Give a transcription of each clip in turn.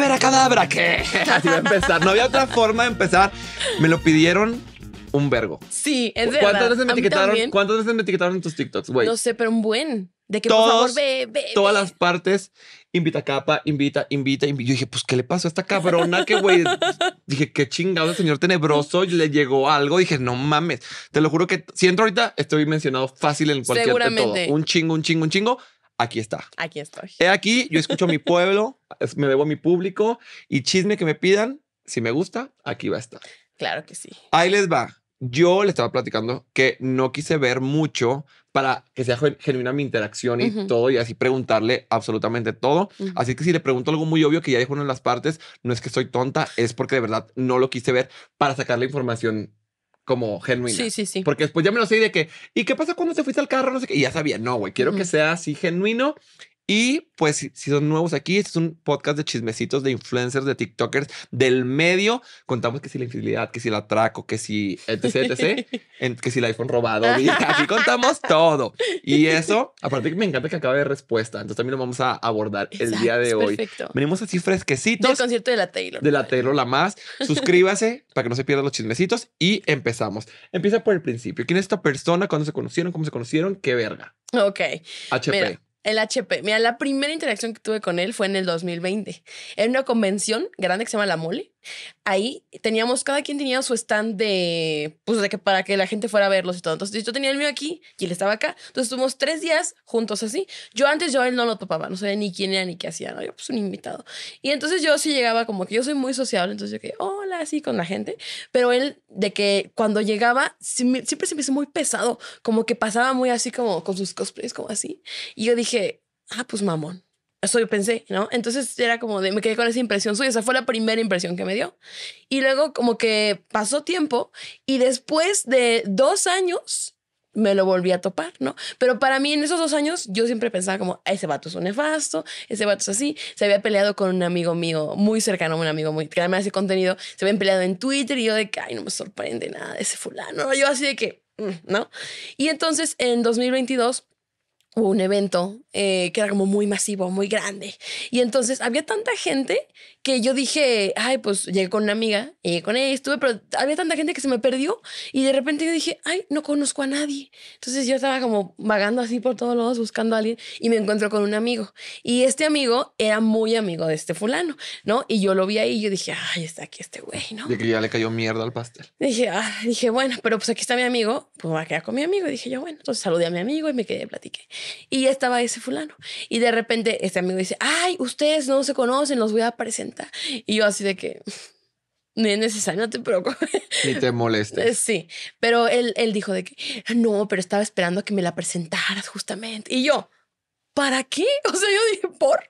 ver a cadabra, que Así va a empezar. No había otra forma de empezar. Me lo pidieron un vergo. Sí, es verdad. ¿Cuántas veces me etiquetaron? ¿Cuántas veces me etiquetaron en tus TikToks, güey? No sé, pero un buen. De que por favor ve, ve, Todas las partes. Invita capa, invita, invita, invita. Yo dije, pues, ¿qué le pasó a esta cabrona? Que güey. dije, qué chingado señor tenebroso. Le llegó algo. Dije, no mames. Te lo juro que si entro ahorita, estoy mencionado fácil en cualquier Seguramente. Todo. Un chingo, un chingo, un chingo aquí está. Aquí estoy. He aquí, yo escucho a mi pueblo, me debo a mi público y chisme que me pidan, si me gusta, aquí va a estar. Claro que sí. Ahí les va. Yo le estaba platicando que no quise ver mucho para que sea genuina mi interacción y todo y así preguntarle absolutamente todo. Así que si le pregunto algo muy obvio que ya dijo en las partes, no es que soy tonta, es porque de verdad no lo quise ver para sacar la información como genuino Sí, sí, sí. Porque después ya me lo sé de que, ¿y qué pasa cuando te fuiste al carro? No sé qué. Y ya sabía, no, güey, quiero que sea así genuino y pues si, son nuevos aquí, este es un podcast de chismecitos de influencers, de TikTokers del medio. Contamos que si la infidelidad, que si el atraco, que si etc, etc, que si el iPhone robado. Y así contamos todo. Y eso, aparte que me encanta que acabe de respuesta. Entonces también lo vamos a abordar el día de hoy. Perfecto. Venimos así fresquecitos. Del concierto de la Taylor. De la Taylor, la más. Suscríbase para que no se pierdan los chismecitos y empezamos. Empieza por el principio. ¿Quién es esta persona? ¿Cuándo se conocieron? ¿Cómo se conocieron? ¿Qué verga? Ok. HP. El HP. Mira, la primera interacción que tuve con él fue en el 2020. En una convención grande que se llama La Mole ahí teníamos, cada quien tenía su stand de, pues de que para que la gente fuera a verlos y todo. Entonces yo tenía el mío aquí y él estaba acá. Entonces estuvimos tres días juntos así. Yo antes yo él no lo topaba, no sabía ni quién era ni qué hacía, ¿no? Yo pues un invitado. Y entonces yo sí llegaba como que yo soy muy sociable, entonces yo que, hola, así con la gente. Pero él de que cuando llegaba siempre se me hizo muy pesado, como que pasaba muy así como con sus cosplays, como así. Y yo dije, ah, pues mamón eso yo pensé, ¿no? Entonces era como de, me quedé con esa impresión suya, esa fue la primera impresión que me dio. Y luego como que pasó tiempo y después de dos años me lo volví a topar, ¿no? Pero para mí en esos dos años yo siempre pensaba como, ese vato es un nefasto, ese vato es así, se había peleado con un amigo mío, muy cercano un amigo muy, que además hace contenido, se había peleado en Twitter y yo de que, ay, no me sorprende nada ese fulano, yo así de que, mm", ¿no? Y entonces en 2022 hubo un evento eh, que era como muy masivo, muy grande. Y entonces había tanta gente que yo dije, ay, pues llegué con una amiga, y con ella, estuve, pero había tanta gente que se me perdió y de repente yo dije, ay, no conozco a nadie. Entonces yo estaba como vagando así por todos lados buscando a alguien y me encuentro con un amigo. Y este amigo era muy amigo de este fulano, ¿no? Y yo lo vi ahí y yo dije, ay, está aquí este güey, ¿no? De que ya le cayó mierda al pastel. Dije, ah, dije, bueno, pero pues aquí está mi amigo, pues va a quedar con mi amigo. dije yo, bueno, entonces saludé a mi amigo y me quedé, platiqué. Y estaba ese fulano. Y de repente este amigo dice, ay, ustedes no se conocen, los voy a presentar y yo así de que no es necesario, no te preocupes. Ni te molestes. Eh, sí, pero él, él dijo de que no, pero estaba esperando a que me la presentaras justamente. Y yo, ¿para qué? O sea, yo dije, por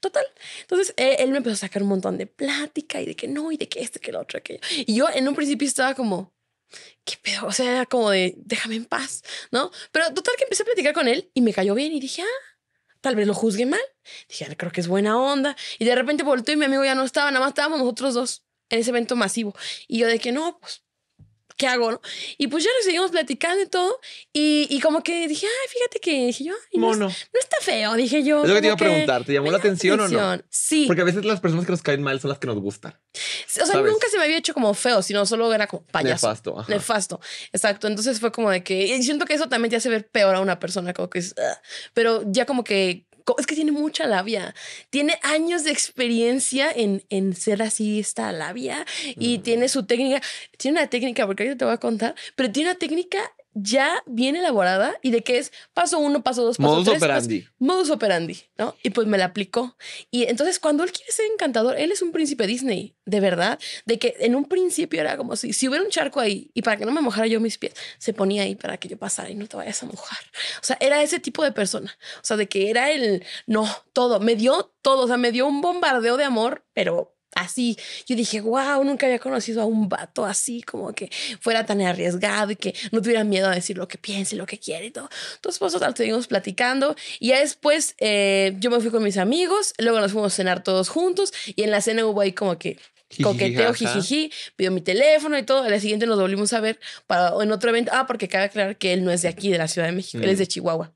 total. Entonces eh, él, me empezó a sacar un montón de plática y de que no, y de que este, que el otro, aquello. Y yo en un principio estaba como, ¿qué pedo? O sea, era como de, déjame en paz, ¿no? Pero total que empecé a platicar con él y me cayó bien y dije, ah, tal vez lo juzgue mal. Dije, ah, creo que es buena onda. Y de repente volteó y mi amigo ya no estaba, nada más estábamos nosotros dos en ese evento masivo. Y yo de que no, pues, ¿qué hago? Y pues ya nos seguimos platicando y todo. Y, como que dije, ay, fíjate que dije yo, no, Mono. no está feo, dije yo. Es que te iba a preguntar, ¿te llamó la atención, atención, o no? Sí. Porque a veces las personas que nos caen mal son las que nos gustan. O sea, nunca se me había hecho como feo, sino solo era como payaso. Nefasto. Nefasto. Exacto. Entonces fue como de que. Y siento que eso también te hace ver peor a una persona, como que es. Ah". pero ya como que. Es que tiene mucha labia. Tiene años de experiencia en, en ser así, esta labia. Y tiene su técnica. Tiene una técnica, porque ahorita te voy a contar, pero tiene una técnica ya bien elaborada y de que es paso uno, paso dos, paso modus pues, Operandi. modus operandi, ¿no? Y pues me la aplicó. Y entonces cuando él quiere ser encantador, él es un príncipe Disney, de verdad, de que en un principio era como si, si hubiera un charco ahí y para que no me mojara yo mis pies, se ponía ahí para que yo pasara y no te vayas a mojar. O sea, era ese tipo de persona. O sea, de que era el, no, todo, me dio todo, o sea, me dio un bombardeo de amor, pero Así, yo dije, wow, nunca había conocido a un vato así, como que fuera tan arriesgado y que no tuviera miedo a decir lo que piensa y lo que quiere y todo. Entonces, pues, total, estuvimos platicando y después eh, yo me fui con mis amigos, luego nos fuimos a cenar todos juntos y en la cena hubo ahí como que coqueteo, jijiji, pidió mi teléfono y todo. Al día siguiente nos volvimos a ver para, en otro evento. Ah, porque cabe aclarar que él no es de aquí, de la Ciudad de México, él es mm. de Chihuahua.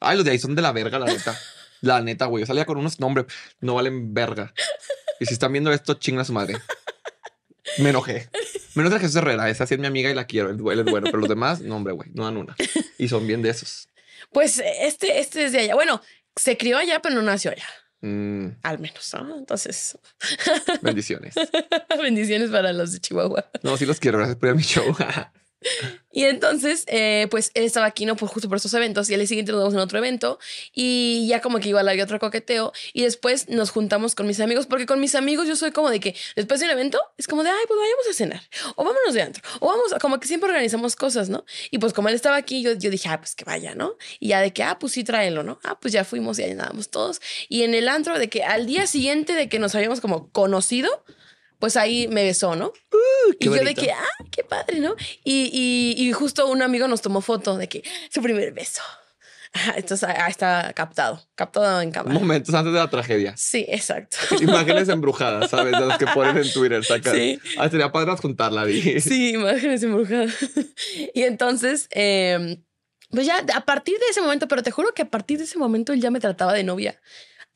Ay, los de ahí son de la verga, la neta. la neta, güey. Yo salía con unos nombres, no valen verga. Y si están viendo esto, chinga su madre. Me enojé. Menos de Jesús Herrera, esa sí es mi amiga y la quiero, él, es bueno, pero los demás, no, hombre, güey, no dan una. Y son bien de esos. Pues este, este es de allá. Bueno, se crió allá, pero no nació allá. Mm. Al menos, ¿no? Entonces. Bendiciones. Bendiciones para los de Chihuahua. No, sí los quiero, gracias por mi show. Y entonces, eh, pues él estaba aquí, ¿no? Por, justo por estos eventos. Y al siguiente nos vemos en otro evento. Y ya como que igual había otro coqueteo. Y después nos juntamos con mis amigos. Porque con mis amigos yo soy como de que después de un evento es como de, ay, pues vayamos a cenar. O vámonos de antro. O vamos, como que siempre organizamos cosas, ¿no? Y pues como él estaba aquí, yo, yo dije, ah, pues que vaya, ¿no? Y ya de que, ah, pues sí, tráelo, ¿no? Ah, pues ya fuimos y ahí andábamos todos. Y en el antro, de que al día siguiente de que nos habíamos como conocido, pues ahí me besó, ¿no? Uh, y yo de que, ah, qué padre, ¿no? Y, y, justo un amigo nos tomó foto de que su primer beso. Entonces ah, ahí está captado, captado en cámara. Momentos antes de la tragedia. Sí, exacto. Imágenes embrujadas, ¿sabes? De las que ponen en Twitter, sacan. Sí. Ah, sería padre adjuntarla, vi. Sí, imágenes embrujadas. Y entonces, em, pues ya a partir de ese momento, pero te juro que a partir de ese momento él ya me trataba de novia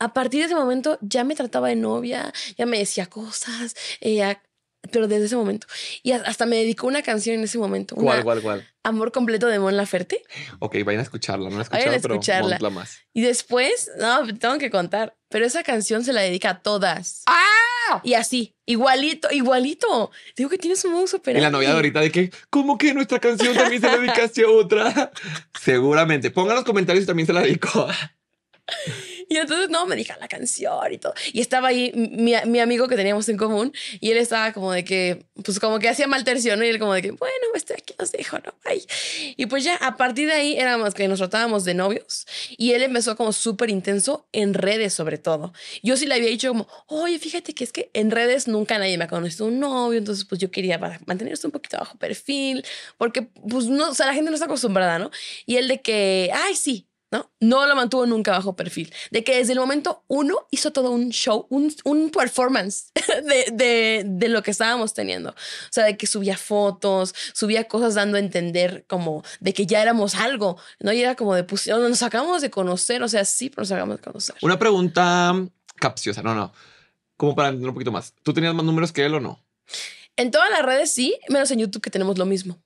a partir de ese momento ya me trataba de novia, ya me decía cosas, eh, pero desde ese momento. Y hasta me dedicó una canción en ese momento. ¿Cuál, cuál, cuál? Amor completo de Mon Laferte. Ok, vayan a escucharla, no la escuchado, vayan a escucharla. más. Y después, no, tengo que contar, pero esa canción se la dedica a todas. ¡Ah! Y así, igualito, igualito. Digo que tienes un uso pero Y la novia de ahorita de que, ¿cómo que nuestra canción también se la dedicaste a otra? Seguramente. Pongan los comentarios y también se la dedicó. Y entonces, no, me dijo la canción y todo. Y estaba ahí mi, mi, amigo que teníamos en común y él estaba como de que, pues como que hacía mal tercio, ¿no? Y él como de que, bueno, estoy aquí, os dejo, ¿no? Ay. Y pues ya a partir de ahí éramos que nos tratábamos de novios y él empezó como súper intenso en redes sobre todo. Yo sí le había dicho como, oye, fíjate que es que en redes nunca nadie me ha conocido un novio, entonces pues yo quería mantenerse un poquito bajo perfil, porque pues no, o sea, la gente no está acostumbrada, ¿no? Y él de que, ay, sí, ¿no? No lo mantuvo nunca bajo perfil. De que desde el momento uno hizo todo un show, un, performance de, lo que estábamos teniendo. O sea, de que subía fotos, subía cosas dando a entender como de que ya éramos algo, ¿no? Y era como de, pues, nos acabamos de conocer, o sea, sí, pero nos acabamos de conocer. Una pregunta capciosa, no, no. Como para entender un poquito más. ¿Tú tenías más números que él o no? En todas las redes sí, menos en YouTube que tenemos lo mismo.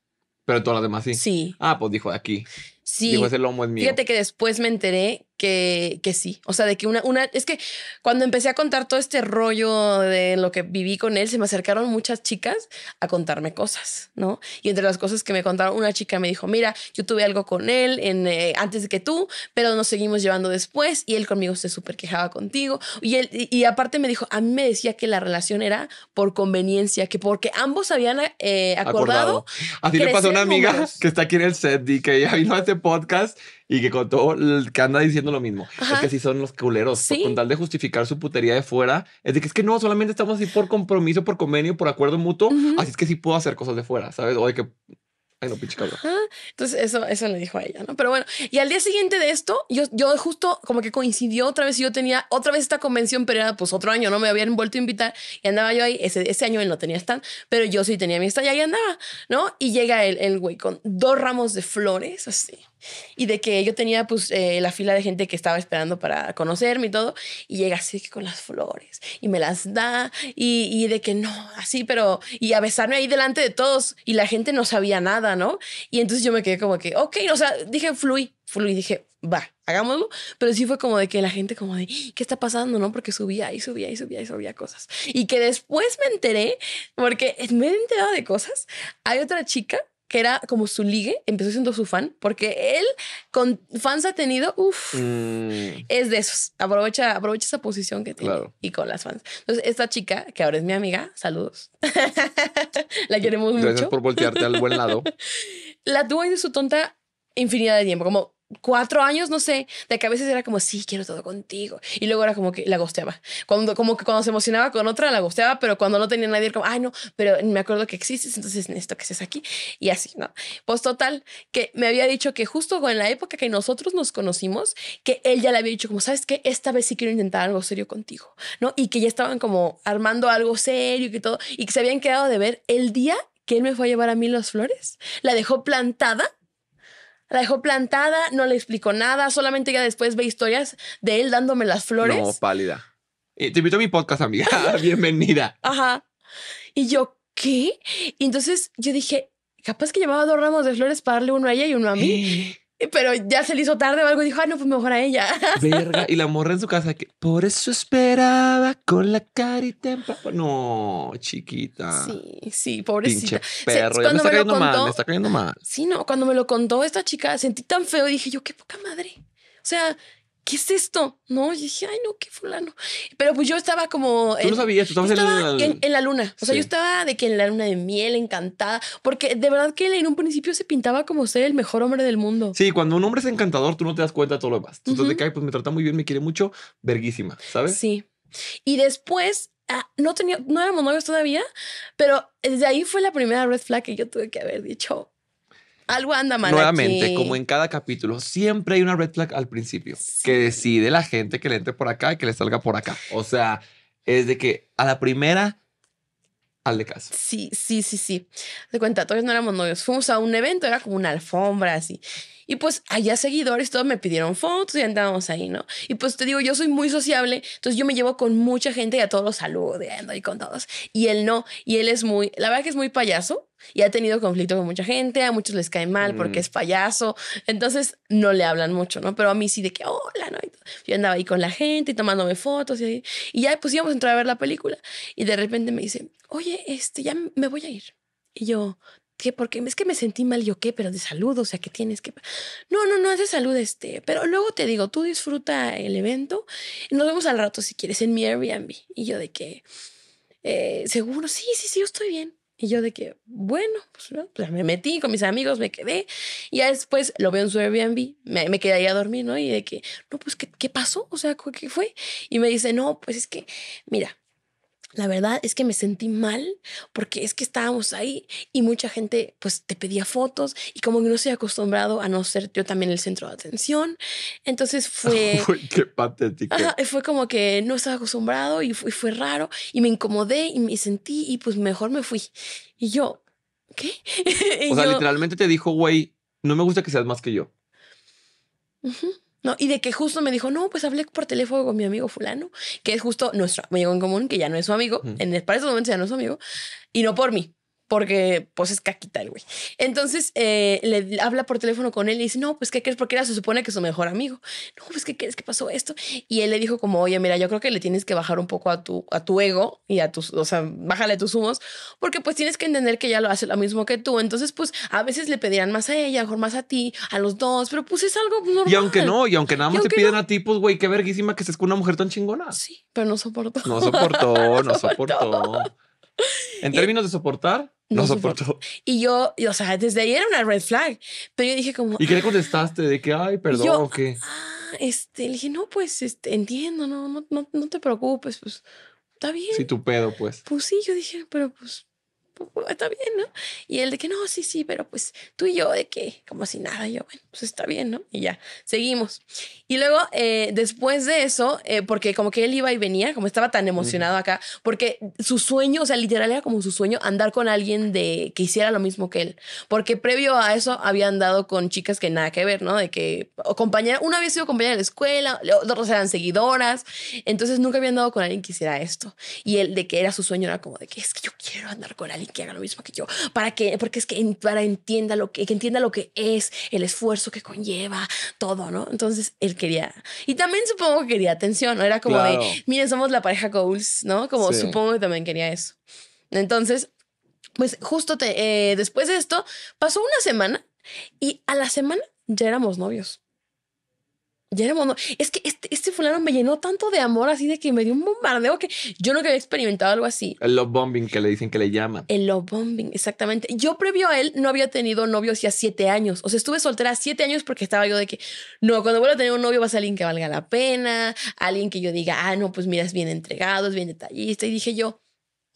Pero en todas las demás sí. Sí. Ah, pues dijo aquí. Sí. Dijo, ese lomo es mío. Fíjate que después me enteré que, que sí. O sea, de que una, una. Es que cuando empecé a contar todo este rollo de lo que viví con él, se me acercaron muchas chicas a contarme cosas, ¿no? Y entre las cosas que me contaron, una chica me dijo: Mira, yo tuve algo con él en, eh, antes de que tú, pero nos seguimos llevando después y él conmigo se súper quejaba contigo. Y, él, y, aparte me dijo: A mí me decía que la relación era por conveniencia, que porque ambos habían eh, acordado. Así le pasó a una amiga que está aquí en el set y que ya vino este este podcast y que con todo el que anda diciendo lo mismo. Es que si son los culeros. Con tal de justificar su putería de fuera. Es de que es que no, solamente estamos así por compromiso, por convenio, por acuerdo mutuo. Así es que sí puedo hacer cosas de fuera, ¿sabes? O de que entonces, eso, eso le dijo a ella, ¿no? Pero bueno, y al día siguiente de esto, yo, yo justo como que coincidió otra vez, yo tenía otra vez esta convención, pero era pues otro año, ¿no? Me habían vuelto a invitar y andaba yo ahí. Ese, ese año él no tenía stand, pero yo sí tenía mi stand y ahí andaba, ¿no? Y llega el, el güey con dos ramos de flores, así y de que yo tenía pues eh, la fila de gente que estaba esperando para conocerme y todo, y llega así con las flores y me las da y, de que no, así, pero y a besarme ahí delante de todos y la gente no sabía nada, ¿no? Y entonces yo me quedé como que, ok, o sea, dije, fluí, fluí, dije, va, hagámoslo, pero sí fue como de que la gente como de, ¿qué está pasando? ¿No? Porque subía y subía y subía y subía cosas. Y que después me enteré, porque me he enterado de cosas, hay otra chica que era como su ligue, empezó siendo su fan, porque él con fans ha tenido, uff, mm. es de esos. Aprovecha, aprovecha esa posición que tiene y con las fans. Entonces, esta chica, que ahora es mi amiga, saludos. la queremos Gracias mucho. Gracias por voltearte al buen lado. la tuvo en su tonta infinidad de tiempo, como cuatro años, no sé, de que a veces era como, sí, quiero todo contigo. Y luego era como que la gosteaba. Cuando, como que cuando se emocionaba con otra, la gosteaba, pero cuando no tenía nadie, era como, ay, no, pero me acuerdo que existes, entonces necesito que estés aquí. Y así, ¿no? Pues total, que me había dicho que justo en la época que nosotros nos conocimos, que él ya le había dicho, como, ¿sabes qué? Esta vez sí quiero intentar algo serio contigo, ¿no? Y que ya estaban como armando algo serio y todo, y que se habían quedado de ver el día que él me fue a llevar a mí las flores, la dejó plantada la dejó plantada, no le explicó nada, solamente ya después ve historias de él dándome las flores. No, pálida. Y eh, te invito a mi podcast, amiga. Bienvenida. Ajá. Y yo, ¿qué? Y entonces yo dije, capaz que llevaba dos ramos de flores para darle uno a ella y uno a mí. pero ya se le hizo tarde o algo y dijo, ah, no, pues mejor a ella. Verga, y la morra en su casa que por eso esperaba con la carita en papá. No, chiquita. Sí, sí, pobrecita. Pinche perro, me está cayendo mal, me está cayendo mal. Sí, no, cuando me lo contó esta chica, sentí tan feo, dije yo, qué poca madre. O sea, ¿qué es esto? No, y dije, ay, no, qué fulano. Pero pues yo estaba como. En, no sabías, tú en, la... en, la luna. O sea, yo estaba de que en la luna de miel, encantada. Porque de verdad que en un principio se pintaba como ser el mejor hombre del mundo. Sí, cuando un hombre es encantador, tú no te das cuenta de todo lo demás. Tú pues me trata muy bien, me quiere mucho, verguísima, ¿sabes? Sí. Y después ah, no tenía, no éramos novios todavía, pero desde ahí fue la primera red flag que yo tuve que haber dicho, algo anda mal. Nuevamente, como en cada capítulo, siempre hay una red flag al principio que decide la gente que le entre por acá y que le salga por acá. O sea, es de que a la primera, al de casa. Sí, sí, sí, sí. De cuenta, todos no éramos novios. Fuimos a un evento, era como una alfombra así. Y pues allá seguidores, todos me pidieron fotos y andábamos ahí, ¿no? Y pues te digo, yo soy muy sociable, entonces yo me llevo con mucha gente y a todos los saludo y ando ahí con todos. Y él no, y él es muy, la verdad que es muy payaso y ha tenido conflicto con mucha gente, a muchos les cae mal porque mm. es payaso, entonces no le hablan mucho, ¿no? Pero a mí sí de que, hola, ¿no? Yo andaba ahí con la gente y tomándome fotos y ahí. Y ya pues íbamos a entrar a ver la película y de repente me dice, oye, este, ya me voy a ir. Y yo, ¿Qué? Porque es que me sentí mal, yo qué, pero de salud, o sea, que tienes que. No, no, no es de salud, este. Pero luego te digo, tú disfruta el evento nos vemos al rato si quieres en mi Airbnb. Y yo de que, eh, seguro, sí, sí, sí, yo estoy bien. Y yo de que, bueno, pues, pues, me metí con mis amigos, me quedé. Y ya después lo veo en su Airbnb, me, me quedé ahí a dormir, ¿no? Y de que, no, pues, ¿qué, pasó? O sea, ¿qué fue? Y me dice, no, pues es que, mira, la verdad es que me sentí mal porque es que estábamos ahí y mucha gente pues te pedía fotos y como que no estoy acostumbrado a no ser yo también el centro de atención. Entonces fue... ¡Qué patética! fue como que no estaba acostumbrado y fue, raro y me incomodé y me sentí y pues mejor me fui. Y yo, ¿qué? o sea, literalmente te dijo, güey, no me gusta que seas más que yo. No, y de que justo me dijo, no, pues hablé por teléfono con mi amigo fulano, que es justo nuestro amigo en común, que ya no es su amigo, mm. en, para esos momentos ya no es su amigo, y no por mí porque pues es caquita el güey. Entonces eh, le habla por teléfono con él y dice, no, pues ¿qué crees? Porque era, se supone que es su mejor amigo. No, pues ¿qué crees que pasó esto? Y él le dijo como, oye, mira, yo creo que le tienes que bajar un poco a tu, a tu ego y a tus, o sea, bájale tus humos, porque pues tienes que entender que ella lo hace lo mismo que tú. Entonces, pues a veces le pedirán más a ella, mejor más a ti, a los dos, pero pues es algo Y aunque no, y aunque nada más te pidan a ti, pues güey, qué verguísima que se con una mujer tan chingona. Sí, pero no No soportó, no soportó. No soportó. En términos de soportar, no, soportó. Y yo, o sea, desde ahí era una red flag, pero yo dije como... ¿Y qué le ah". contestaste? De que, ay, perdón, o qué? Ah, este, le dije, no, pues, este, entiendo, no, no, no, no te preocupes, pues, está bien. Sí, tu pedo, pues. Pues sí, yo dije, pero pues, pues, pues, está bien, ¿no? Y él de que, no, sí, sí, pero pues tú y yo, de que, como si nada, yo, bueno, pues está bien, ¿no? Y ya, seguimos. Y luego, eh, después de eso, eh, porque como que él iba y venía, como estaba tan emocionado acá, porque su sueño, o sea, literal era como su sueño andar con alguien de que hiciera lo mismo que él, porque previo a eso había andado con chicas que nada que ver, ¿no? De que compañera, una había sido compañera de la escuela, otras eran seguidoras, entonces nunca había andado con alguien que hiciera esto. Y él de que era su sueño era como de que es que yo quiero andar con alguien que haga lo mismo que yo, para que, porque es que para entienda lo que, que entienda lo que es, el esfuerzo que conlleva, todo, ¿no? Entonces él quería, y también supongo que quería atención, ¿no? Era como de, miren, somos la pareja goals ¿no? Como supongo que también quería eso. Entonces, pues justo te, eh, después de esto, pasó una semana y a la semana ya éramos novios no, Es que este, este, fulano me llenó tanto de amor, así de que me dio un bombardeo que yo nunca había experimentado algo así. El love bombing que le dicen que le llaman. El love bombing, exactamente. Yo previo a él no había tenido novio hacía siete años. O sea, estuve soltera siete años porque estaba yo de que, no, cuando vuelva a tener un novio vas a alguien que valga la pena, alguien que yo diga, ah, no, pues mira, es bien entregado, es bien detallista. Y dije yo,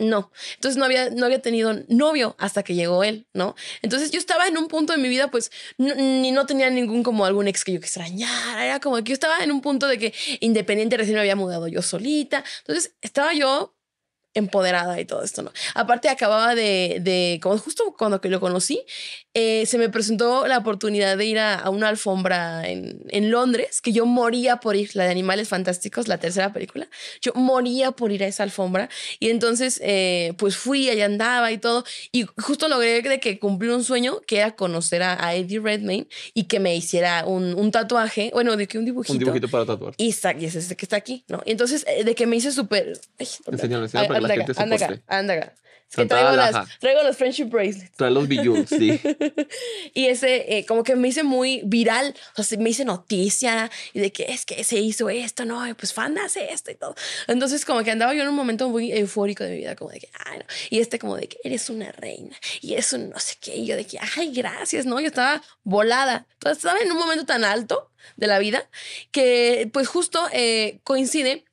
no. Entonces no había, no había tenido novio hasta que llegó él, ¿no? Entonces yo estaba en un punto de mi vida, pues, ni no tenía ningún como algún ex que yo extrañara. Era como que yo estaba en un punto de que independiente recién me había mudado yo solita. Entonces estaba yo empoderada y todo esto, ¿no? Aparte, acababa de, de como justo cuando que lo conocí, eh, se me presentó la oportunidad de ir a, una alfombra en, Londres, que yo moría por ir, la de Animales Fantásticos, la tercera película, yo moría por ir a esa alfombra, y entonces, eh, pues fui, allá andaba y todo, y justo logré de que cumplí un sueño, que era conocer a, Eddie Redmayne y que me hiciera un, un, tatuaje, bueno, de que un dibujito. Un dibujito para tatuar. Y, es este que está aquí, ¿no? entonces, eh, de que me hice súper anda acá, que traigo, los friendship bracelets. Trae los bijoux, sí. y ese, eh, como que me hice muy viral. O sea, me hice noticia y de que es que se hizo esto, no, pues fan hace esto y todo. Entonces, como que andaba yo en un momento muy eufórico de mi vida, como de que, ay, no. Y este, como de que eres una reina y eso un no sé qué. Y yo de que, ay, gracias, no. Yo estaba volada. Entonces, estaba en un momento tan alto de la vida que, pues, justo eh, coincide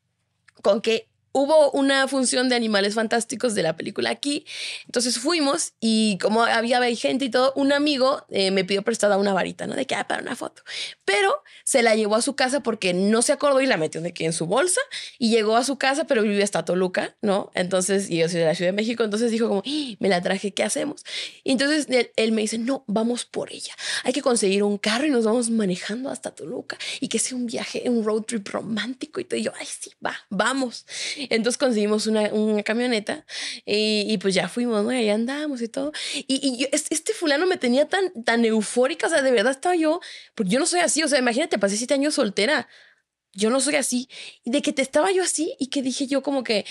con que hubo una función de animales fantásticos de la película aquí. Entonces fuimos y como había gente y todo, un amigo eh, me pidió prestada una varita, ¿no? De que, era ah, para una foto. Pero se la llevó a su casa porque no se acordó y la metió de que en su bolsa y llegó a su casa, pero vivía hasta Toluca, ¿no? Entonces, y yo soy de la Ciudad de México, entonces dijo como, ah, me la traje, ¿qué hacemos? Y entonces él, me dice, no, vamos por ella. Hay que conseguir un carro y nos vamos manejando hasta Toluca y que sea un viaje, un road trip romántico y yo, ay, sí, va, vamos. Entonces conseguimos una, camioneta y, pues ya fuimos, ¿no? Y ahí andamos y todo. Y, este fulano me tenía tan, tan eufórica, o sea, de verdad estaba yo, porque yo no soy así, o sea, imagínate, pasé siete años soltera yo no soy así. de que te estaba yo así y que dije yo como que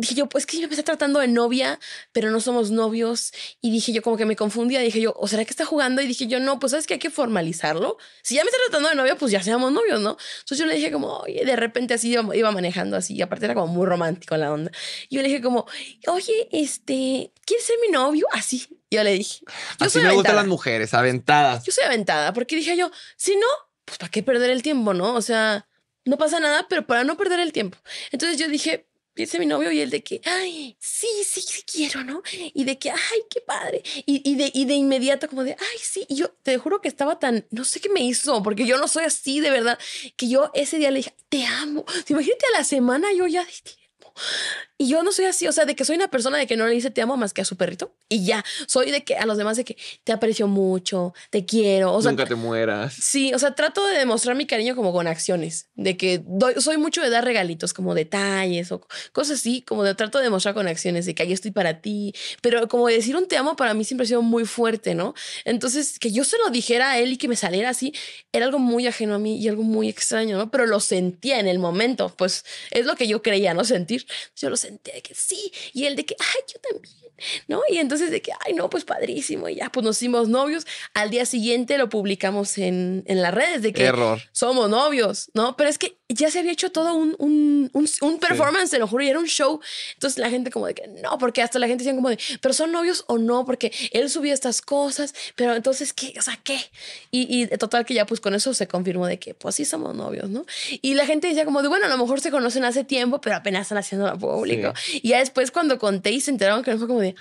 dije yo, pues que yo me está tratando de novia, pero no somos novios. Y dije yo, como que me confundía. Dije yo, ¿o será que está jugando? Y dije yo, no, pues sabes que hay que formalizarlo. Si ya me está tratando de novia, pues ya seamos novios, ¿no? Entonces yo le dije, como, oye, de repente así iba, manejando así. Y aparte era como muy romántico la onda. Y yo le dije, como, oye, este, ¿quieres ser mi novio? Así. Yo le dije. así me gustan las mujeres, aventadas. Yo soy aventada, porque dije yo, si no, pues para qué perder el tiempo, ¿no? O sea, no pasa nada, pero para no perder el tiempo. Entonces yo dije, piensa mi novio y el de que, ay, sí, sí, sí quiero, ¿no? Y de que, ay, qué padre. Y, de, de inmediato como de, ay, sí. Y yo te juro que estaba tan, no sé qué me hizo, porque yo no soy así de verdad, que yo ese día le dije, te amo. Imagínate a la semana yo ya, y yo no soy así, o sea, de que soy una persona de que no le dice te amo más que a su perrito y ya. Soy de que a los demás de que te aprecio mucho, te quiero. O sea, Nunca te mueras. Sí, o sea, trato de demostrar mi cariño como con acciones, de que soy mucho de dar regalitos, como detalles o cosas así, como de trato de demostrar con acciones, de que ahí estoy para ti. Pero como decir un te amo para mí siempre ha sido muy fuerte, ¿no? Entonces, que yo se lo dijera a él y que me saliera así, era algo muy ajeno a mí y algo muy extraño, ¿no? Pero lo sentía en el momento, pues es lo que yo creía, ¿no? Sentir. Yo lo sentía de que sí, y él de que, ay, yo también, ¿no? Y entonces de que, ay, no, pues padrísimo, y ya, pues nos hicimos novios. Al día siguiente lo publicamos en, en las redes de que Error. somos novios, ¿no? Pero es que ya se había hecho todo un, un, un, performance, te lo juro, y era un show. Entonces la gente como de que no, porque hasta la gente decía como de, pero son novios o no, porque él subía estas cosas, pero entonces, ¿qué? O sea, ¿qué? Y, y total que ya pues con eso se confirmó de que pues sí somos novios, ¿no? Y la gente decía como de, bueno, a lo mejor se conocen hace tiempo, pero apenas están haciendo público. Y ya después cuando conté y se enteraron que no fue como de...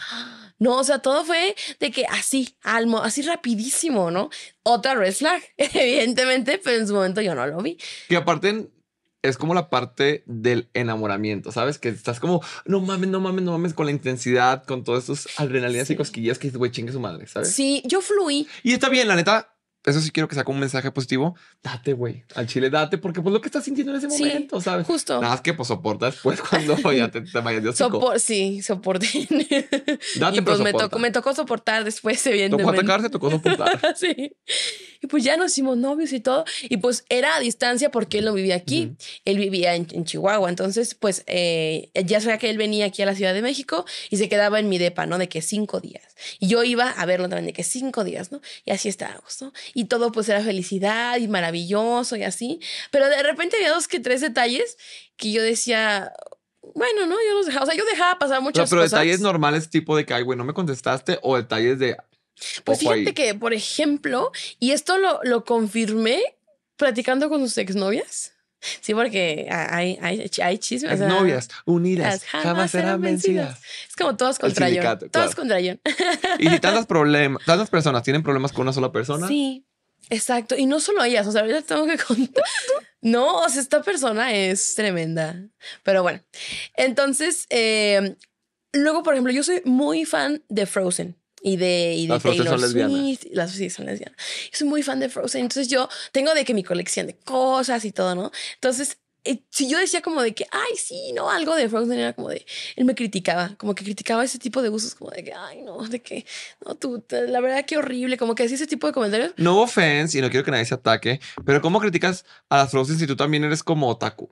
No, o sea, todo fue de que así, almo, así rapidísimo, ¿no? Otra red flag, evidentemente, pero en su momento yo no lo vi. Que aparte es como la parte del enamoramiento, ¿sabes? Que estás como, no mames, no mames, no mames, con la intensidad, con todas esas adrenalinas y cosquillas que es, güey, chingue su madre, ¿sabes? Sí, yo fluí. Y está bien, la neta, eso sí quiero que saque un mensaje positivo. Date, güey, al chile, date, porque pues lo que estás sintiendo en ese momento, ¿sabes? Justo. Nada más que pues soportas pues cuando ya te, te vayas de Sí, soporté. date, pero pues, me tocó, me tocó soportar después, evidentemente. Tocó atacar, tocó soportar. sí. Y pues ya nos hicimos novios y todo. Y pues era a distancia porque él no vivía aquí. Él vivía en, Chihuahua. Entonces, pues eh, ya sabía que él venía aquí a la Ciudad de México y se quedaba en mi depa, ¿no? De que cinco días. Y yo iba a verlo también de que cinco días, ¿no? Y así estábamos, ¿no? Y todo pues era felicidad y maravilloso y así. Pero de repente había dos que tres detalles que yo decía, bueno, no, yo los dejaba, o sea, yo dejaba pasar muchas pero cosas. Pero detalles normales tipo de que, ay, güey, no me contestaste o detalles de... Pues fíjate que, por ejemplo, y esto lo, lo confirmé platicando con sus exnovias Sí, porque hay, hay, chismes. novias unidas jamás, serán vencidas. Es como todos contra yo. Todos contra yo. y tantas, problemas, tantas personas tienen problemas con una sola persona. Sí, exacto. Y no solo ellas. O sea, ahorita tengo que contar. No, o sea, esta persona es tremenda. Pero bueno, entonces, eh, luego, por ejemplo, yo soy muy fan de Frozen y de, y de las Taylor Soy muy fan de Frozen. Entonces yo tengo de que mi colección de cosas y todo, ¿no? Entonces, eh, si yo decía como de que, ay, sí, no, algo de Frozen era como de, él me criticaba, como que criticaba ese tipo de gustos, como de que, ay, no, de que, no, tú, la verdad que horrible, como que decía ese tipo de comentarios. No offense y no quiero que nadie se ataque, pero ¿cómo criticas a las Frozen si tú también eres como otaku?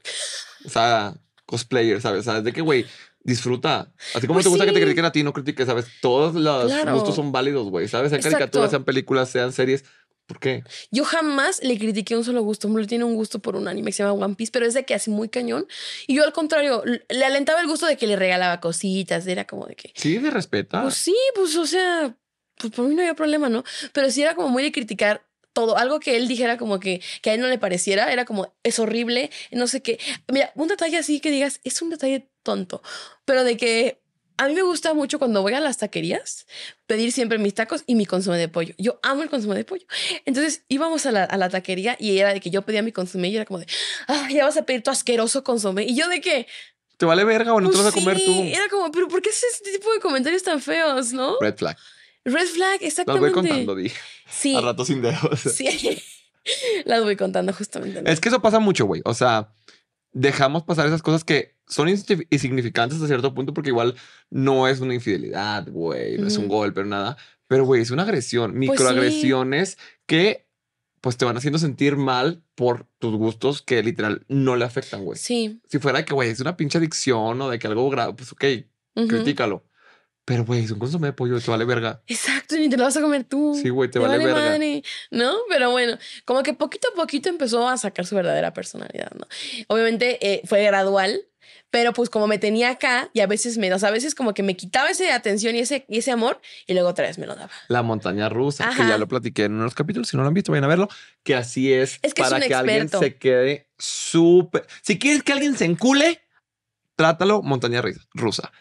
O sea, cosplayer, ¿sabes? O de que, güey, disfruta. Así como pues te gusta que te critiquen a ti, no critiques, ¿sabes? Todos los gustos son válidos, güey, ¿sabes? Sean caricaturas, sean películas, sean series. ¿Por qué? Yo jamás le critiqué un solo gusto. Hombre, tiene un gusto por un anime que se llama One Piece, pero es de que hace muy cañón. Y yo, al contrario, le alentaba el gusto de que le regalaba cositas. Era como de que. Sí, de respeto. Pues sí, pues, o sea, pues por mí no había problema, ¿no? Pero sí era como muy de criticar todo. Algo que él dijera como que, que a él no le pareciera, era como, es horrible, no sé qué. Mira, un detalle así que digas, es un detalle tonto, pero de que a mí me gusta mucho cuando voy a las taquerías pedir siempre mis tacos y mi consumo de pollo. Yo amo el consumo de pollo. Entonces íbamos a la, taquería y era de que yo pedía mi consumo y era como de, ah, ya vas a pedir tu asqueroso consumo. Y yo de que, ¿Te vale verga o no te pues vas a comer tú? Era como, pero ¿por qué haces este tipo de comentarios tan feos, no? Red flag. Red flag, exactamente. Las voy contando, di. Sí. A rato sin dedos. Sí. Las voy contando justamente. Es que eso pasa mucho, güey. O sea, dejamos pasar esas cosas que son insignificantes a cierto punto porque igual no es una infidelidad, güey, no es un golpe, nada. Pero, güey, es una agresión, pues microagresiones que pues te van haciendo sentir mal por tus gustos que literal no le afectan, güey. Sí. Si fuera que, güey, es una pinche adicción o de que algo grave, pues ok, uh Pero, güey, es un consumo de pollo, te vale verga. Exacto, ni te lo vas a comer tú. Sí, güey, te, vale, verga. ¿No? Pero bueno, como que poquito a poquito empezó a sacar su verdadera personalidad, ¿no? Obviamente eh, fue gradual, pero pues como me tenía acá y a veces me, o a veces como que me quitaba esa atención y ese, y ese amor y luego otra vez me lo daba. La montaña rusa, que ya lo platiqué en unos capítulos, si no lo han visto, vayan a verlo, que así es, para que alguien se quede súper... Si quieres que alguien se encule, trátalo montaña rusa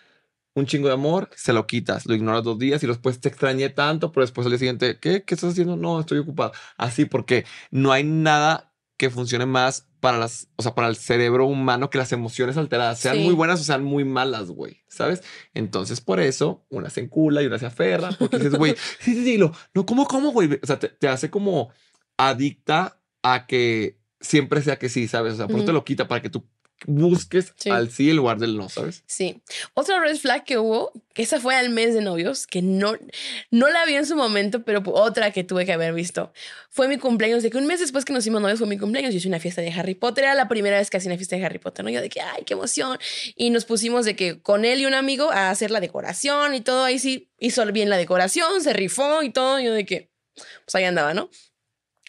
un chingo de amor, se lo quitas, lo ignoras dos días y después te extrañé tanto, pero después al día siguiente, ¿qué? ¿Qué estás haciendo? No, estoy ocupado. Así porque no hay nada que funcione más para las, o sea, para el cerebro humano que las emociones alteradas sean muy buenas o sean muy malas, güey, ¿sabes? Entonces, por eso una se encula y una se aferra, porque dices, güey, sí, sí, sí, lo, no, ¿cómo, cómo, güey? O sea, te, hace como adicta a que siempre sea que sí, ¿sabes? O sea, por eso te lo quita para que tú busques sí. al lugar del no, ¿sabes? Sí. Otra red flag que hubo, que esa fue al mes de novios, que no, no la vi en su momento, pero otra que tuve que haber visto, fue mi cumpleaños, de que un mes después que nos hicimos novios fue mi cumpleaños, yo hice una fiesta de Harry Potter, era la primera vez que hacía una fiesta de Harry Potter, ¿no? Yo de que, ay, qué emoción. Y nos pusimos de que con él y un amigo a hacer la decoración y todo, ahí sí hizo bien la decoración, se rifó y todo, yo de que, pues ahí andaba, ¿no?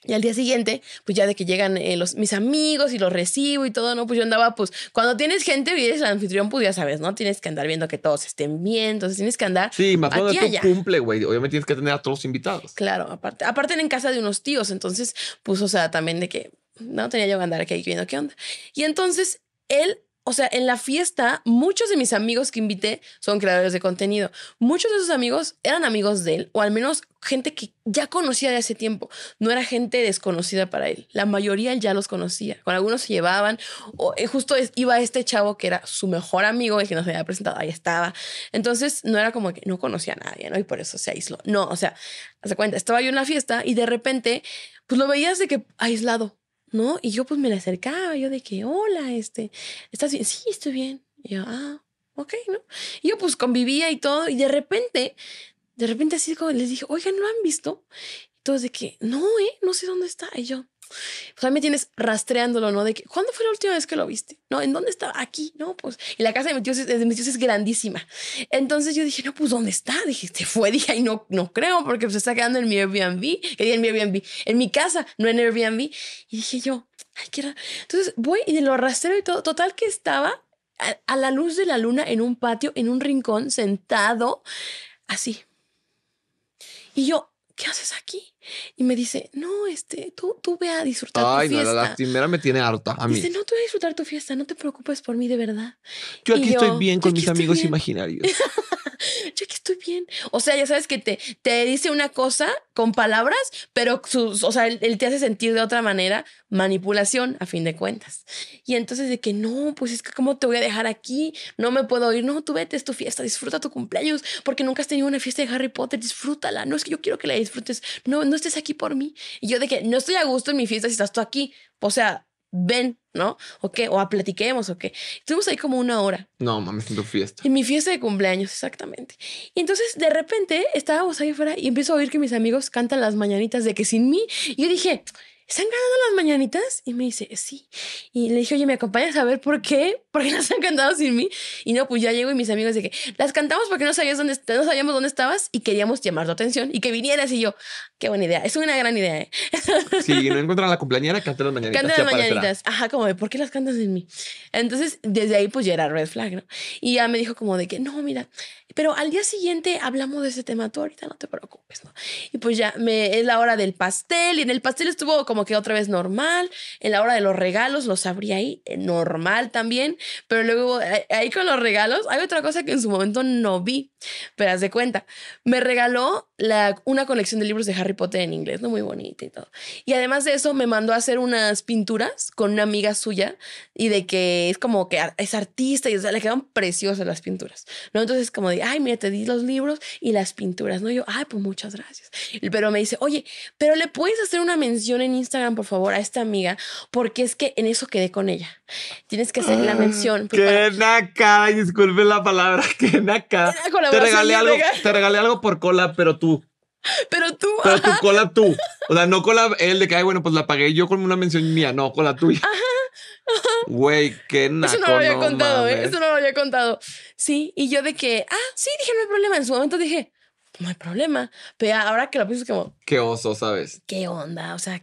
Y al día siguiente, pues ya de que llegan eh, los, mis amigos y los recibo y todo, ¿no? Pues yo andaba, pues cuando tienes gente y eres el anfitrión, pues ya sabes, ¿no? Tienes que andar viendo que todos estén bien, entonces tienes que andar. Sí, me acuerdo de tu cumple, güey. Obviamente tienes que tener a todos invitados. Claro, aparte, aparte en casa de unos tíos, entonces, pues, o sea, también de que no tenía yo que andar aquí viendo qué onda. Y entonces él o sea, en la fiesta, muchos de mis amigos que invité son creadores de contenido. Muchos de sus amigos eran amigos de él, o al menos gente que ya conocía de hace tiempo. No era gente desconocida para él. La mayoría ya los conocía. Con algunos se llevaban, o eh, justo iba este chavo que era su mejor amigo, el que nos había presentado, ahí estaba. Entonces, no era como que no conocía a nadie, ¿no? Y por eso se aisló. No, o sea, se cuenta, estaba yo en la fiesta y de repente, pues lo veías de que aislado ¿no? Y yo pues me la acercaba, yo de que, hola, este, ¿estás bien? Sí, estoy bien. Y yo, ah, ok, ¿no? Y yo pues convivía y todo, y de repente, de repente así como les dije, oigan, ¿no lo han visto? Y todos de que, no, ¿eh? No sé dónde está. Y yo, pues ahí me tienes rastreándolo, ¿no? De que, ¿cuándo fue la última vez que lo viste? ¿No? ¿En dónde estaba? Aquí, ¿no? Pues, y la casa de mi tío es grandísima. Entonces yo dije, no, pues, ¿dónde está? Dije, se fue, dije, ay, no, no creo, porque pues, se está quedando en mi Airbnb, en mi Airbnb, en mi casa, no en Airbnb. Y dije yo, ay, qué Entonces voy y lo rastreo y todo. Total que estaba a la luz de la luna en un patio, en un rincón, sentado, así. Y yo, ¿qué haces aquí? Y me dice, no, este, tú, tú ve a disfrutar tu fiesta. Ay, no, la lastimera me tiene harta a mí. Dice, no, tú ve a disfrutar tu fiesta, no te preocupes por mí, de verdad. Yo aquí estoy bien con mis amigos imaginarios. yo aquí estoy bien. O sea, ya sabes que te, te dice una cosa con palabras, pero sus, o sea, él, él, te hace sentir de otra manera manipulación, a fin de cuentas. Y entonces de que no, pues es que cómo te voy a dejar aquí, no me puedo ir, no, tú vete, es tu fiesta, disfruta tu cumpleaños, porque nunca has tenido una fiesta de Harry Potter, disfrútala, no es que yo quiero que la disfrutes, no, no estés aquí por mí. Y yo de que no estoy a gusto en mi fiesta si estás tú aquí. O sea, ven, ¿no? O qué, o a platiquemos, o qué. Estuvimos ahí como una hora. No, mames, en tu fiesta. En mi fiesta de cumpleaños, exactamente. Y entonces, de repente, estábamos ahí afuera y empiezo a oír que mis amigos cantan las mañanitas de que sin mí. Y yo dije, ¿están ganando las mañanitas? Y me dice, sí. Y le dije, oye, ¿me acompañas a ver por qué? ¿por qué las han cantado sin mí? Y no, pues ya llego y mis amigos de que las cantamos porque no sabías dónde no sabíamos dónde estabas y queríamos llamar tu atención y que vinieras y yo, qué buena idea, es una gran idea. ¿eh?". Si no encuentran la cumpleañera, canten las mañanitas. Canten las mañanitas. Ajá, como de, ¿por qué las cantas sin mí? Entonces, desde ahí pues ya era red flag, ¿no? Y ya me dijo como de que, no, mira, pero al día siguiente hablamos de ese tema, tú ahorita no te preocupes, ¿no? Y pues ya me, es la hora del pastel y en el pastel estuvo como que otra vez normal, en la hora de los regalos los abrí ahí, eh, normal también. Pero luego, eh, ahí con los regalos, hay otra cosa que en su momento no vi, pero haz de cuenta. Me regaló la, una colección de libros de Harry Potter en inglés, ¿no? Muy bonita y todo. Y además de eso, me mandó a hacer unas pinturas con una amiga suya y de que es como que es artista y o le quedan preciosas las pinturas, ¿no? Entonces, como de, ay, mira, te di los libros y las pinturas, ¿no? yo, ay, pues muchas gracias. Pero me dice, oye, pero le puedes hacer una mención en Instagram, por favor, a esta amiga, porque es que en eso quedé con ella. Tienes que hacer la mención ah. Que Pues, qué disculpen la palabra, qué nacada. Te regalé algo, te regalé algo por cola, pero tú. Pero tú. Pero tu cola tú. O sea, no cola él de que, bueno, pues la pagué yo con una mención mía, no, cola tuya. Ajá. Güey, qué naco. Eso no lo había contado, ¿eh? Eso no lo había contado. Sí, y yo de que, ah, sí, dije, no hay problema. En su momento dije, no hay problema. Pero ahora que lo pienso, como. Qué oso, ¿sabes? ¿Qué onda? O sea,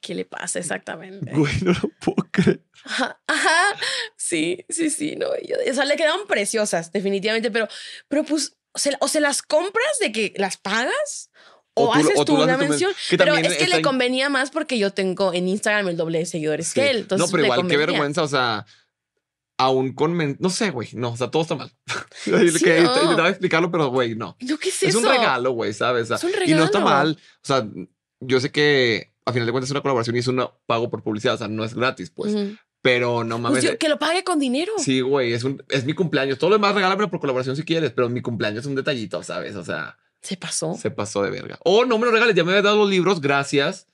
¿qué le pasa exactamente? Güey, no lo puedo creer. Ajá, ajá. Sí, sí, sí, no. o sea, le quedaron preciosas, definitivamente, pero, pero pues, o se, las compras de que las pagas o, haces tú, una mención. pero es que le convenía más porque yo tengo en Instagram el doble de seguidores que él. Entonces no, pero igual, qué vergüenza. O sea, aún con. No sé, güey. No, o sea, todo está mal. sí, Intentaba explicarlo, pero güey, no. ¿qué es, es un regalo, güey, ¿sabes? Y no está mal. O sea, yo sé que a final de cuentas es una colaboración y es un pago por publicidad. O sea, no es gratis, pues. Pero no pues mames. que lo pague con dinero. Sí, güey, es, un, mi cumpleaños. Todo lo demás regálame por colaboración si quieres, pero mi cumpleaños es un detallito, ¿sabes? O sea. Se pasó. Se pasó de verga. oh, no me lo regales, ya me habías dado los libros, gracias.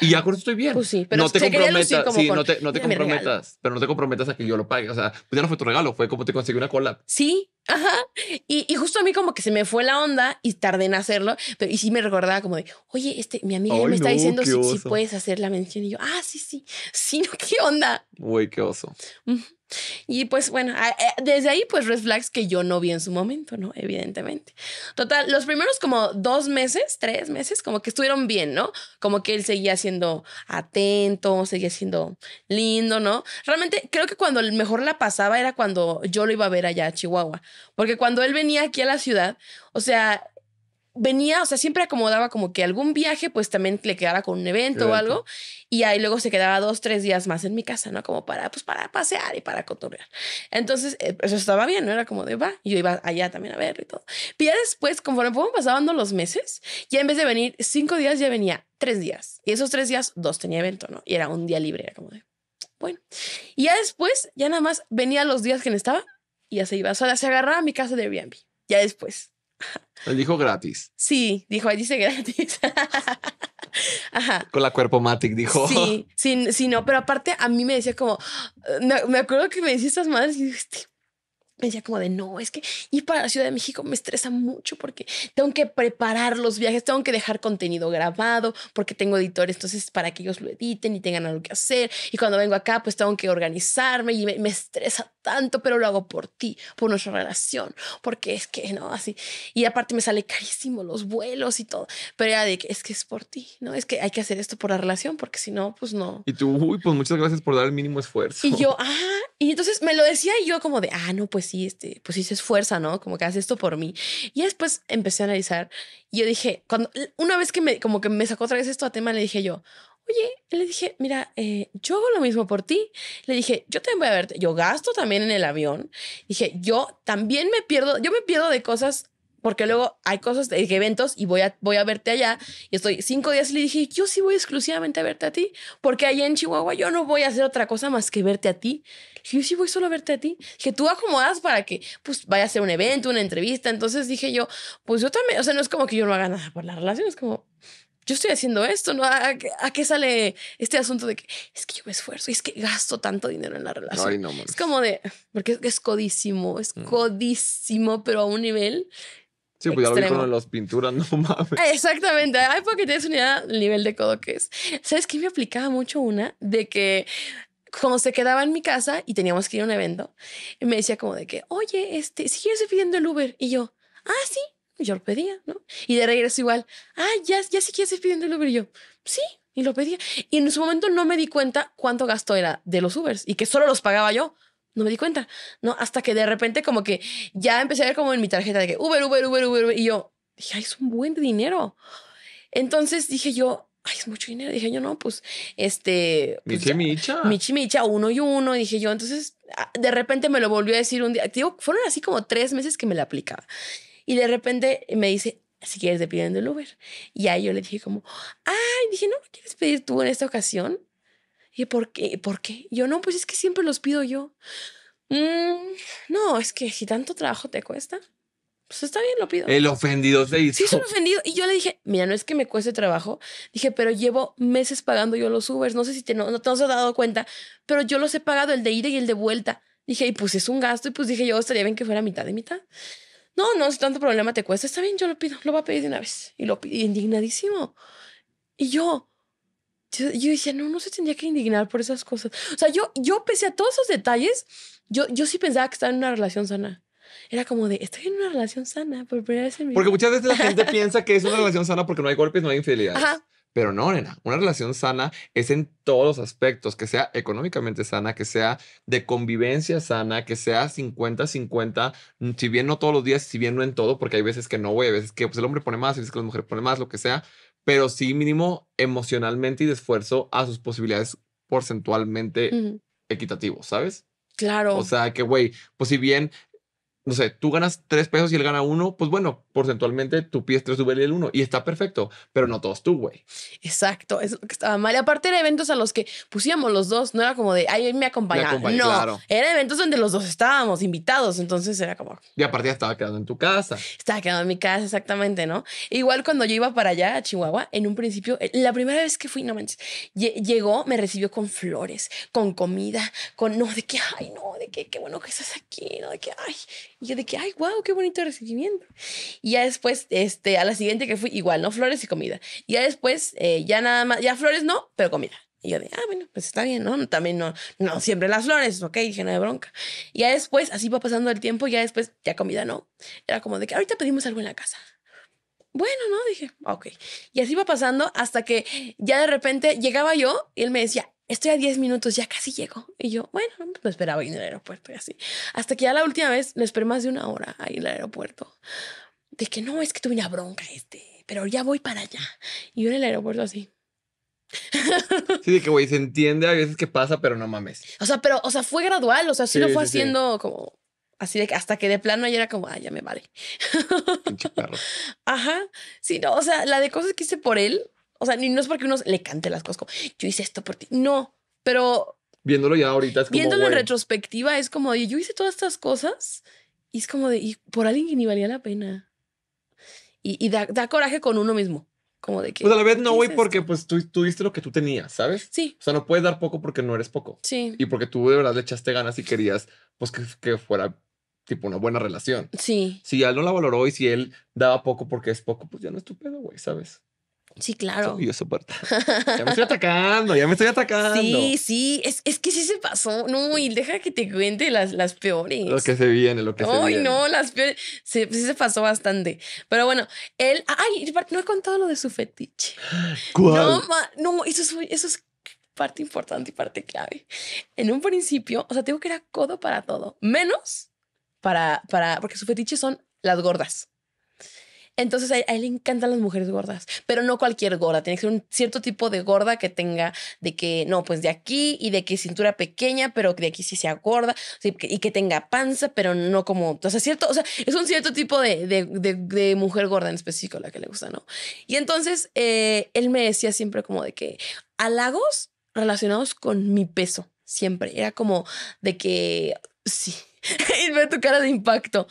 Y ya con eso estoy bien. Pues sí, pero no te comprometas. Sí, no te, comprometas. Pero no te comprometas a que yo lo pague. O sea, pues ya no fue tu regalo, fue como te conseguí una cola. Sí, Ajá. Y, justo a mí como que se me fue la onda y tardé en hacerlo, pero y sí me recordaba como de, oye, este, mi amiga me está diciendo si, puedes hacer la mención y yo, ah, sí, sí, sí, no, qué onda. Uy, qué oso. Y pues bueno, eh, desde ahí pues red flags que yo no vi en su momento, ¿no? Evidentemente. Total, los primeros como dos meses, tres meses, como que estuvieron bien, ¿no? Como que él seguía siendo atento, seguía siendo lindo, ¿no? Realmente creo que cuando mejor la pasaba era cuando yo lo iba a ver allá a Chihuahua porque cuando él venía aquí a la ciudad, o sea, venía, o sea, siempre acomodaba como que algún viaje, pues también le quedara con un evento, o algo, y ahí luego se quedaba dos, tres días más en mi casa, ¿no? Como para, pues para pasear y para cotorrear. Entonces, eh, eso pues, estaba bien, ¿no? Era como de, va, yo iba allá también a ver y todo. Y ya después, conforme pasaban pasando los meses, ya en vez de venir cinco días, ya venía tres días, y esos tres días, dos tenía evento, ¿no? Y era un día libre, era como de, bueno. Y ya después, ya nada más venía los días que necesitaba y ya se iba sola. Se agarraba a mi casa de Airbnb, ya después. dijo gratis. Sí, dijo, ahí dice gratis. Ajá. Con la cuerpo Matic, dijo. Sí, sí, sí, no, pero aparte a mí me decía como, me, acuerdo que me decía estas madres y este, me decía como de no, es que ir para la Ciudad de México me estresa mucho porque tengo que preparar los viajes, tengo que dejar contenido grabado porque tengo editores, entonces para que ellos lo editen y tengan algo que hacer. Y cuando vengo acá, pues tengo que organizarme y me estresa tanto, pero lo hago por ti, por nuestra relación, porque es que, ¿no? Así. Y aparte me sale carísimo los vuelos y todo, pero ya de que es que es por ti, ¿no? Es que hay que hacer esto por la relación, porque si no, pues no. Y tú, uy, pues muchas gracias por dar el mínimo esfuerzo. Y yo, ah, y entonces me lo decía y yo como de, ah, no, pues sí, este, pues sí se esfuerza, ¿no? Como que hace esto por mí. Y después empecé a analizar y yo dije, cuando, una vez que me, como que me sacó otra vez esto a tema, le dije yo, oye, le dije, mira, eh, yo hago lo mismo por ti. Le dije, yo también voy a verte, yo gasto también en el avión. Dije, yo también me pierdo, yo me pierdo de cosas porque luego hay cosas, de eventos y voy a, voy a verte allá. Y estoy cinco días y le dije, yo sí voy exclusivamente a verte a ti, porque allá en Chihuahua yo no voy a hacer otra cosa más que verte a ti. Dije, yo sí voy solo a verte a ti. Que tú acomodas para que pues vaya a ser un evento, una entrevista. Entonces dije yo, pues yo también, o sea, no es como que yo no haga nada por la relación, es como, yo estoy haciendo esto, ¿no? ¿A, qué sale este asunto de que es que yo me esfuerzo y es que gasto tanto dinero en la relación? no, es como de, porque es, codísimo, es codísimo, pero a un nivel. Sí, pues con las pinturas, no mames. Ah, exactamente. Hay porque tienes una nivel de codo que es. ¿Sabes que me aplicaba mucho una? De que como se quedaba en mi casa y teníamos que ir a un evento, me decía como de que, oye, este, si quieres pidiendo el Uber. Y yo, ah, sí, yo lo pedía, ¿no? Y de regreso igual, ah, ya, ya si quieres ir pidiendo el Uber. Y yo, sí, y lo pedía. Y en su momento no me di cuenta cuánto gasto era de los Ubers y que solo los pagaba yo. No me di cuenta, ¿no? Hasta que de repente como que ya empecé a ver como en mi tarjeta de que Uber, Uber, Uber, Uber. y yo, dije, ay, es un buen dinero. Entonces dije yo, ay, es mucho dinero. Dije yo, no, pues, este. Pues michi, micha. Michi, micha, uno y uno. Dije yo, entonces, ah, de repente me lo volvió a decir un día. Digo, fueron así como tres meses que me la aplicaba. Y de repente me dice, si quieres te pidiendo el Uber. Y ahí yo le dije como, ay, dije, no lo quieres pedir tú en esta ocasión. Y dije, ¿por qué? ¿Por qué? yo, no, pues es que siempre los pido yo. Mm, no, es que si tanto trabajo te cuesta, pues está bien, lo pido. El ofendido se hizo. Sí, es un ofendido. Y yo le dije, mira, no es que me cueste trabajo. Dije, pero llevo meses pagando yo los Ubers. No sé si te, no, no te has dado cuenta, pero yo los he pagado el de ida y el de vuelta. Dije, y pues es un gasto. Y pues dije, yo estaría bien que fuera mitad de mitad. No, no, si tanto problema te cuesta, está bien, yo lo pido, lo va a pedir de una vez. Y lo y indignadísimo. Y yo, yo, yo, decía, no, no se tendría que indignar por esas cosas. O sea, yo, yo pese a todos esos detalles, yo, yo sí pensaba que estaba en una relación sana. Era como de, estoy en una relación sana por primera vez en mi Porque muchas veces la gente piensa que es una relación sana porque no hay golpes, no hay infidelidades. Ajá. Pero no, nena, una relación sana es en todos los aspectos, que sea económicamente sana, que sea de convivencia sana, que sea 50-50, mm, si bien no todos los días, si bien no en todo, porque hay veces que no, güey, veces que pues, el hombre pone más, y veces que la mujer pone más, lo que sea, pero sí mínimo emocionalmente y de esfuerzo a sus posibilidades porcentualmente equitativo ¿sabes? Claro. O sea, que, güey, pues si bien no sé, tú ganas tres pesos y él gana uno, pues bueno, porcentualmente tú pies tres, sube el uno y está perfecto, pero no todos tú, güey. Exacto, es lo que estaba mal. aparte eran eventos a los que pusíamos los dos, no era como de, ay, me acompañaba. no, era eran eventos donde los dos estábamos invitados, entonces era como... Y aparte ya estaba quedando en tu casa. Estaba quedando en mi casa, exactamente, ¿no? Igual cuando yo iba para allá, a Chihuahua, en un principio, eh, la primera vez que fui, no manches, llegó, me recibió con flores, con comida, con, no, de que, ay, no, de que, qué bueno que estás aquí, no, de que, ay y yo de que, ay, wow, qué bonito recibimiento. Y ya después, este, a la siguiente que fui, igual, ¿no? Flores y comida. Y ya después, eh, ya nada más, ya flores no, pero comida. Y yo de, ah, bueno, pues está bien, ¿no? También no, no, siempre las flores, ok, dije, no de bronca. Y ya después, así va pasando el tiempo, ya después, ya comida no. Era como de que ahorita pedimos algo en la casa. Bueno, ¿no? Dije, ok. Y así va pasando hasta que ya de repente llegaba yo y él me decía, estoy a 10 minutos, ya casi llego. Y yo, bueno, me esperaba ir en el aeropuerto y así. Hasta que ya la última vez no esperé más de una hora ahí en el aeropuerto. De que no, es que tuve una bronca este, pero ya voy para allá. Y yo en el aeropuerto así. Sí, de que, güey, se entiende a veces que pasa, pero no mames. O sea, pero, o sea, fue gradual, o sea, sí, lo fue haciendo como Así de que hasta que de plano ayer era como, ah, ya me vale. Ajá. Sí, no, o sea, la de cosas que hice por él, o sea, no es porque uno le cante las cosas como yo hice esto por ti. No, pero. Viéndolo ya ahorita es como. Viéndolo en retrospectiva es como, yo hice todas estas cosas y es como de, y por alguien que ni valía la pena. Y, da, coraje con uno mismo como de que. Pues a la vez no, güey, porque pues tú tuviste lo que tú tenías, ¿sabes? Sí. O sea, no puedes dar poco porque no eres poco. Sí. Y porque tú de verdad le echaste ganas y querías, pues que, fuera tipo una buena relación. Sí. Si él no la valoró y si él daba poco porque es poco, pues ya no es tu pedo, güey, ¿sabes? Sí, claro. yo Ya me estoy atacando, ya me estoy atacando. Sí, sí, es, que sí se pasó. No, y deja que te cuente las, las peores. Lo que se viene, lo que se viene. Ay, no, las peores. Sí, se pasó bastante. Pero bueno, él. Ay, no he contado lo de su fetiche. No, no eso es, eso es parte importante y parte clave. En un principio, o sea, tengo que era codo para todo, menos para, para, porque su fetiche son las gordas. Entonces a él, le encantan las mujeres gordas, pero no cualquier gorda, tiene que ser un cierto tipo de gorda que tenga de que, no, pues de aquí y de que cintura pequeña, pero de aquí sí sea gorda y que tenga panza, pero no como, o sea, cierto, o sea, es un cierto tipo de, mujer gorda en específico la que le gusta, ¿no? Y entonces eh, él me decía siempre como de que halagos relacionados con mi peso, siempre, era como de que, sí, y ve tu cara de impacto.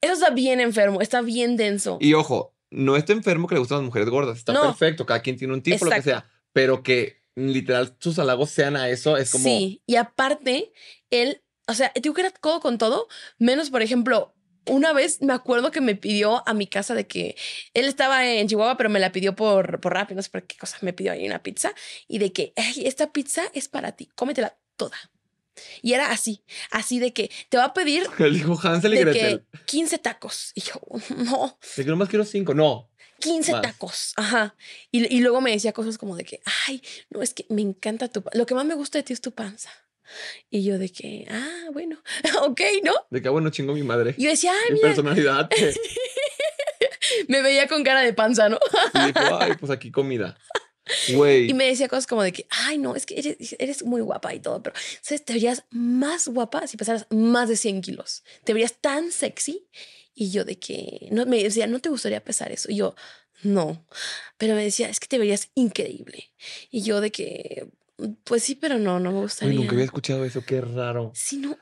Eso está bien enfermo, está bien denso. Y ojo, no está enfermo que le gustan las mujeres gordas, está perfecto, cada quien tiene un tipo, lo que sea, pero que literal sus halagos sean a eso, es como... Sí, y aparte, él, o sea, digo que era todo con todo, menos, por ejemplo, una vez me acuerdo que me pidió a mi casa de que él estaba en Chihuahua, pero me la pidió por, por no sé por qué cosa, me pidió ahí una pizza y de que, esta pizza es para ti, cómetela toda. Y era así, así de que te va a pedir dijo Hansel y de que 15 tacos. Y yo, no. De que nomás quiero 5, no. 15 tacos, ajá. Y, luego me decía cosas como de que, ay, no, es que me encanta tu... Lo que más me gusta de ti es tu panza. Y yo de que, ah, bueno, ok, ¿no? De que, ah, bueno, chingo mi madre. yo decía, mi personalidad. me veía con cara de panza, ¿no? y ay, pues aquí comida. Y me decía cosas como de que, ay, no, es que eres, muy guapa y todo, pero te verías más guapa si pesaras más de 100 kilos. Te verías tan sexy. Y yo de que, no, me decía, ¿no te gustaría pesar eso? Y yo, no. Pero me decía, es que te verías increíble. Y yo de que, pues sí, pero no, no me gustaría. nunca había escuchado eso, qué raro.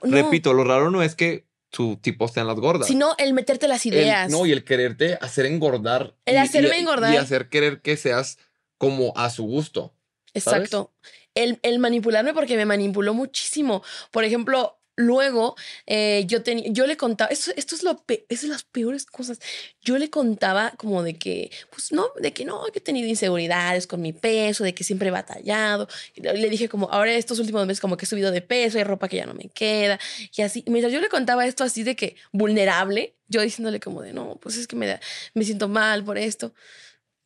Repito, lo raro no es que tu tipo sean las gordas. Sino el meterte las ideas. no, y el quererte hacer engordar. El y, hacerme engordar. Y hacer querer que seas como a su gusto. Exacto. El, manipularme porque me manipuló muchísimo. Por ejemplo, Luego, eh, yo, yo le contaba, esto, esto es lo es las peores cosas. Yo le contaba como de que, pues no, de que no, que he tenido inseguridades con mi peso, de que siempre he batallado. Le dije como, ahora estos últimos meses como que he subido de peso, hay ropa que ya no me queda. Y así, mientras yo le contaba esto así de que vulnerable, yo diciéndole como de, no, pues es que me, da, me siento mal por esto,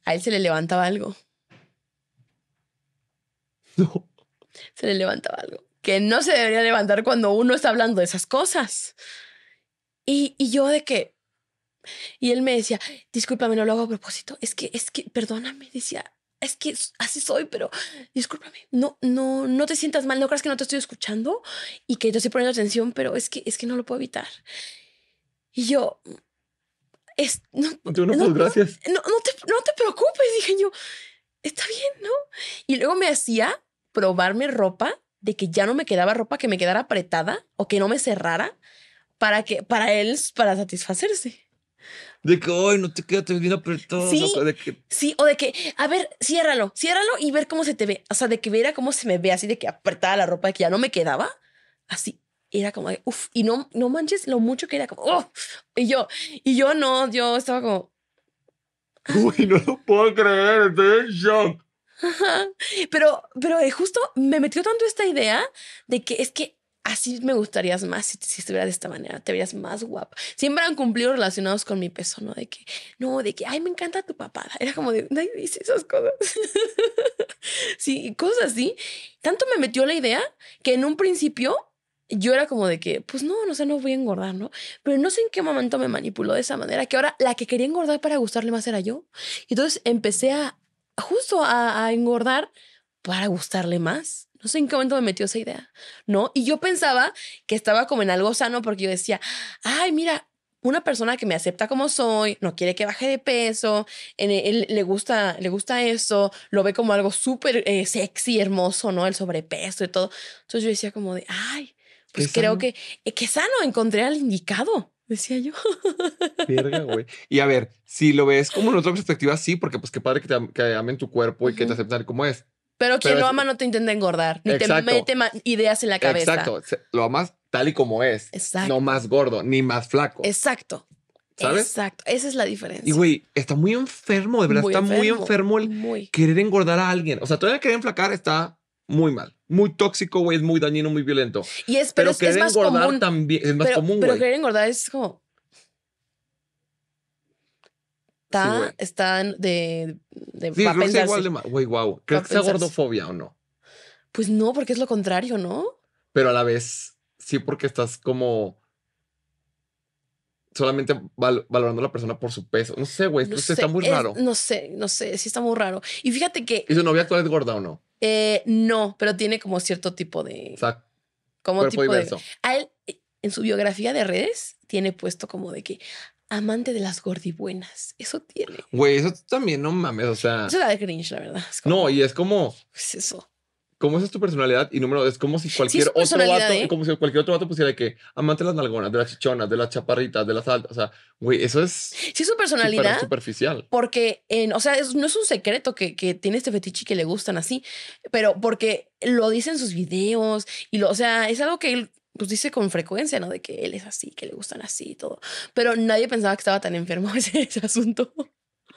a él se le levantaba algo. No. Se le levantaba algo. Que no se debería levantar cuando uno está hablando de esas cosas. Y, yo de que... Y él me decía, discúlpame, no lo hago a propósito. Es que, es que, perdóname, decía, es que así soy, pero discúlpame, no, no, no te sientas mal, no creas que no te estoy escuchando y que yo estoy poniendo atención, pero es que, es que no lo puedo evitar. Y yo, es, no, no, pues, gracias. te, no te preocupes, dije yo, está bien, ¿no? Y luego me hacía probarme ropa, de que ya no me quedaba ropa que me quedara apretada o que no me cerrara para que para él para satisfacerse. De que hoy no te quedas bien apretado. Sí, o de que, a ver, ciérralo, ciérralo y ver cómo se te ve. O sea, de que viera cómo se me ve así, de que apretada la ropa, de que ya no me quedaba. Así, era como de, uff, y no, no manches lo mucho que era como, oh, y yo, y yo no, yo estaba como. Uy, no lo puedo creer, estoy en shock. Pero, eh, justo me metió tanto esta idea de que es que así me gustarías más si, si estuvieras de esta manera, te verías más guapa. Siempre han cumplido relacionados con mi peso, ¿no? De que, no, de que, ay, me encanta tu papada. Era como de, ay, dice esas cosas. sí, cosas así. Tanto me metió la idea que en un principio yo era como de que, pues no, no sé, no voy a engordar, ¿no? Pero no sé en qué momento me manipuló de esa manera, que ahora la que quería engordar para gustarle más era yo. Y entonces empecé a, justo a, engordar para gustarle más. No sé en qué momento me metió esa idea, ¿no? Y yo pensaba que estaba como en algo sano porque yo decía, ay, mira, una persona que me acepta como soy, no quiere que baje de peso, e, él, le, gusta, le gusta eso, lo ve como algo súper eh, sexy, hermoso, ¿no? El sobrepeso y todo. Entonces yo decía como de, ay, pues creo que, eh, que sano, encontré al indicado. Decía yo. Verga, güey. Y a ver, si lo ves como en otra perspectiva, sí, porque pues qué padre que, te amen tu cuerpo y que te aceptan como es. Pero quien lo ama no te intenta engordar, ni te mete ideas en la cabeza. Exacto. Lo amas tal y como es. Exacto. No más gordo, ni más flaco. Exacto. ¿Sabes? Exacto. Esa es la diferencia. Y güey, está muy enfermo, de verdad. está muy enfermo el querer engordar a alguien. O sea, todavía querer enflacar está muy mal muy tóxico, güey, es muy dañino, muy violento. Y es, pero, pero es, más engordar común. también es más común, güey. Pero querer engordar es como. Está, están de. de sí, igual de Güey, wow. ¿Crees que sea gordofobia o no? Pues no, porque es lo contrario, ¿no? Pero a la vez, sí, porque estás como solamente valorando a la persona por su peso. No sé, güey, está muy raro. No sé, no sé, sí está muy raro. Y fíjate que... ¿Y su novia actual es gorda o no? Eh, no, pero tiene como cierto tipo de. Exacto. Como tipo de. A él, eh, en su biografía de redes, tiene puesto como de que amante de las gordibuenas. Eso tiene. Güey, eso también no mames. O sea. Eso da de cringe, la verdad. no, y es como. Es eso cómo es tu personalidad y número es ¿eh? como si cualquier otro vato, como si cualquier otro pusiera que amante de las nalgonas, de las chichonas, de las chaparritas, de las altas, o sea, güey, eso es Sí su personalidad superficial. Porque o sea, no es un secreto que, tiene este fetiche que le gustan así, pero porque lo dice en sus videos y lo, o sea, es algo que él pues dice con frecuencia, ¿no? De que él es así, que le gustan así y todo. Pero nadie pensaba que estaba tan enfermo ese asunto.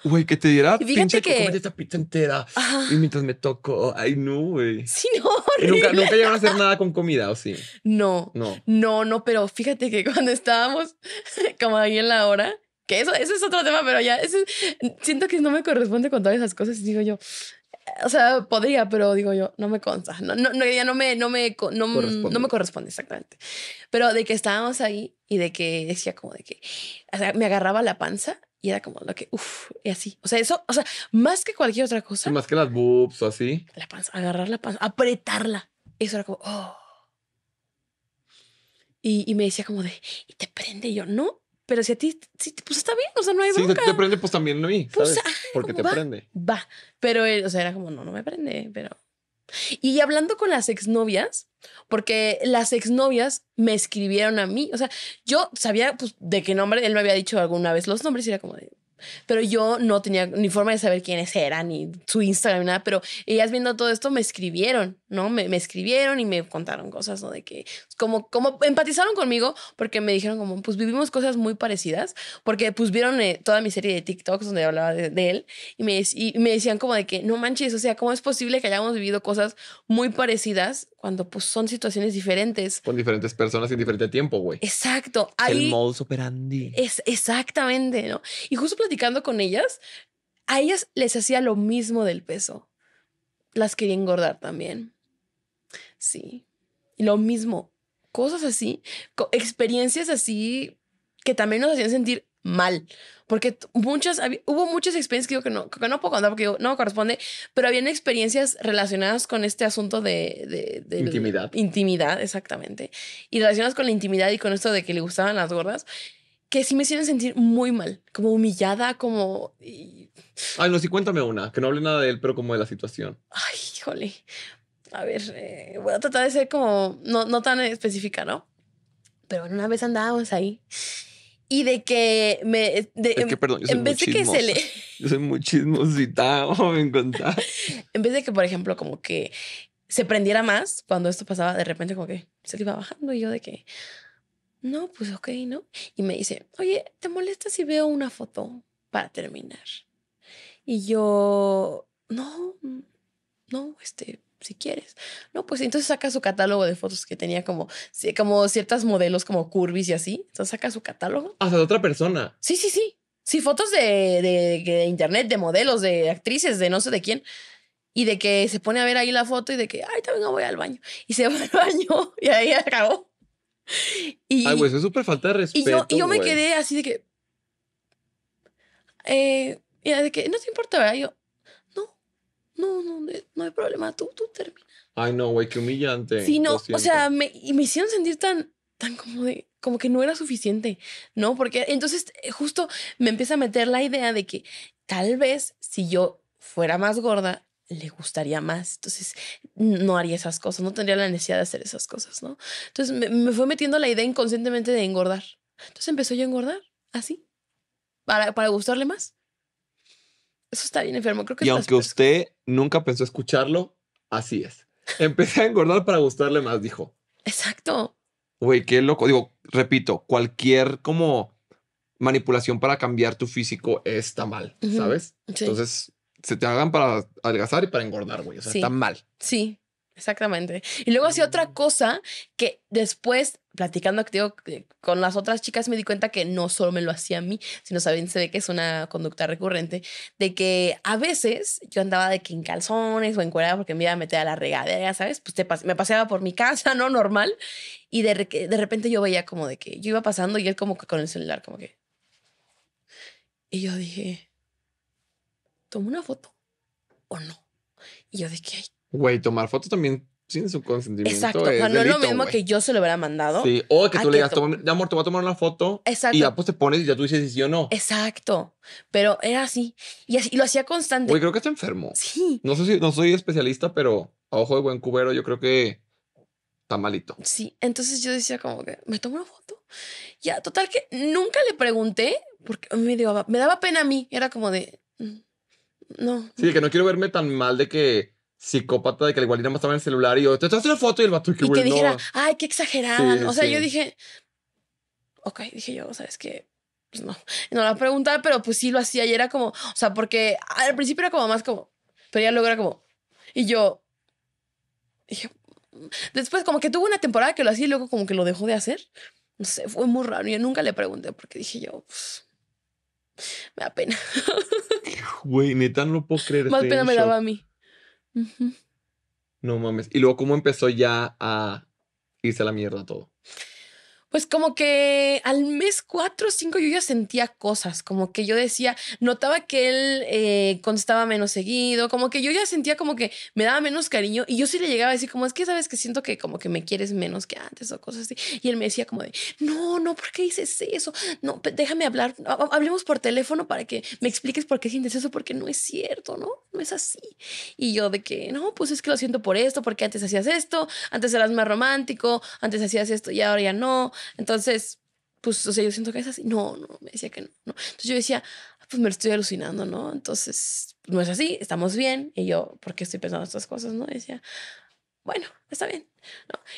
Güey, que te diera pinche que... Comete esta pizza entera. Y mientras me toco. Ay, no, güey. Sí, no, Nunca, nunca llegaron a hacer nada con comida, ¿o sí? No. No. No, no, pero fíjate que cuando estábamos como ahí en la hora, que eso, eso es otro tema, pero ya eso, siento que no me corresponde con todas esas cosas. digo yo, o sea, podría, pero digo yo, no me consta. No, no, no no me, no me, no, me corresponde exactamente. Pero de que estábamos ahí y de que decía como de que, o sea, me agarraba la panza y era como lo que, uff, y así. O sea, eso, o sea, más que cualquier otra cosa. Sí, más que las boobs o así. La panza, agarrar la panza, apretarla. Eso era como, oh. Y, me decía como de, y te prende. yo, no, pero si a ti, pues está bien, o sea, no hay bronca. Si te prende, pues también no mí pues, ¿sabes? Porque te prende. Va, pero, eh, o sea, era como, no, no me prende, pero y hablando con las exnovias, porque las exnovias me escribieron a mí, o sea, yo sabía pues, de qué nombre, él me había dicho alguna vez los nombres y era como de, pero yo no tenía ni forma de saber quiénes eran, ni su Instagram, ni nada. Pero ellas viendo todo esto me escribieron, ¿no? Me, me escribieron y me contaron cosas, ¿no? De que, como, como empatizaron conmigo porque me dijeron como, pues vivimos cosas muy parecidas, porque pues vieron eh, toda mi serie de TikToks donde hablaba de, él y me, y me decían como de que, no manches, o sea, ¿cómo es posible que hayamos vivido cosas muy parecidas cuando pues son situaciones diferentes. Con diferentes personas en diferente tiempo, güey. Exacto. el modus operandi. Es exactamente, ¿no? Y justo platicando con ellas, a ellas les hacía lo mismo del peso. Las quería engordar también. Sí. lo mismo. Cosas así, experiencias así que también nos hacían sentir mal porque muchas, hubo muchas experiencias que no, puedo contar porque no me corresponde, pero habían experiencias relacionadas con este asunto de... intimidad. intimidad, exactamente. Y relacionadas con la intimidad y con esto de que le gustaban las gordas, que sí me hicieron sentir muy mal, como humillada, como... Ay, no, sí, cuéntame una, que no hable nada de él, pero como de la situación. Ay, híjole. A ver, eh, voy a tratar de ser como, no, tan específica, ¿no? Pero una vez andábamos ahí y de que me es que, em, perdón, en vez de que se le yo soy muy chismosita me encanta en vez de que por ejemplo como que se prendiera más cuando esto pasaba de repente como que se le iba bajando y yo de que no pues ok no y me dice oye te molesta si veo una foto para terminar y yo no mm, no este si quieres. No, pues entonces saca su catálogo de fotos que tenía como, como ciertas modelos como curvis y así. Entonces saca su catálogo. Hasta de otra persona. Sí, sí, sí. Sí, fotos de, internet, de modelos, de actrices, de no sé de quién. Y de que se pone a ver ahí la foto y de que, ay, también voy al baño. Y se va al baño y ahí acabó. Y, ay, güey, es súper falta de respeto. Y yo, me quedé así de que. Eh, de que, no te importa, ¿verdad? Yo, no, no, no hay problema, tú, tú termina. Ay, no, güey, qué humillante. Sí, no, o sea, me, y me hicieron sentir tan, tan como de, como que no era suficiente, ¿no? Porque entonces eh, justo me empieza a meter la idea de que tal vez si yo fuera más gorda, le gustaría más. Entonces, no haría esas cosas, no tendría la necesidad de hacer esas cosas, ¿no? Entonces, me, fue metiendo la idea inconscientemente de engordar. Entonces, empezó yo a engordar, así, para gustarle más. Eso está bien enfermo, creo que. Y aunque usted nunca pensó escucharlo, así es. Empecé a engordar para gustarle más, dijo. Exacto. Güey, qué loco. Digo, repito, cualquier como manipulación para cambiar tu físico está mal, ¿sabes? Entonces, se te hagan para adelgazar y para engordar, güey. O sea, está mal. Sí, Exactamente. Y luego hacía otra mm. cosa que después, platicando eh, con las otras chicas, me di cuenta que no solo me lo hacía a mí, sino saben, se ve que es una conducta recurrente, de que a veces yo andaba de que en calzones o en cuerda porque me iba a meter a la regadera, ¿sabes? Pues me paseaba por mi casa, ¿no? Normal. Y de, repente yo veía como de que yo iba pasando y él como con el celular, como que... Y yo dije, ¿tomo una foto o no? Y yo dije, ay, Güey, tomar fotos también sin su consentimiento. Exacto. Es no, no es lo mismo que yo se lo hubiera mandado. Sí. O que tú le digas, de amor, te voy a tomar una foto. Exacto. Y ya pues te pones y ya tú dices sí o no. Exacto. Pero era así. Y, así, lo hacía constante. Güey, creo que está enfermo. Sí. No, sé si, no soy especialista, pero a ojo de buen cubero, yo creo que está malito. Sí. Entonces yo decía, como que, ¿me tomo una foto? Ya, total que nunca le pregunté, porque me, me daba pena a mí. Era como de. Mm, no. Sí, que no quiero verme tan mal de que psicópata de que la igualita más estaba en el celular y yo, te haces una foto y el vato que, y que dijera, ay, qué exagerada. o sea, yo dije, ok, dije yo, ¿sabes que Pues no, no la preguntaba, pero pues sí lo hacía y era como, o sea, porque al principio era como más como, pero ya luego era como, y yo, dije, después como que tuvo una temporada que lo hacía y luego como que lo dejó de hacer. No sé, fue muy raro. Y Yo nunca le pregunté porque dije yo, pues, me da pena. Güey, neta, no lo puedo creer. Más pena me daba a mí. No mames. Y luego, ¿cómo empezó ya a irse a la mierda todo? pues como que al mes cuatro o cinco yo ya sentía cosas, como que yo decía, notaba que él eh, contestaba menos seguido, como que yo ya sentía como que me daba menos cariño y yo sí le llegaba a decir como, es que sabes que siento que como que me quieres menos que antes o cosas así. Y él me decía como de, no, no, ¿por qué dices eso? No, déjame hablar, hablemos por teléfono para que me expliques por qué sientes eso, porque no es cierto, ¿no? No es así. Y yo de que, no, pues es que lo siento por esto, porque antes hacías esto, antes eras más romántico, antes hacías esto y ahora ya no. Entonces, pues, yo siento que es así. No, no, me decía que no, Entonces yo decía, ah, pues me lo estoy alucinando, ¿no? Entonces, no es así, estamos bien. Y yo, ¿por qué estoy pensando estas cosas, no? decía, bueno, está bien.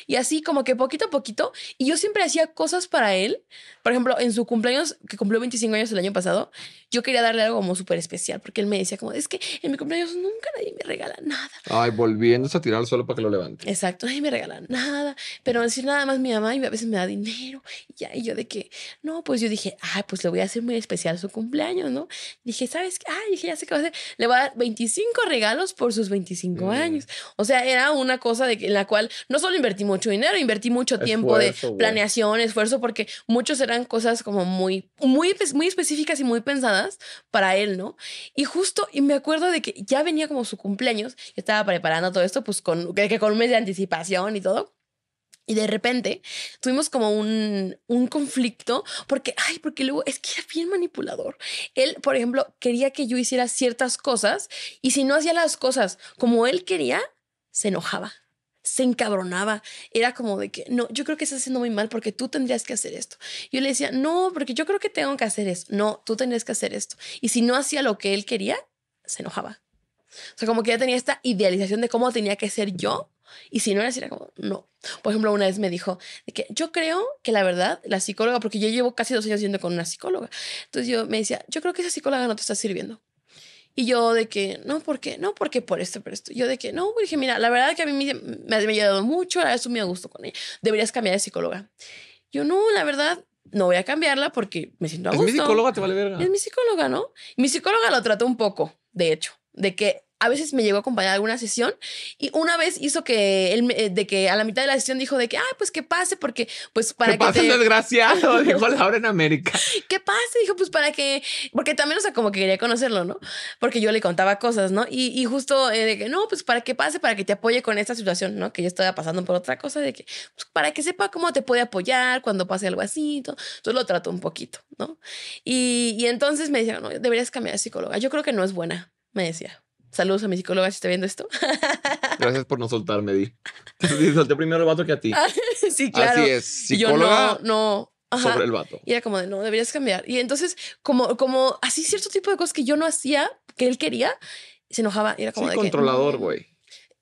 Y así como que poquito a poquito, y yo siempre hacía cosas para él. Por ejemplo, en su cumpleaños, que cumplió 25 años el año pasado, yo quería darle algo como súper especial, porque él me decía como, es que en mi cumpleaños nunca nadie me regala nada. Ay, volviéndose a tirar solo para que lo levante. Exacto, nadie me regala nada, pero decir nada más mi mamá y a veces me da dinero, y yo de que, no, pues yo dije, ay, ah, pues le voy a hacer muy especial su cumpleaños, ¿no? Dije, ¿sabes qué? Ay, dije, ya sé qué va a hacer, le voy a dar 25 regalos por sus 25 mm. años. O sea, era una cosa de en la cual no solo invertí mucho dinero, invertí mucho tiempo de planeación, esfuerzo, porque muchos eran cosas como muy, muy, muy específicas y muy pensadas para él, ¿no? Y justo, y me acuerdo de que ya venía como su cumpleaños, yo estaba preparando todo esto, pues con, que con un mes de anticipación y todo. Y de repente tuvimos como un, un, conflicto porque, ay, porque luego es que era bien manipulador. Él, por ejemplo, quería que yo hiciera ciertas cosas y si no hacía las cosas como él quería, se enojaba se encabronaba. Era como de que, no, yo creo que estás haciendo muy mal porque tú tendrías que hacer esto. Yo le decía, no, porque yo creo que tengo que hacer esto. No, tú tendrías que hacer esto. Y si no hacía lo que él quería, se enojaba. O sea, como que ya tenía esta idealización de cómo tenía que ser yo. Y si no era así, era como, no. Por ejemplo, una vez me dijo de que yo creo que la verdad, la psicóloga, porque yo llevo casi dos años yendo con una psicóloga. Entonces yo me decía, yo creo que esa psicóloga no te está sirviendo. Y yo de que, no, ¿por qué? No, porque por esto, por esto. Yo de que, no, dije, mira, la verdad que a mí me, ha ayudado mucho, la verdad a gusto con ella. Deberías cambiar de psicóloga. Yo, no, la verdad, no voy a cambiarla porque me siento a gusto. Es mi psicóloga, te vale verga. Es mi psicóloga, ¿no? mi psicóloga lo trató un poco, de hecho, de que a veces me llegó a acompañar a alguna sesión y una vez hizo que él, eh, de que a la mitad de la sesión dijo de que, ah, pues que pase, porque pues para que. Que pase desgraciado, dijo en América. Que pase, dijo, pues para que. Porque también, o sea, como que quería conocerlo, ¿no? Porque yo le contaba cosas, ¿no? Y, justo eh, de que, no, pues para que pase, para que te apoye con esta situación, ¿no? Que yo estaba pasando por otra cosa, de que, pues, para que sepa cómo te puede apoyar cuando pase algo así, todo. Entonces lo trato un poquito, ¿no? Y, entonces me dijeron no, deberías cambiar de psicóloga. Yo creo que no es buena, me decía. Saludos a mi psicóloga si está viendo esto. Gracias por no soltarme, Di. Solté primero el vato que a ti. Ah, sí, claro. Así es. Psicóloga. Yo no, no. sobre el vato. Y era como de, no, deberías cambiar. Y entonces, como, como así cierto tipo de cosas que yo no hacía, que él quería, se enojaba. era como sí, controlador, mm, güey.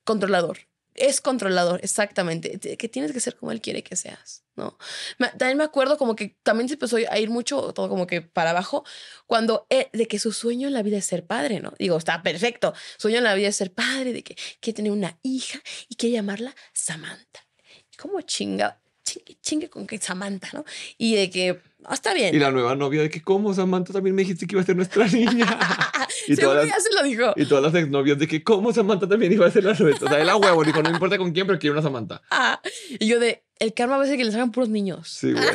controlador es controlador, exactamente, que tienes que ser como él quiere que seas, ¿no? también me acuerdo como que también se empezó a ir mucho, todo como que para abajo, cuando eh, de que su sueño en la vida es ser padre, ¿no? Digo, está perfecto, sueño en la vida es ser padre, de que quiere tener una hija y quiere llamarla Samantha. ¿Cómo chinga? chingue, con que Samantha, ¿no? Y de que ah, está bien. Y la nueva novia de que, ¿cómo Samantha también me dijiste que iba a ser nuestra niña? y todas se lo dijo. Y todas las exnovias de que, ¿cómo Samantha también iba a ser la nuestra? O sea, él a huevo dijo, no importa con quién, pero quiero una Samantha. Ah, y yo de, el karma a veces que les hagan puros niños. Sí, güey.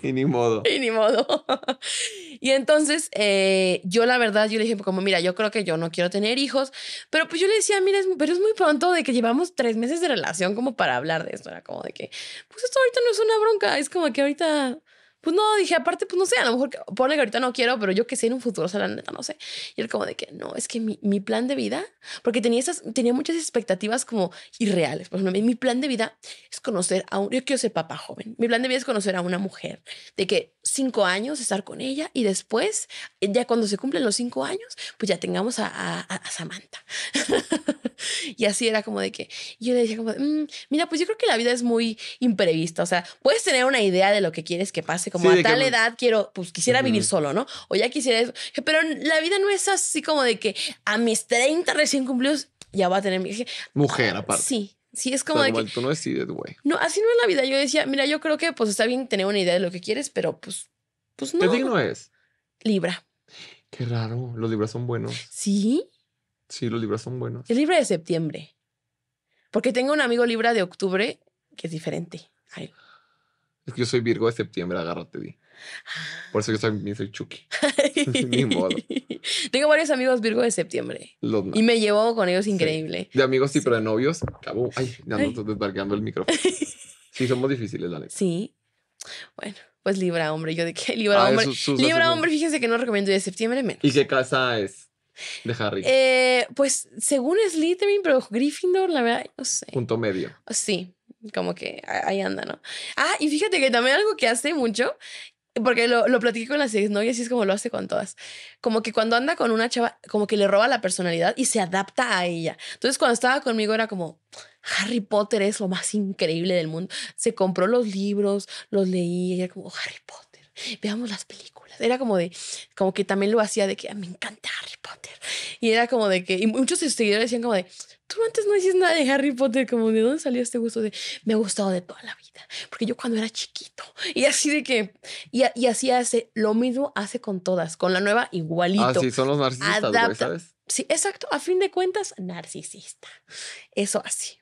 Y ni modo. Y ni modo. y entonces eh, yo la verdad, yo le dije como, mira, yo creo que yo no quiero tener hijos, pero pues yo le decía, mira, pero es muy pronto de que llevamos tres meses de relación como para hablar de esto. Era como de que, pues esto ahorita no es una bronca, es como que ahorita pues no, dije, aparte, pues no sé, a lo mejor pone que ahorita no quiero, pero yo que sé, en un futuro, o sea, la neta, no sé. Y él como de que, no, es que mi, mi plan de vida, porque tenía, esas, tenía muchas expectativas como irreales. pues no mi plan de vida es conocer a un, yo quiero ser papá joven, mi plan de vida es conocer a una mujer, de que cinco años estar con ella y después, ya cuando se cumplen los cinco años, pues ya tengamos a, Samantha. y así era como de que yo le decía como, mm, mira, pues yo creo que la vida es muy imprevista, o sea, puedes tener una idea de lo que quieres que pase, como a tal edad quiero, pues quisiera vivir solo, ¿no? O ya quisiera eso, pero la vida no es así como de que a mis 30 recién cumplidos ya va a tener Mujer aparte. Sí, Sí, es como, tú no decides, güey. No, así no es la vida. Yo decía, mira, yo creo que pues está bien tener una idea de lo que quieres, pero pues, pues no. ¿Qué digno es? Libra. Qué raro. Los libras son buenos. ¿Sí? Sí, los libras son buenos. El libra de septiembre. Porque tengo un amigo libra de octubre que es diferente. Es que yo soy Virgo de septiembre, agárrate, di. Ah. Por eso yo soy Chucky. Ni modo. Tengo varios amigos Virgo de septiembre. y me llevo con ellos increíble. De amigos sí, pero de novios. Ay, ya no estoy desbarqueando el micrófono. sí, somos difíciles, dale Sí. Bueno, pues Libra, hombre. Yo de qué Libra, ah, hombre. libra, hombre, fíjense que no recomiendo de septiembre menos. ¿Y qué casa es? de Harry? Eh, pues según es Slytherin, pero Gryffindor, la verdad, no sé. Punto medio. Sí, como que ahí anda, ¿no? Ah, y fíjate que también algo que hace mucho porque lo, lo platiqué con las seis ¿no? Y así es como lo hace con todas. Como que cuando anda con una chava, como que le roba la personalidad y se adapta a ella. Entonces, cuando estaba conmigo era como, Harry Potter es lo más increíble del mundo. Se compró los libros, los leí, y era como, oh, Harry Potter veamos las películas. Era como de, como que también lo hacía de que ah, me encanta Harry Potter. Y era como de que, y muchos de sus seguidores decían como de, tú antes no hiciste nada de Harry Potter, como de dónde salió este gusto de, me ha gustado de toda la vida, porque yo cuando era chiquito, y así de que, y, y así hace, lo mismo hace con todas, con la nueva igualito. Así ah, son los narcisistas, ¿sabes? Sí, exacto. A fin de cuentas, narcisista. Eso así.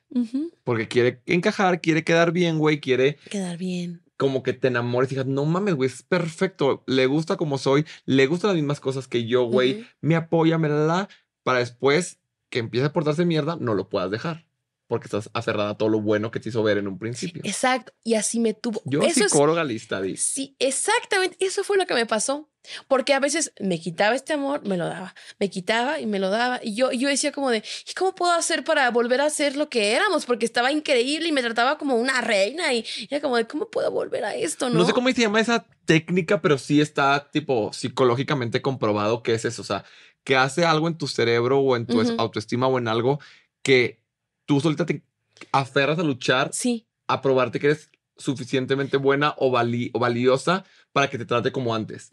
Porque quiere encajar, quiere quedar bien, güey, quiere... Quedar bien como que te enamores y digas, no mames, güey, es perfecto, le gusta como soy, le gustan las mismas cosas que yo, güey, me apoya, me la, la, para después que empiece a portarse mierda, no lo puedas dejar porque estás aferrada a todo lo bueno que te hizo ver en un principio. Exacto, y así me tuvo. Yo soy psicóloga lista, dice. Sí, exactamente, eso fue lo que me pasó, porque a veces me quitaba este amor, me lo daba, me quitaba y me lo daba, y yo, yo decía como de, ¿y cómo puedo hacer para volver a ser lo que éramos? Porque estaba increíble y me trataba como una reina, y era como de, ¿cómo puedo volver a esto? No, no sé cómo se llama esa técnica, pero sí está tipo psicológicamente comprobado que es eso, o sea, que hace algo en tu cerebro o en tu autoestima o en algo que tú solita te aferras a luchar, sí. a probarte que eres suficientemente buena o, valiosa para que te trate como antes.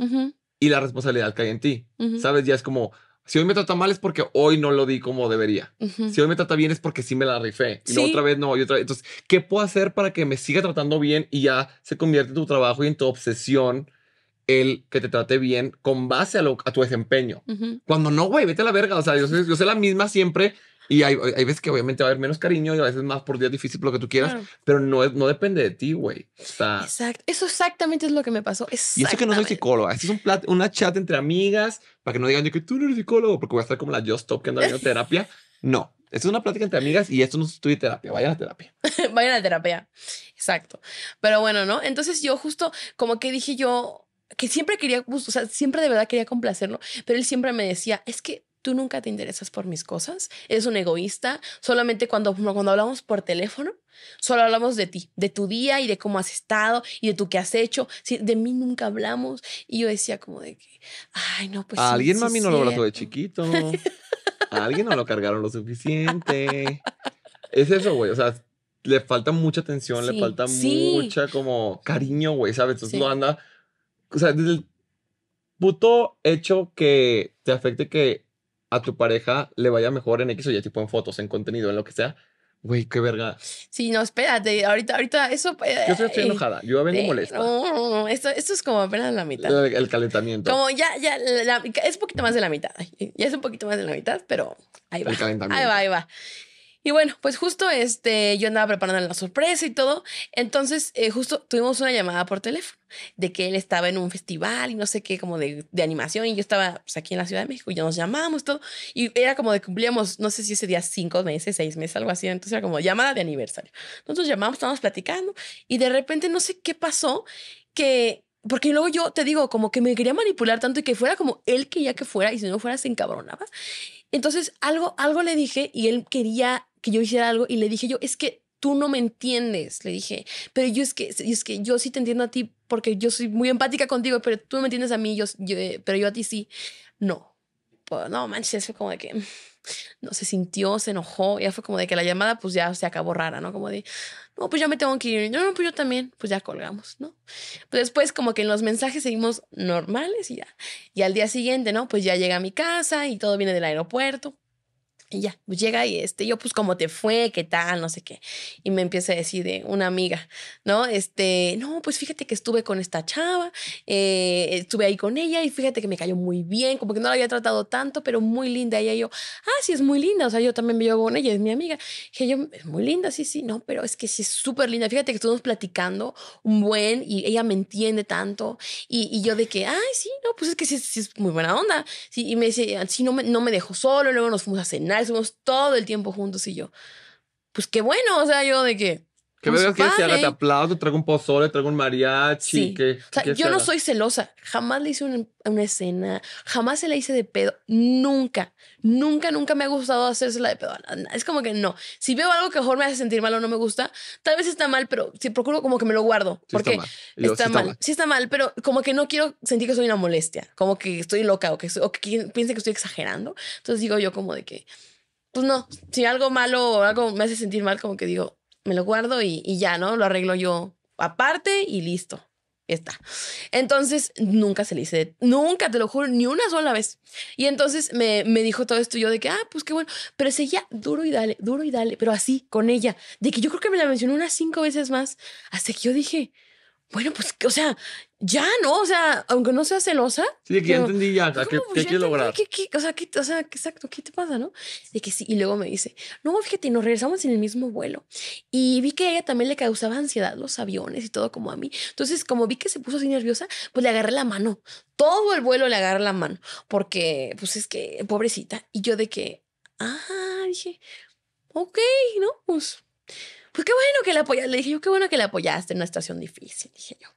Y la responsabilidad cae en ti. ¿Sabes? Ya es como, si hoy me trata mal es porque hoy no lo di como debería. Si hoy me trata bien es porque sí me la rifé. Y otra vez no, y otra Entonces, ¿qué puedo hacer para que me siga tratando bien y ya se convierte en tu trabajo y en tu obsesión el que te trate bien con base a, tu desempeño? Cuando no, güey, vete a la verga. O sea, yo, yo sé la misma siempre y hay, hay, veces que obviamente va a haber menos cariño y a veces más por día difícil, lo que tú quieras, pero no, es, no depende de ti, güey. Exacto. Eso exactamente es lo que me pasó. Y eso que no soy psicóloga. Esto es un una chat entre amigas para que no digan yo que tú no eres psicólogo porque voy a estar como la Just Stop que anda viendo terapia. No. Esto es una plática entre amigas y esto no es terapia. Vaya a terapia. Vayan a terapia. Exacto. Pero bueno, ¿no? Entonces yo justo como que dije yo que siempre quería, pues, o sea, siempre de verdad quería complacerlo, pero él siempre me decía, es que tú nunca te interesas por mis cosas, eres un egoísta, solamente cuando, cuando hablamos por teléfono, solo hablamos de ti, de tu día y de cómo has estado y de tú qué has hecho, de mí nunca hablamos y yo decía como de que, ay, no, pues... ¿A alguien mami no lo abrazó de chiquito, alguien no lo cargaron lo suficiente. Es eso, güey, o sea, le falta mucha atención, le falta mucha como cariño, güey, ¿sabes? Entonces no anda. O sea, desde el puto hecho que te afecte que a tu pareja le vaya mejor en X o ya tipo en fotos, en contenido, en lo que sea. Güey, qué verga. Sí, no, espérate. Ahorita, ahorita, eso. Eh, yo estoy, eh, enojada. Yo vengo eh, molesta. No, no, no. Esto, esto es como apenas la mitad. El, calentamiento. Como ya, ya. es un poquito más de la mitad. Ya es un poquito más de la mitad, pero ahí va. Ahí va, ahí va. Y bueno, pues justo este, yo andaba preparando la sorpresa y todo. Entonces, eh, justo tuvimos una llamada por teléfono de que él estaba en un festival y no sé qué, como de, de animación. Y yo estaba pues, aquí en la Ciudad de México y ya nos llamamos todo. Y era como de cumplíamos, no sé si ese día cinco meses, seis meses, algo así. Entonces era como llamada de aniversario. entonces llamamos, estábamos platicando y de repente no sé qué pasó que porque luego yo te digo, como que me quería manipular tanto y que fuera como él quería que fuera y si no fuera se encabronaba. Entonces algo, algo le dije y él quería que yo hiciera algo y le dije yo, es que tú no me entiendes, le dije, pero yo es que, es que yo sí te entiendo a ti porque yo soy muy empática contigo, pero tú no me entiendes a mí, yo, pero yo a ti sí. No, pues, no manches, fue como de que mm, no se sintió, se enojó, ya fue como de que la llamada pues ya se acabó rara, ¿no? Como de, no, pues ya me tengo que ir, no, no, pues yo también, pues ya colgamos, ¿no? Pues después como que en los mensajes seguimos normales y ya. Y al día siguiente, ¿no? Pues ya llega a mi casa y todo viene del aeropuerto. Y ya, pues llega y este, yo pues cómo te fue, qué tal, no sé qué. Y me empieza a decir de una amiga, ¿no? Este, no, pues fíjate que estuve con esta chava, eh, estuve ahí con ella y fíjate que me cayó muy bien, como que no la había tratado tanto, pero muy linda. Y yo, ah, sí, es muy linda, o sea, yo también me llevo con ella, es mi amiga. Dije yo, es muy linda, sí, sí, no, pero es que sí, es súper linda. Fíjate que estuvimos platicando un buen y ella me entiende tanto. Y, y yo de que, ay, sí, no, pues es que sí, sí es muy buena onda. Sí, y me dice, sí, no me, no me dejó solo, luego nos fuimos a cenar hacemos todo el tiempo juntos y yo. Pues qué bueno, o sea, yo de que que me pues que haga? Te aplaudo, traigo un pozole, traigo un mariachi. yo no soy celosa. Jamás le hice una, escena. Jamás se la hice de pedo. Nunca. Nunca, nunca me ha gustado hacerse la de pedo. Es como que no. Si veo algo que mejor me hace sentir mal o no me gusta, tal vez está mal, pero si procuro como que me lo guardo. porque está mal. está, sí está, mal. pero como que no quiero sentir que soy una molestia. Como que estoy loca o que, o que piense que estoy exagerando. Entonces digo yo como de que... Pues no, si algo malo o algo me hace sentir mal, como que digo, me lo guardo y, ya, ¿no? Lo arreglo yo aparte y listo. está. Entonces, nunca se le hice, nunca, te lo juro, ni una sola vez. Y entonces me, me, dijo todo esto yo de que, ah, pues qué bueno, pero seguía duro y dale, duro y dale, pero así, con ella, de que yo creo que me la mencionó unas cinco veces más, hasta que yo dije, bueno, pues, o sea, ya, ¿no? O sea, aunque no sea celosa. Sí, que ya entendí ya, ¿qué, ¿qué, lograr? o, sea, exacto, ¿qué te pasa, no? De que sí, y luego me dice, no, fíjate, nos regresamos en el mismo vuelo. Y vi que ella también le causaba ansiedad los aviones y todo como a mí. Entonces, como vi que se puso así nerviosa, pues le agarré la mano. Todo el vuelo le agarré la mano, porque, pues es que, pobrecita. Y yo de que, ah, dije, ok, ¿no? Pues pues qué bueno que la apoyaste. Le dije yo, qué bueno que la apoyaste en una situación difícil, dije yo.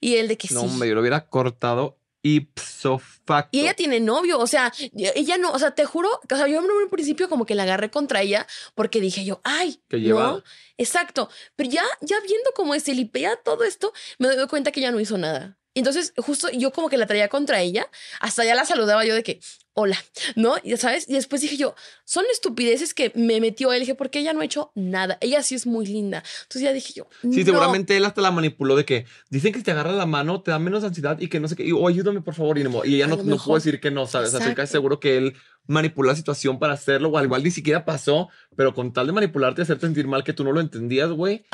Y él de que no, sí. No, hombre, yo lo hubiera cortado ipso facto. Y ella tiene novio, o sea, ella no, o sea, te juro, o sea, yo en un principio como que la agarré contra ella porque dije yo, ay, que lleva. Exacto, pero ya, ya viendo cómo es el todo esto, me doy cuenta que ella no hizo nada. Entonces, justo yo como que la traía contra ella, hasta ya la saludaba yo de que, hola, ¿no? Ya sabes, y después dije yo, son estupideces que me metió él, dije, porque ella no ha hecho nada, ella sí es muy linda. Entonces ya dije yo. Sí, seguramente él hasta la manipuló de que dicen que si te agarra la mano, te da menos ansiedad y que no sé qué, y, ayúdame por favor, y, no, y ella no, no pudo decir que no, ¿sabes? Así que seguro que él manipular la situación para hacerlo, o al igual ni siquiera pasó, pero con tal de manipularte y hacerte sentir mal que tú no lo entendías, güey,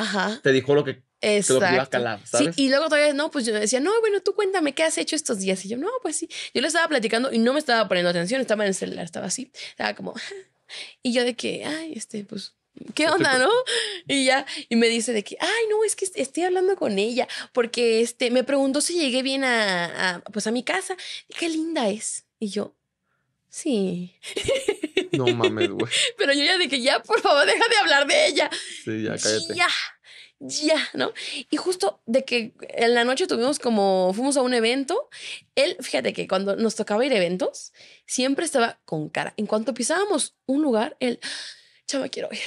te dijo lo que Te lo iba a calar, Sí, y luego todavía, no, pues yo decía, no, bueno, tú cuéntame qué has hecho estos días. Y yo, no, pues sí. Yo le estaba platicando y no me estaba poniendo atención, estaba en el celular, estaba así. Estaba como, y yo de que, ay, este, pues ¿Qué onda, no? Y ya, y me dice de que, ay, no, es que estoy hablando con ella, porque este, me preguntó si llegué bien a, a pues a mi casa, y qué linda es. Y yo, Sí. No mames, güey. Pero yo ya dije, ya, por favor, deja de hablar de ella. Sí, ya, cállate. Ya, ya, ¿no? Y justo de que en la noche tuvimos como, fuimos a un evento, él, fíjate que cuando nos tocaba ir a eventos, siempre estaba con cara. En cuanto pisábamos un lugar, él, me quiero ir.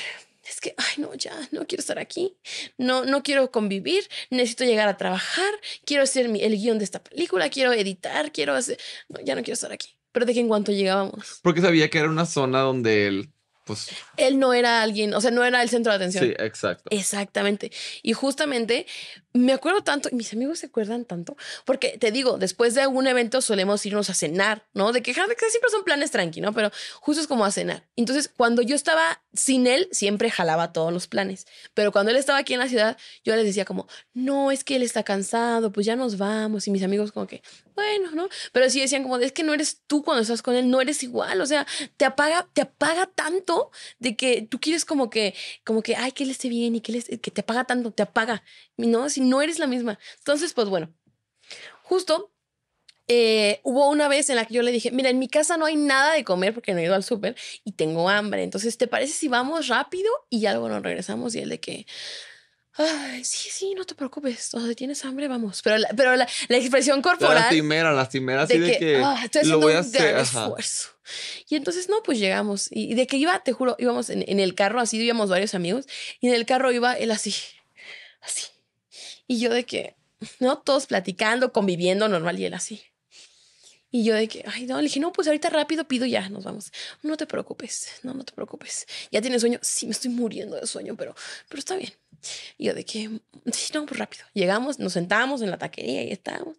Es que, ay, no, ya, no quiero estar aquí, no, no quiero convivir, necesito llegar a trabajar, quiero hacer el guión de esta película, quiero editar, quiero hacer, no, ya no quiero estar aquí pero de que en cuanto llegábamos. Porque sabía que era una zona donde él, pues... Él no era alguien, o sea, no era el centro de atención. Sí, exacto. Exactamente. Y justamente me acuerdo tanto, y mis amigos se acuerdan tanto, porque te digo, después de algún evento solemos irnos a cenar, ¿no? De que, que siempre son planes tranqui, ¿no? Pero justo es como a cenar. Entonces, cuando yo estaba sin él, siempre jalaba todos los planes. Pero cuando él estaba aquí en la ciudad, yo les decía como, no, es que él está cansado, pues ya nos vamos. Y mis amigos como que, bueno, ¿no? Pero sí decían como, es que no eres tú cuando estás con él, no eres igual, o sea, te apaga, te apaga tanto de que tú quieres como que, como que, ay, que él esté bien y que, él que te apaga tanto, te apaga, ¿no? Si no eres la misma. Entonces, pues bueno, justo eh, hubo una vez en la que yo le dije, mira, en mi casa no hay nada de comer porque no he ido al súper y tengo hambre. Entonces, ¿te parece si vamos rápido y algo nos regresamos? Y él de que, sí, sí, no te preocupes. O sea, tienes hambre, vamos. Pero la, pero la, la expresión corporal. La lastimera, así de que, ah, lo voy a hacer, esfuerzo. Y entonces, no, pues llegamos. Y, de que iba, te juro, íbamos en, en, el carro, así íbamos varios amigos. Y en el carro iba él así, así. Y yo de que, ¿no? Todos platicando, conviviendo normal y él así. Y yo de que, ay, no, le dije, no, pues ahorita rápido pido ya, nos vamos. No te preocupes, no, no te preocupes. ¿Ya tienes sueño? Sí, me estoy muriendo de sueño, pero, pero está bien. Y yo de que, mm, sí, no, pues rápido. Llegamos, nos sentábamos en la taquería y estábamos.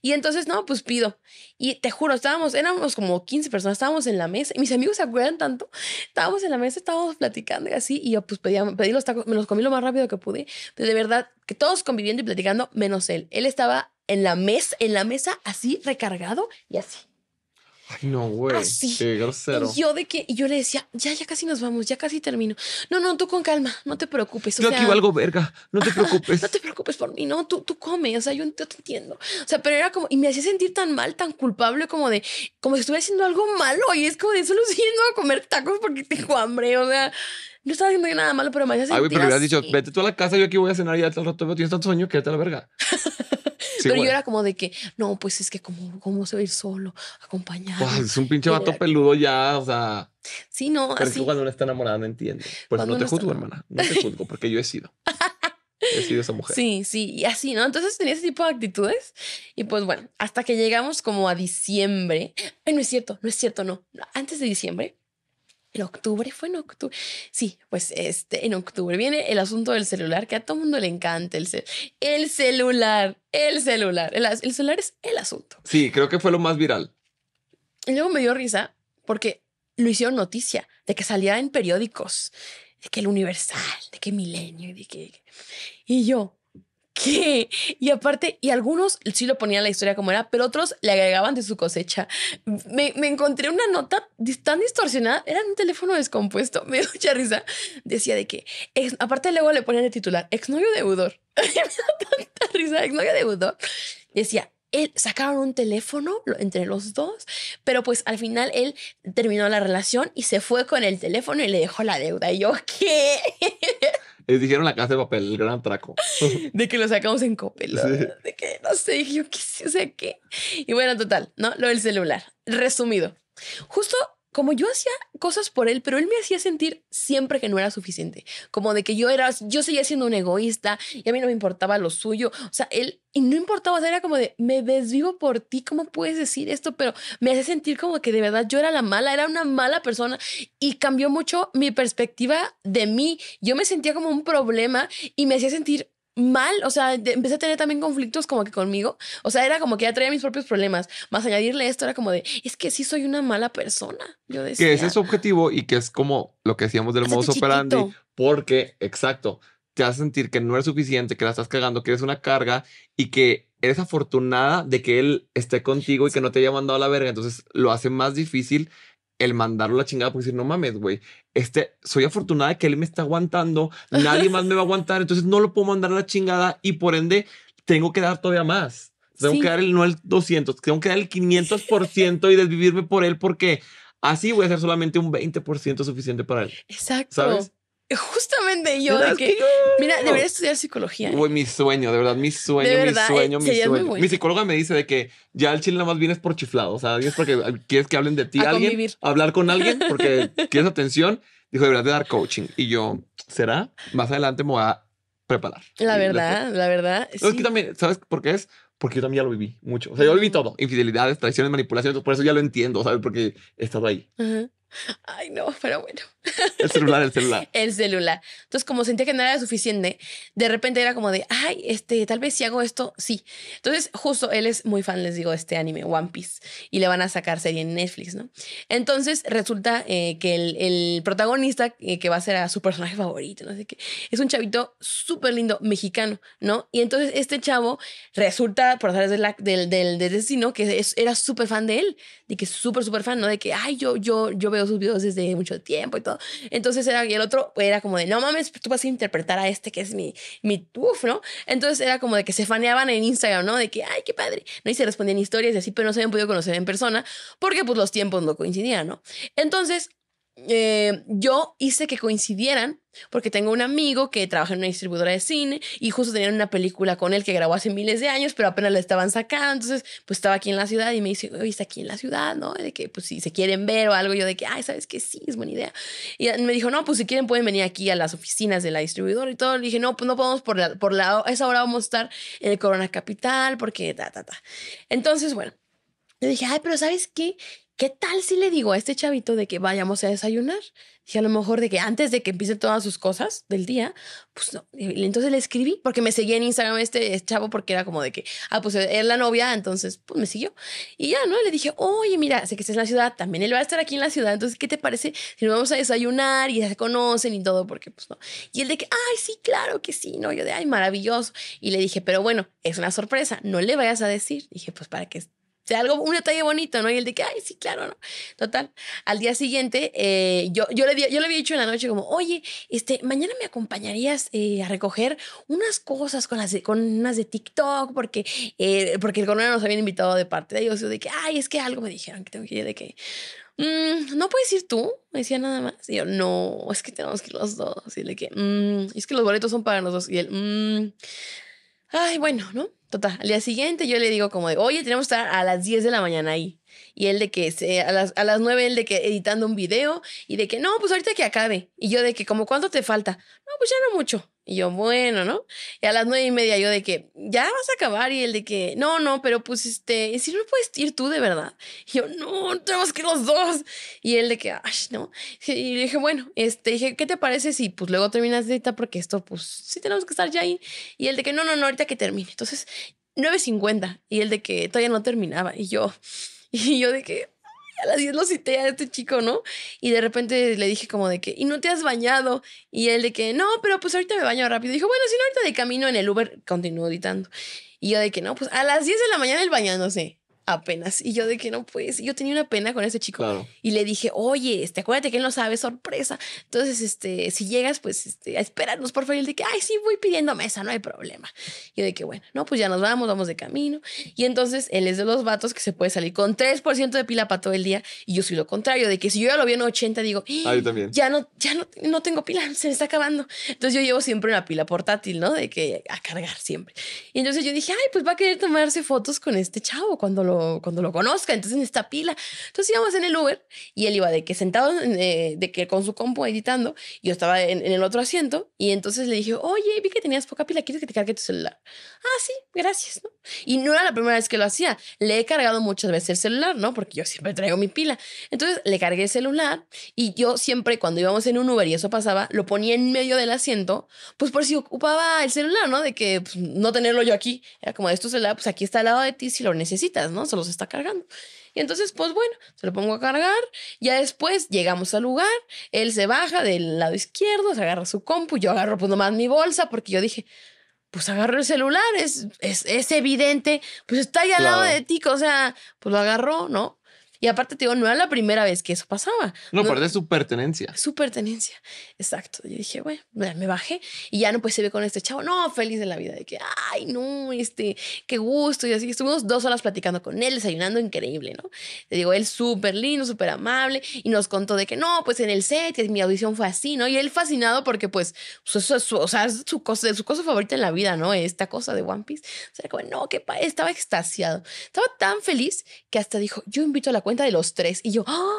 Y entonces, no, pues pido. Y te juro, estábamos, éramos como 15 personas, estábamos en la mesa. Y mis amigos se acuerdan tanto. Estábamos en la mesa, estábamos platicando y así. Y yo pues pedía, pedí los tacos, me los comí lo más rápido que pude. de verdad, que todos conviviendo y platicando, menos él. Él estaba en la mesa, en la mesa así recargado y así. Ay, no, güey. Ah, Qué Y yo de yo le decía, ya, ya casi nos vamos, ya casi termino. No, no, tú con calma, no te preocupes. yo aquí valgo verga, no te preocupes. no te preocupes por mí, no, tú, tú comes o sea, yo, te entiendo. O sea, pero era como, y me hacía sentir tan mal, tan culpable, como de, como si estuviera haciendo algo malo. Y es como de, solo siguiendo a comer tacos porque tengo hambre, o sea. No estaba haciendo nada malo, pero me hacía sentir Ay, pero hubieras dicho, vete tú a la casa, yo aquí voy a cenar y ya al rato tienes tanto sueño, quédate a la verga. pero yo era como de que, no, pues es que como, cómo se va a ir solo, acompañado. es un pinche vato peludo ya, o sea. Sí, no, así. Pero cuando no está enamorada no entiende. Pues no te juzgo, hermana, no te juzgo, porque yo he sido. he sido esa mujer. Sí, sí, y así, ¿no? Entonces tenía ese tipo de actitudes. Y pues bueno, hasta que llegamos como a diciembre. Ay, no es cierto, no es cierto, no. Antes de diciembre en octubre, fue en octubre. Sí, pues este, en octubre viene el asunto del celular, que a todo mundo le encanta el, el celular, el celular, el, celular es el asunto. Sí, creo que fue lo más viral. Y luego me dio risa porque lo hicieron noticia de que salía en periódicos, de que el Universal, de que Milenio, de que... Y yo, ¿Qué? Y aparte, y algunos sí lo ponían la historia como era, pero otros le agregaban de su cosecha. Me, me encontré una nota tan distorsionada, era un teléfono descompuesto, me dio mucha risa. Decía de que, aparte luego le ponían el titular, exnovio deudor. me dio tanta risa, exnovio deudor. Decía, él sacaron un teléfono entre los dos, pero pues al final él terminó la relación y se fue con el teléfono y le dejó la deuda. Y yo, ¿qué? Les eh, dijeron la casa de papel, el gran traco de que lo sacamos en copel, de que no sé, yo qué sé, o sea, qué. Y bueno, total, ¿no? Lo del celular. Resumido. Justo como yo hacía cosas por él, pero él me hacía sentir siempre que no era suficiente, como de que yo era, yo seguía siendo un egoísta y a mí no me importaba lo suyo, o sea, él y no importaba, era como de, me desvivo por ti, ¿cómo puedes decir esto? Pero me hacía sentir como que de verdad yo era la mala, era una mala persona y cambió mucho mi perspectiva de mí, yo me sentía como un problema y me hacía sentir mal, o sea, empecé a tener también conflictos como que conmigo, o sea, era como que ya traía mis propios problemas, más añadirle esto era como de, es que sí soy una mala persona, yo decía. Que ese es su objetivo y que es como lo que decíamos del modo operandi, porque, exacto, te hace sentir que no eres suficiente, que la estás cagando, que eres una carga y que eres afortunada de que él esté contigo y que no te haya mandado a la verga, entonces lo hace más difícil el mandarlo a la chingada porque decir, no mames, güey, este, soy afortunada de que él me está aguantando, nadie más me va a aguantar, entonces no lo puedo mandar a la chingada y por ende tengo que dar todavía más. Tengo que dar el, no el 200, tengo que dar el 500% y desvivirme por él porque así voy a ser solamente un 20% suficiente para él. Exacto. ¿Sabes? justamente yo de que, mira, debería estudiar psicología. Uy, mi sueño, de verdad, mi sueño, mi sueño, mi sueño. Mi psicóloga me dice de que ya el chile nada más vienes por chiflado, o sea, es porque quieres que hablen de ti, alguien, hablar con alguien porque quieres atención. Dijo, de verdad de dar coaching y yo, ¿será? Más adelante me voy a preparar. La verdad, la verdad. Es que también, ¿sabes por qué es? porque yo también ya lo viví mucho. O sea, yo viví todo. Infidelidades, traiciones, manipulaciones. Por eso ya lo entiendo, ¿sabes? Porque he estado ahí. Ajá. Ay, no, pero bueno. El celular, el celular. el celular. Entonces, como sentía que no era suficiente, de repente era como de, ay, este, tal vez si hago esto, sí. Entonces, justo él es muy fan, les digo, de este anime, One Piece, y le van a sacar serie en Netflix, ¿no? Entonces, resulta eh, que el, el protagonista, eh, que va a ser a su personaje favorito, no sé qué, es un chavito súper lindo, mexicano, ¿no? Y entonces, este chavo resulta, por hacer del, del, del, destino, que era súper fan de él, de que súper, súper fan, ¿no? De que, ay, yo, yo, yo veo sus videos desde mucho tiempo y todo. Entonces era, y el otro pues, era como de, no mames, tú vas a interpretar a este que es mi, mi uf, ¿no? Entonces era como de que se faneaban en Instagram, ¿no? De que, ay, qué padre, ¿no? Y se respondían historias y así, pero no se habían podido conocer en persona porque pues los tiempos no coincidían, ¿no? Entonces, eh, yo hice que coincidieran porque tengo un amigo que trabaja en una distribuidora de cine y justo tenían una película con él que grabó hace miles de años, pero apenas la estaban sacando. Entonces, pues estaba aquí en la ciudad y me dice, oye, está aquí en la ciudad, ¿no? De que, pues si se quieren ver o algo, yo de que, ay, ¿sabes qué? Sí, es buena idea. Y me dijo, no, pues si quieren pueden venir aquí a las oficinas de la distribuidora y todo. Le dije, no, pues no podemos por la, por la, esa hora vamos a estar en el Corona Capital porque ta, ta, ta. Entonces, bueno, le dije, ay, pero ¿sabes qué? ¿qué tal si le digo a este chavito de que vayamos a desayunar? Dije, a lo mejor de que antes de que empiece todas sus cosas del día, pues no. Entonces le escribí, porque me seguía en Instagram este, este chavo, porque era como de que, ah, pues eh, es la novia, entonces pues me siguió. Y ya, ¿no? Le dije, oye, mira, sé que estás en la ciudad, también él va a estar aquí en la ciudad, entonces, ¿qué te parece si nos vamos a desayunar y ya se conocen y todo? Porque pues no. Y él de que, ay, sí, claro que sí, ¿no? Yo de, ay, maravilloso. Y le dije, pero bueno, es una sorpresa, no le vayas a decir. Dije, pues para que sea, algo, un detalle bonito, ¿no? Y él de que, ay, sí, claro, ¿no? Total, al día siguiente, eh, yo, yo, le, yo le había dicho en la noche como, oye, este, mañana me acompañarías eh, a recoger unas cosas con, las con unas de TikTok, porque, eh, porque el coronel nos había invitado de parte de ellos, yo de que, ay, es que algo me dijeron que tengo que ir, de que, mm, no puedes ir tú, me decía nada más. Y yo, no, es que tenemos que ir los dos. Y le que, mm, es que los boletos son para los dos. Y él, mm, ay, bueno, ¿no? Total, al día siguiente yo le digo como de, oye, tenemos que estar a las 10 de la mañana ahí. Y él de que, a, las, a las 9 él de que editando un video y de que, no, pues ahorita que acabe. Y yo de que, como, ¿cuánto te falta? No, pues ya no mucho. Y yo, bueno, ¿no? Y a las nueve y media yo de que, ya vas a acabar. Y el de que, no, no, pero pues este, si no puedes ir tú de verdad. Y yo, no, tenemos que ir los dos. Y él de que, ay, no. Y le dije, bueno, este, dije, ¿qué te parece si pues luego terminas de esta Porque esto, pues sí tenemos que estar ya ahí. Y él de que, no, no, no, ahorita que termine. Entonces, 9.50. Y el de que todavía no terminaba. Y yo, y yo de que, a las 10 lo cité a este chico, ¿no? Y de repente le dije como de que, ¿y no te has bañado? Y él de que, no, pero pues ahorita me baño rápido. dijo, bueno, si no, ahorita de camino en el Uber, Continúo editando. Y yo de que, no, pues a las 10 de la mañana él bañándose apenas. Y yo de que no, pues, yo tenía una pena con ese chico. Y le dije, oye, este, acuérdate que él no sabe, sorpresa. Entonces, este, si llegas, pues, este, espéranos, por favor. Y él de que, ay, sí, voy pidiendo mesa, no hay problema. Yo de que, bueno, no, pues ya nos vamos, vamos de camino. Y entonces, él es de los vatos que se puede salir con 3% de pila para todo el día. Y yo soy lo contrario, de que si yo ya lo vi en 80, digo, ah, ah, ya no, ya no, no tengo pila, se me está acabando. Entonces, yo llevo siempre una pila portátil, ¿no? De que a cargar siempre. Y entonces yo dije, ay, pues va a querer tomarse fotos con este chavo cuando lo cuando lo conozca, entonces en esta pila. Entonces íbamos en el Uber y él iba de que sentado, eh, de que con su compu editando, yo estaba en, el otro asiento y entonces le dije, oye, vi que tenías poca pila, ¿quieres que te cargue tu celular? Ah, sí, gracias, ¿no? Y no era la primera vez que lo hacía, le he cargado muchas veces el celular, ¿no? Porque yo siempre traigo mi pila. Entonces le cargué el celular y yo siempre cuando íbamos en un Uber y eso pasaba, lo ponía en medio del asiento, pues por si ocupaba el celular, ¿no? De que pues, no tenerlo yo aquí, era como de esto celular, pues aquí está al lado de ti si lo necesitas, ¿no? Se los está cargando. Y entonces, pues bueno, se lo pongo a cargar. Ya después llegamos al lugar, él se baja del lado izquierdo, se agarra su compu, yo agarro pues nomás mi bolsa porque yo dije, pues agarro el celular, es, es, evidente, pues está ahí al lado de ti, o sea, pues lo agarró, ¿no? Y aparte te digo, no era la primera vez que eso pasaba. No, perdés su pertenencia. Su pertenencia, exacto. Yo dije, bueno, me bajé y ya no pues se ve con este chavo, no, feliz de la vida, de que, ay, no, este, qué gusto. Y así estuvimos dos horas platicando con él, desayunando, increíble, ¿no? Te digo, él súper lindo, súper amable y nos contó de que no, pues en el set, mi audición fue así, ¿no? Y él fascinado porque pues, eso o es su cosa, favorita en la vida, ¿no? Esta cosa de One Piece. O sea, como, no, qué estaba extasiado. Estaba tan feliz que hasta dijo, yo invito a la cuenta de los tres y yo, ¡Ah!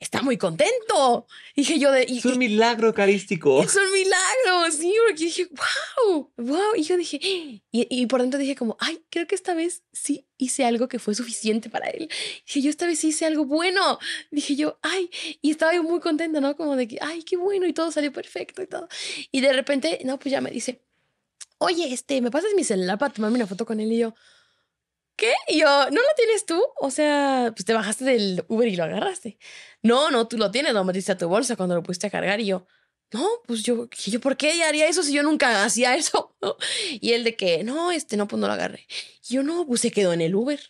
Está muy contento. Dije yo de... es un milagro carístico Es un milagro, sí, porque dije, wow, wow. Y yo dije, y, por dentro dije como, ay, creo que esta vez sí hice algo que fue suficiente para él. Dije, yo esta vez sí hice algo bueno. Dije yo, ay, y estaba yo muy contenta, ¿no? Como de que, ay, qué bueno, y todo salió perfecto y todo. Y de repente, no, pues ya me dice, oye, este, ¿me pasas mi celular para tomarme una foto con él? Y yo, ¿qué? Y yo, ¿no lo tienes tú? O sea, pues te bajaste del Uber y lo agarraste. No, no, tú lo tienes, lo metiste a tu bolsa cuando lo pusiste a cargar. Y yo, no, pues yo, yo ¿por qué haría eso si yo nunca hacía eso? Y él de que, no, este, no, pues no lo agarré. Y yo, no, pues se quedó en el Uber.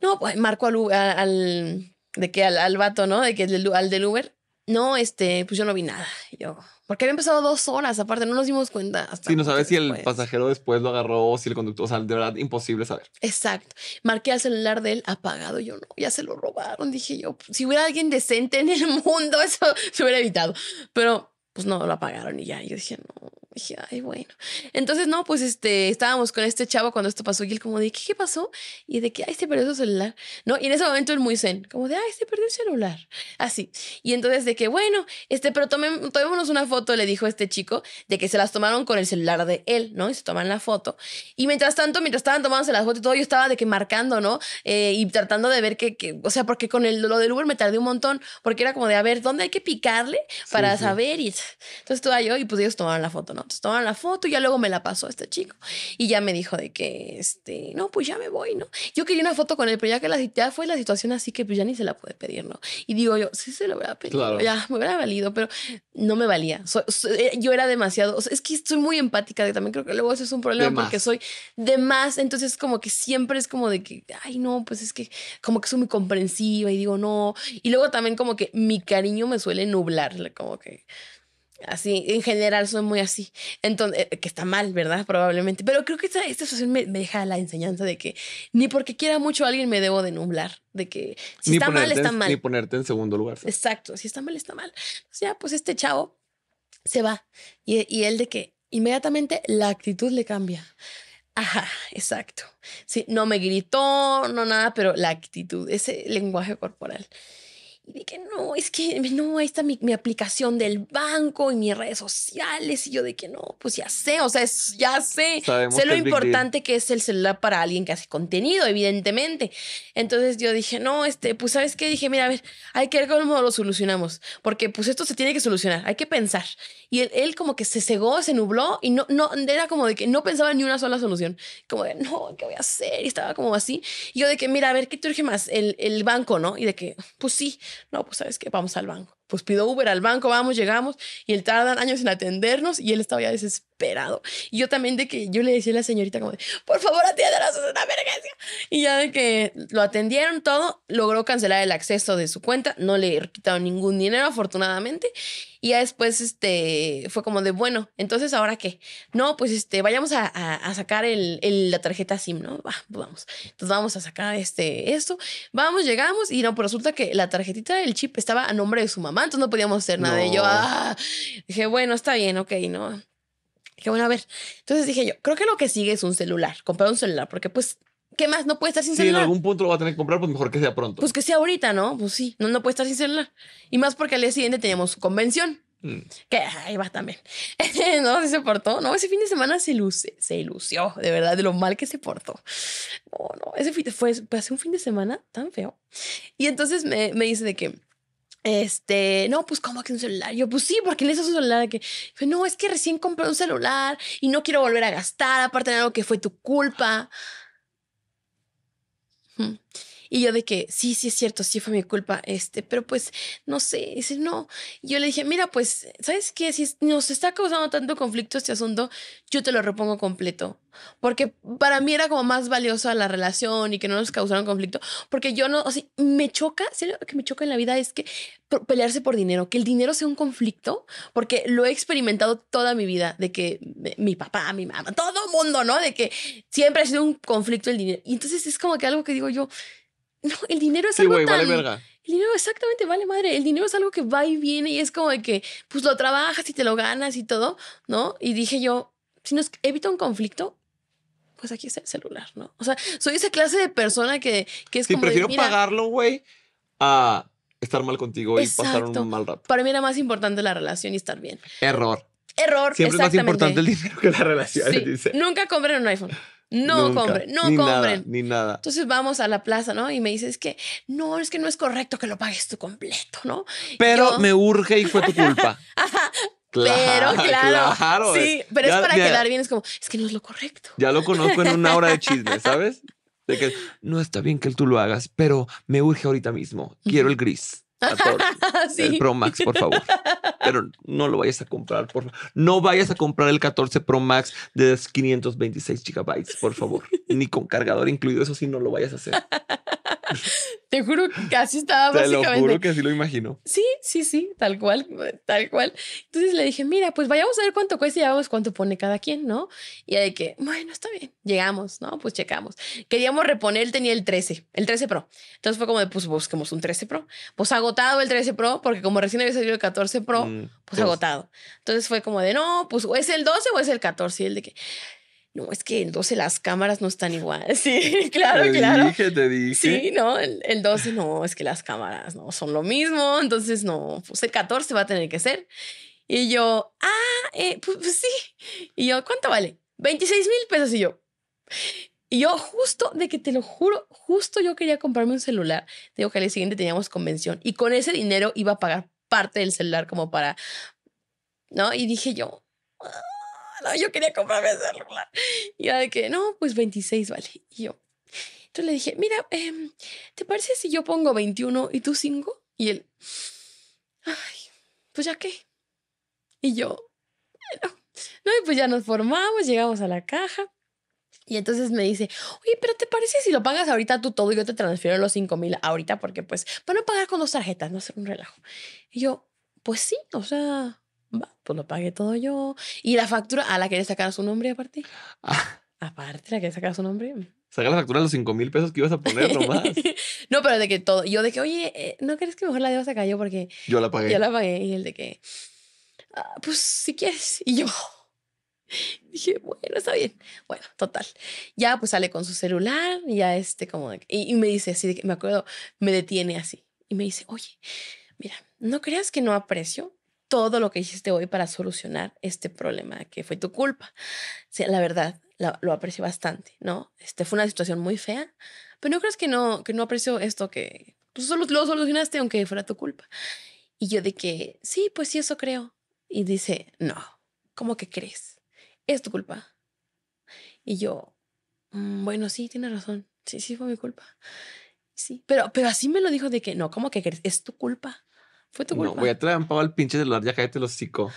No, pues marco al, al de que al, vato, ¿no? De que al del Uber. No, este, pues yo no vi nada. yo, porque había empezado dos horas, aparte, no nos dimos cuenta. Hasta sí, no sabes si el pasajero después lo agarró o si el conductor, o sea, de verdad, imposible saber. Exacto. Marqué al celular de él apagado, yo no, ya se lo robaron, dije yo. Pues, si hubiera alguien decente en el mundo, eso se hubiera evitado. Pero, pues no, lo apagaron y ya, yo dije, no, dije, ay, bueno. Entonces, no, pues este, estábamos con este chavo cuando esto pasó y él como de, ¿qué, pasó? Y de que, ay, se perdió su celular. No, y en ese momento él muy zen, como de, ay, se perdió el celular. Así. Y entonces de que, bueno, este, pero tomémonos una foto, le dijo este chico, de que se las tomaron con el celular de él, ¿no? Y se toman la foto. Y mientras tanto, mientras estaban tomándose las fotos y todo, yo estaba de que marcando, ¿no? Eh, y tratando de ver que, o sea, porque con el, lo del Uber me tardé un montón, porque era como de, a ver, ¿dónde hay que picarle para saber? Y entonces estaba ah, yo y pues ellos tomaron la foto, ¿no? Entonces tomaron la foto y ya luego me la pasó este chico y ya me dijo de que, este, no, pues ya me voy, ¿no? Yo quería una foto con él, pero ya que la, ya fue la situación así que pues ya ni se la puede pedir, ¿no? Y digo yo, sí se lo hubiera pedido, claro. ya me hubiera valido, pero no me valía. Eh, yo era demasiado, es que soy muy empática, que también creo que luego eso es un problema porque soy de más, entonces como que siempre es como de que, ay, no, pues es que como que soy muy comprensiva y digo no. Y luego también como que mi cariño me suele nublar, como que Así, en general son muy así. Entonces, eh, que está mal, ¿verdad? Probablemente. Pero creo que esta, esta situación me, deja la enseñanza de que ni porque quiera mucho a alguien me debo de nublar. De que si está mal, está mal. Ni ponerte en segundo lugar. Exacto, si está mal, está mal. O sea, pues este chavo se va. Y, y él de que inmediatamente la actitud le cambia. Ajá, exacto. Sí, no me gritó, no nada, pero la actitud, ese lenguaje corporal. Y dije, no, es que no, ahí está mi, mi, aplicación del banco y mis redes sociales. Y yo de que no, pues ya sé, o sea, ya sé. sé lo importante que es el celular para alguien que hace contenido, evidentemente. Entonces yo dije, no, este, pues sabes qué, dije, mira, a ver, hay que ver cómo lo solucionamos, porque pues esto se tiene que solucionar, hay que pensar. Y él, él como que se cegó, se nubló y no, no, era como de que no pensaba ni una sola solución. Como de, no, ¿qué voy a hacer? Y estaba como así. Y yo de que, mira, a ver, ¿qué te urge más? El, el banco, ¿no? Y de que, pues sí no, pues sabes que vamos al banco. Pues pido Uber al banco, vamos, llegamos y él tardan años en atendernos y él estaba ya desesperado. Y yo también de que yo le decía a la señorita como, de, por favor, la es una emergencia. Y ya de que lo atendieron todo, logró cancelar el acceso de su cuenta, no le quitaron ningún dinero afortunadamente y ya después este, fue como de, bueno, entonces ahora qué? No, pues este, vayamos a, sacar la tarjeta SIM, ¿no? Pues, vamos. Entonces vamos a sacar este, esto. Vamos, llegamos y no, pues resulta que la tarjetita del chip estaba a nombre de su mamá, entonces no podíamos hacer nada. de Y yo, ah". dije, bueno, está bien, ok, no. Dije, bueno, a ver. Entonces dije yo, creo que lo que sigue es un celular, comprar un celular, porque pues ¿Qué más? No puede estar sin celular. Si en algún punto lo va a tener que comprar, pues mejor que sea pronto. Pues que sea ahorita, ¿no? Pues sí, no, no puede estar sin celular. Y más porque al día siguiente tenemos convención. Mm. Que ahí va también. no, se portó. No, ese fin de semana se, luce, se ilusió, de verdad, de lo mal que se portó. No, no, ese fin de, fue, hace un fin de semana tan feo. Y entonces me, me dice de que, este, no, pues ¿cómo que un celular? Yo, pues sí, porque le hizo un celular que, no, es que recién compré un celular y no quiero volver a gastar, aparte de algo que fue tu culpa. 嗯。Y yo de que, sí, sí es cierto, sí fue mi culpa, este, pero pues, no sé, dice, no. yo le dije, mira, pues, ¿sabes qué? Si nos está causando tanto conflicto este asunto, yo te lo repongo completo. Porque para mí era como más valiosa la relación y que no nos causaron conflicto. Porque yo no, o sea, me choca, si lo que me choca en la vida es que pelearse por dinero, que el dinero sea un conflicto, porque lo he experimentado toda mi vida, de que mi papá, mi mamá, todo mundo, ¿no? De que siempre ha sido un conflicto el dinero. Y entonces es como que algo que digo yo, No, el dinero es algo Vale El dinero exactamente vale madre. El dinero es algo que va y viene y es como de que pues lo trabajas y te lo ganas y todo, ¿no? Y dije yo, si nos evita un conflicto, pues aquí es el celular, ¿no? O sea, soy esa clase de persona que, que es como. prefiero pagarlo, güey, a estar mal contigo y pasar un mal rato. Para mí era más importante la relación y estar bien. Error. Error. Siempre es más importante el dinero que la relación, Nunca compren un iPhone. No compren, no ni compren. Nada, ni nada. Entonces vamos a la plaza, ¿no? Y me dices que no, es que no es correcto que lo pagues tú completo, ¿no? Pero me urge y fue tu culpa. Ajá. Claro, pero claro. sí, pero es para quedar bien. Es como, es que no es lo correcto. Ya lo conozco en una hora de chisme, ¿sabes? De que no está bien que tú lo hagas, pero me urge ahorita mismo. Quiero el gris. El Pro Max, por favor. Pero no lo vayas a comprar, por favor. No vayas a comprar el 14 Pro Max de 526 gigabytes, por favor. Ni con cargador incluido, eso sí, no lo vayas a hacer. Te juro que casi estaba Te básicamente. Te lo juro que así lo imagino. Sí, sí, sí, tal cual, tal cual. Entonces le dije, mira, pues vayamos a ver cuánto cuesta y vamos cuánto pone cada quien, ¿no? Y de que, bueno, está bien, llegamos, ¿no? Pues checamos. Queríamos reponer, tenía el 13, el 13 Pro. Entonces fue como de, pues busquemos un 13 Pro. Pues agotado el 13 Pro, porque como recién había salido el 14 Pro, mm, pues, agotado. Entonces fue como de, no, pues o es el 12 o es el 14. Y el de que no, es que el 12 las cámaras no están igual. Sí, claro, te claro. Dije, te dije. Sí, no, el, 12 no, es que las cámaras no son lo mismo, entonces no, pues el 14 va a tener que ser. Y yo, ah, eh, pues, pues, sí. Y yo, ¿cuánto vale? 26 mil pesos. Y yo, y yo justo, de que te lo juro, justo yo quería comprarme un celular. digo que al día siguiente teníamos convención y con ese dinero iba a pagar parte del celular como para, ¿no? Y dije yo, ah, no, yo quería comprarme celular. Y era de que, no, pues 26, vale. Y yo, entonces le dije, mira, em, ¿te parece si yo pongo 21 y tú 5? Y él, ay, pues ya qué. Y yo, bueno, no, y pues ya nos formamos, llegamos a la caja. Y entonces me dice, oye, pero ¿te parece si lo pagas ahorita tú todo y yo te transfiero los 5 mil ahorita? Porque pues, para no pagar con dos tarjetas, no hacer un relajo. Y yo, pues sí, o sea, va, pues lo pagué todo yo. ¿Y la factura? ¿A ah, la quería sacar a su nombre aparte? Aparte, la quería sacar a su nombre. Saca la factura de los 5 mil pesos que ibas a poner nomás. no, pero de que todo. Yo de que, oye, eh, ¿no crees que mejor la debo sacar yo? Porque. Yo la pagué. Yo la pagué. Y el de que. Ah, pues si quieres. Y yo. Dije, bueno, está bien. Bueno, total. Ya pues sale con su celular, y ya este como... De, y, y, me dice así, que, me acuerdo, me detiene así. Y me dice, oye, mira, ¿no creas que no aprecio todo lo que hiciste hoy para solucionar este problema que fue tu culpa. O la verdad, lo aprecio bastante, ¿no? Este, fue una situación muy fea, pero no crees que no, que no aprecio esto que tú pues, solo lo solucionaste aunque fuera tu culpa. Y yo de que, sí, pues sí, eso creo. Y dice, no, ¿cómo que crees? Es tu culpa. Y yo, mm, bueno, sí, tiene razón. Sí, sí, fue mi culpa. Sí, pero, pero así me lo dijo de que, no, ¿cómo que crees? Es tu culpa. Fue tu culpa. voy a traer al pinche celular, ya cállate el hocico.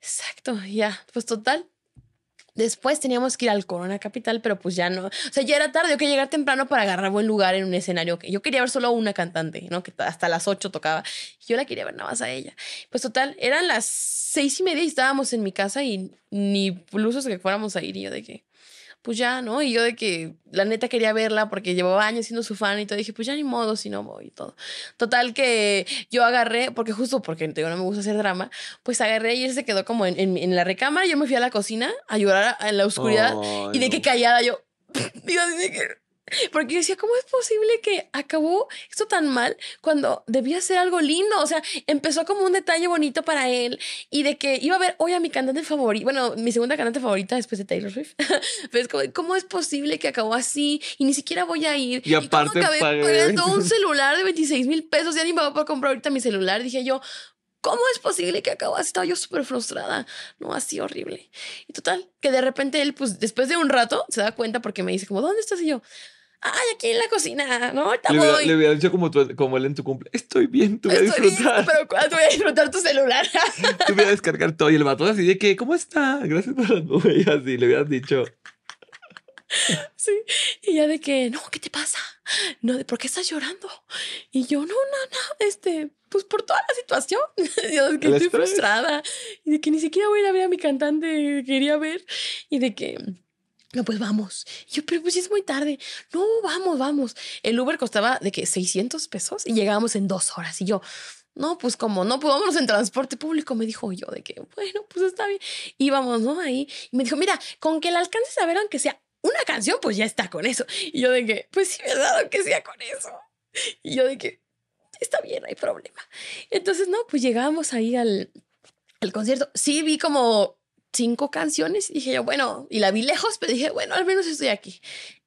Exacto, ya. Pues total, Después teníamos que ir al Corona Capital, pero pues ya no. O sea, ya era tarde, yo quería llegar temprano para agarrar buen lugar en un escenario. Yo quería ver solo a una cantante, ¿no? Que hasta las 8 tocaba. Yo la quería ver nada más a ella. Pues total, eran las seis y media y estábamos en mi casa y ni luces que fuéramos a ir. Y yo de que, pues ya, ¿no? Y yo de que la neta quería verla porque llevaba años siendo su fan y todo, dije, pues ya ni modo, si no voy y todo. Total que yo agarré, porque justo porque no me gusta hacer drama, pues agarré y él se quedó como en, la recámara, yo me fui a la cocina a llorar en la oscuridad y de que callada yo, digo, porque yo decía, ¿cómo es posible que acabó esto tan mal cuando debía ser algo lindo? O sea, empezó como un detalle bonito para él y de que iba a ver hoy a mi cantante favorito, bueno, mi segunda cantante favorita después de Taylor Swift. Pero es como, ¿cómo es posible que acabó así y ni siquiera voy a ir? Y aparte, ¿Y pagando un celular de 26 mil pesos. Ya ni me va a comprar ahorita mi celular. Dije yo, ¿cómo es posible que acabó así? Estaba yo súper frustrada, ¿no? Así horrible. Y total, que de repente él, pues después de un rato, se da cuenta porque me dice como, ¿dónde estás? Y yo, ay, aquí en la cocina, ¿no? le, hubiera, le dicho como, como él en tu cumple, estoy bien, tú voy a disfrutar. pero ¿cuándo voy a disfrutar tu celular? Te voy a descargar todo. Y el vato así de que, ¿cómo está? Gracias por las nubes. así le hubieras dicho. Sí, y ya de que, no, ¿qué te pasa? No, ¿de por qué estás llorando? Y yo, no, no, no, este, pues por toda la situación. yo que estoy frustrada. Y de que ni siquiera voy a ir a ver a mi cantante que quería ver. Y de que no, pues vamos. yo, pero pues es muy tarde. No, vamos, vamos. El Uber costaba de que 600 pesos y llegábamos en dos horas. Y yo, no, pues como no, pues en transporte público. Me dijo yo de que, bueno, pues está bien. Íbamos, ¿no? Ahí. Y me dijo, mira, con que el alcance a ver, aunque sea una canción, pues ya está con eso. Y yo de que, pues sí, verdad, que sea con eso. Y yo de que, está bien, no hay problema. Entonces, no, pues llegábamos ahí al, al concierto. Sí, vi como cinco canciones. Y dije yo, bueno, y la vi lejos, pero dije, bueno, al menos estoy aquí.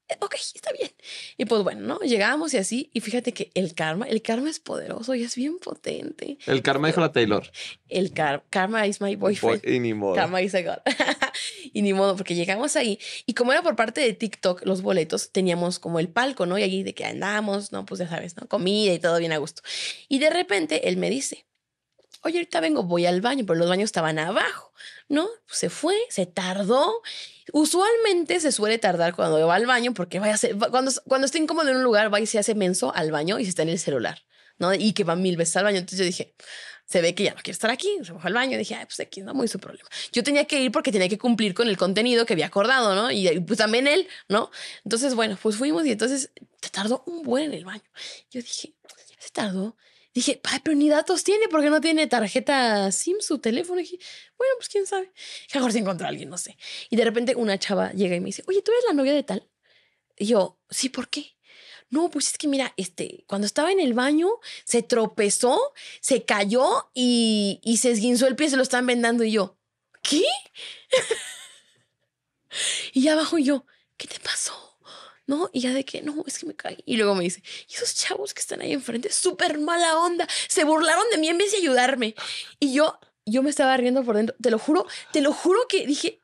Eh, ok, está bien. Y pues bueno, ¿no? Llegamos y así. Y fíjate que el karma, el karma es poderoso y es bien potente. El karma dijo la Taylor. El karma is my boyfriend. y ni modo. Karma is god. y ni modo, porque llegamos ahí. Y como era por parte de TikTok, los boletos, teníamos como el palco, ¿no? Y allí de que andamos, ¿no? Pues ya sabes, ¿no? Comida y todo bien a gusto. Y de repente él me dice, oye, ahorita vengo, voy al baño, pero los baños estaban abajo, ¿no? Pues, se fue, se tardó. Usualmente se suele tardar cuando va al baño porque vaya cuando, cuando está incómodo en un lugar, va y se hace menso al baño y se está en el celular, ¿no? Y que va mil veces al baño. Entonces yo dije, se ve que ya no quiere estar aquí, se bajó al baño, dije, Ay, pues aquí no muy su problema. Yo tenía que ir porque tenía que cumplir con el contenido que había acordado, ¿no? Y pues también él, ¿no? Entonces, bueno, pues fuimos y entonces se tardó un buen en el baño. Yo dije, se tardó Dije, pero ni datos tiene porque no tiene tarjeta SIM su teléfono. Y dije, bueno, pues quién sabe. mejor si encontró a alguien, no sé. Y de repente una chava llega y me dice, oye, ¿tú eres la novia de tal? Y yo, sí, ¿por qué? No, pues es que mira, este, cuando estaba en el baño, se tropezó, se cayó y, se esguinzó el pie, se lo están vendando. Y yo, ¿qué? y abajo yo, ¿qué te pasó? no, y ya de que, no, es que me caí. Y luego me dice, esos chavos que están ahí enfrente, súper mala onda, se burlaron de mí en vez de ayudarme. Y yo, yo me estaba riendo por dentro, te lo juro, te lo juro que dije,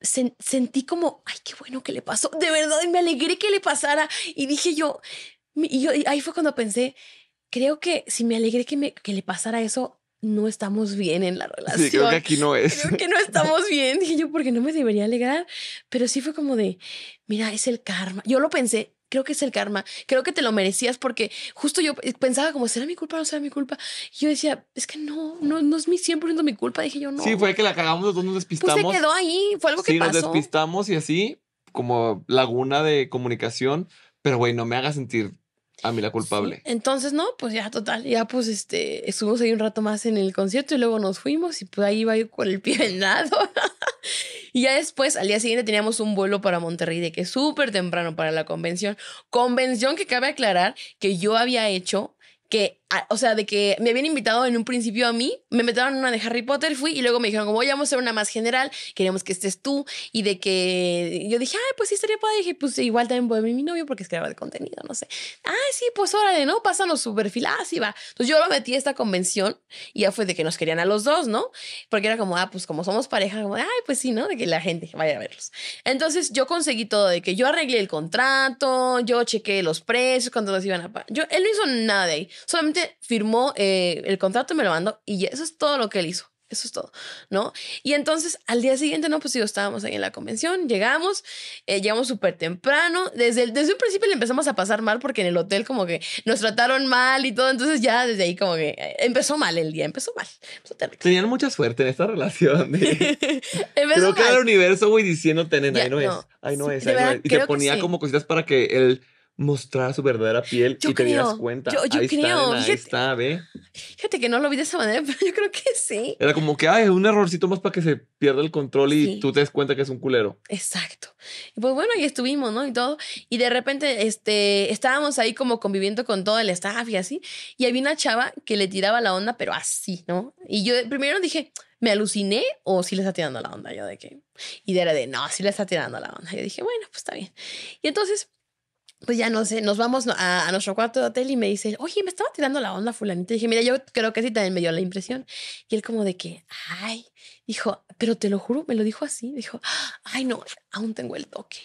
sentí como, ay, qué bueno que le pasó, de verdad, me alegré que le pasara. Y dije yo, y yo, ahí fue cuando pensé, creo que si me alegré que, me, que le pasara eso no estamos bien en la relación. Sí, creo que aquí no es. Creo que no estamos bien. Dije yo, porque no me debería alegrar. Pero sí fue como de, mira, es el karma. Yo lo pensé, creo que es el karma. Creo que te lo merecías porque justo yo pensaba como, ¿será mi culpa o no será mi culpa? Y yo decía, es que no, no, no es mi 100% mi culpa. Dije yo, no. Sí, fue que la cagamos, nosotros nos despistamos. Pues se quedó ahí, fue algo que pasó. Sí, nos despistamos y así, como laguna de comunicación. Pero, güey, no me haga sentir a mí la culpable. Entonces, no, pues ya total, ya pues este, estuvimos ahí un rato más en el concierto y luego nos fuimos y pues ahí iba yo con el pie vendado. y ya después, al día siguiente teníamos un vuelo para Monterrey de que súper temprano para la convención. Convención que cabe aclarar que yo había hecho que o sea, de que me habían invitado en un principio a mí, me metieron en una de Harry Potter, fui y luego me dijeron como, oye, vamos a hacer una más general, queremos que estés tú y de que yo dije, ay, pues sí, estaría padre, dije, pues igual también voy a mi novio porque es creador de contenido, no sé. Ah, sí, pues órale, ¿no? pasan los perfil, ah, va. Entonces yo lo metí a esta convención y ya fue de que nos querían a los dos, ¿no? Porque era como, ah, pues como somos pareja, como, ay, pues sí, ¿no? De que la gente vaya a verlos. Entonces yo conseguí todo, de que yo arreglé el contrato, yo chequé los precios, cuando nos iban a Yo, él no hizo nada de ahí, solamente firmó eh, el contrato y me lo mandó y eso es todo lo que él hizo. Eso es todo, ¿no? Y entonces al día siguiente, no, pues yo estábamos ahí en la convención, llegamos, eh, llegamos súper temprano. Desde, el, desde un principio le empezamos a pasar mal porque en el hotel como que nos trataron mal y todo. Entonces ya desde ahí como que eh, empezó mal el día, empezó mal. Tenían mucha suerte en esta relación. creo que el universo, Voy diciéndote, nena, ahí no, es, ahí no es, Y te ponía como cositas para que él... El mostrar su verdadera piel y te dieras cuenta. ahí Está, ahí está, ve. Fíjate que no lo vi de esa manera, pero yo creo que sí. Era como que, ay, un errorcito más para que se pierda el control y tú te des cuenta que es un culero. Exacto. Y pues bueno, ahí estuvimos, ¿no? Y todo. Y de repente, este, estábamos ahí como conviviendo con todo el staff y así. Y había una chava que le tiraba la onda, pero así, ¿no? Y yo primero dije, ¿me aluciné o sí le está tirando la onda? Yo de que... Y era de, no, sí le está tirando la onda. Yo dije, bueno, pues está bien. Y entonces pues ya no sé, nos vamos a, nuestro cuarto de hotel y me dice, oye, me estaba tirando la onda fulanita. Y dije, mira, yo creo que sí también me dio la impresión. Y él como de que, ay, dijo, pero te lo juro, me lo dijo así. Dijo, ay, no, aún tengo el toque.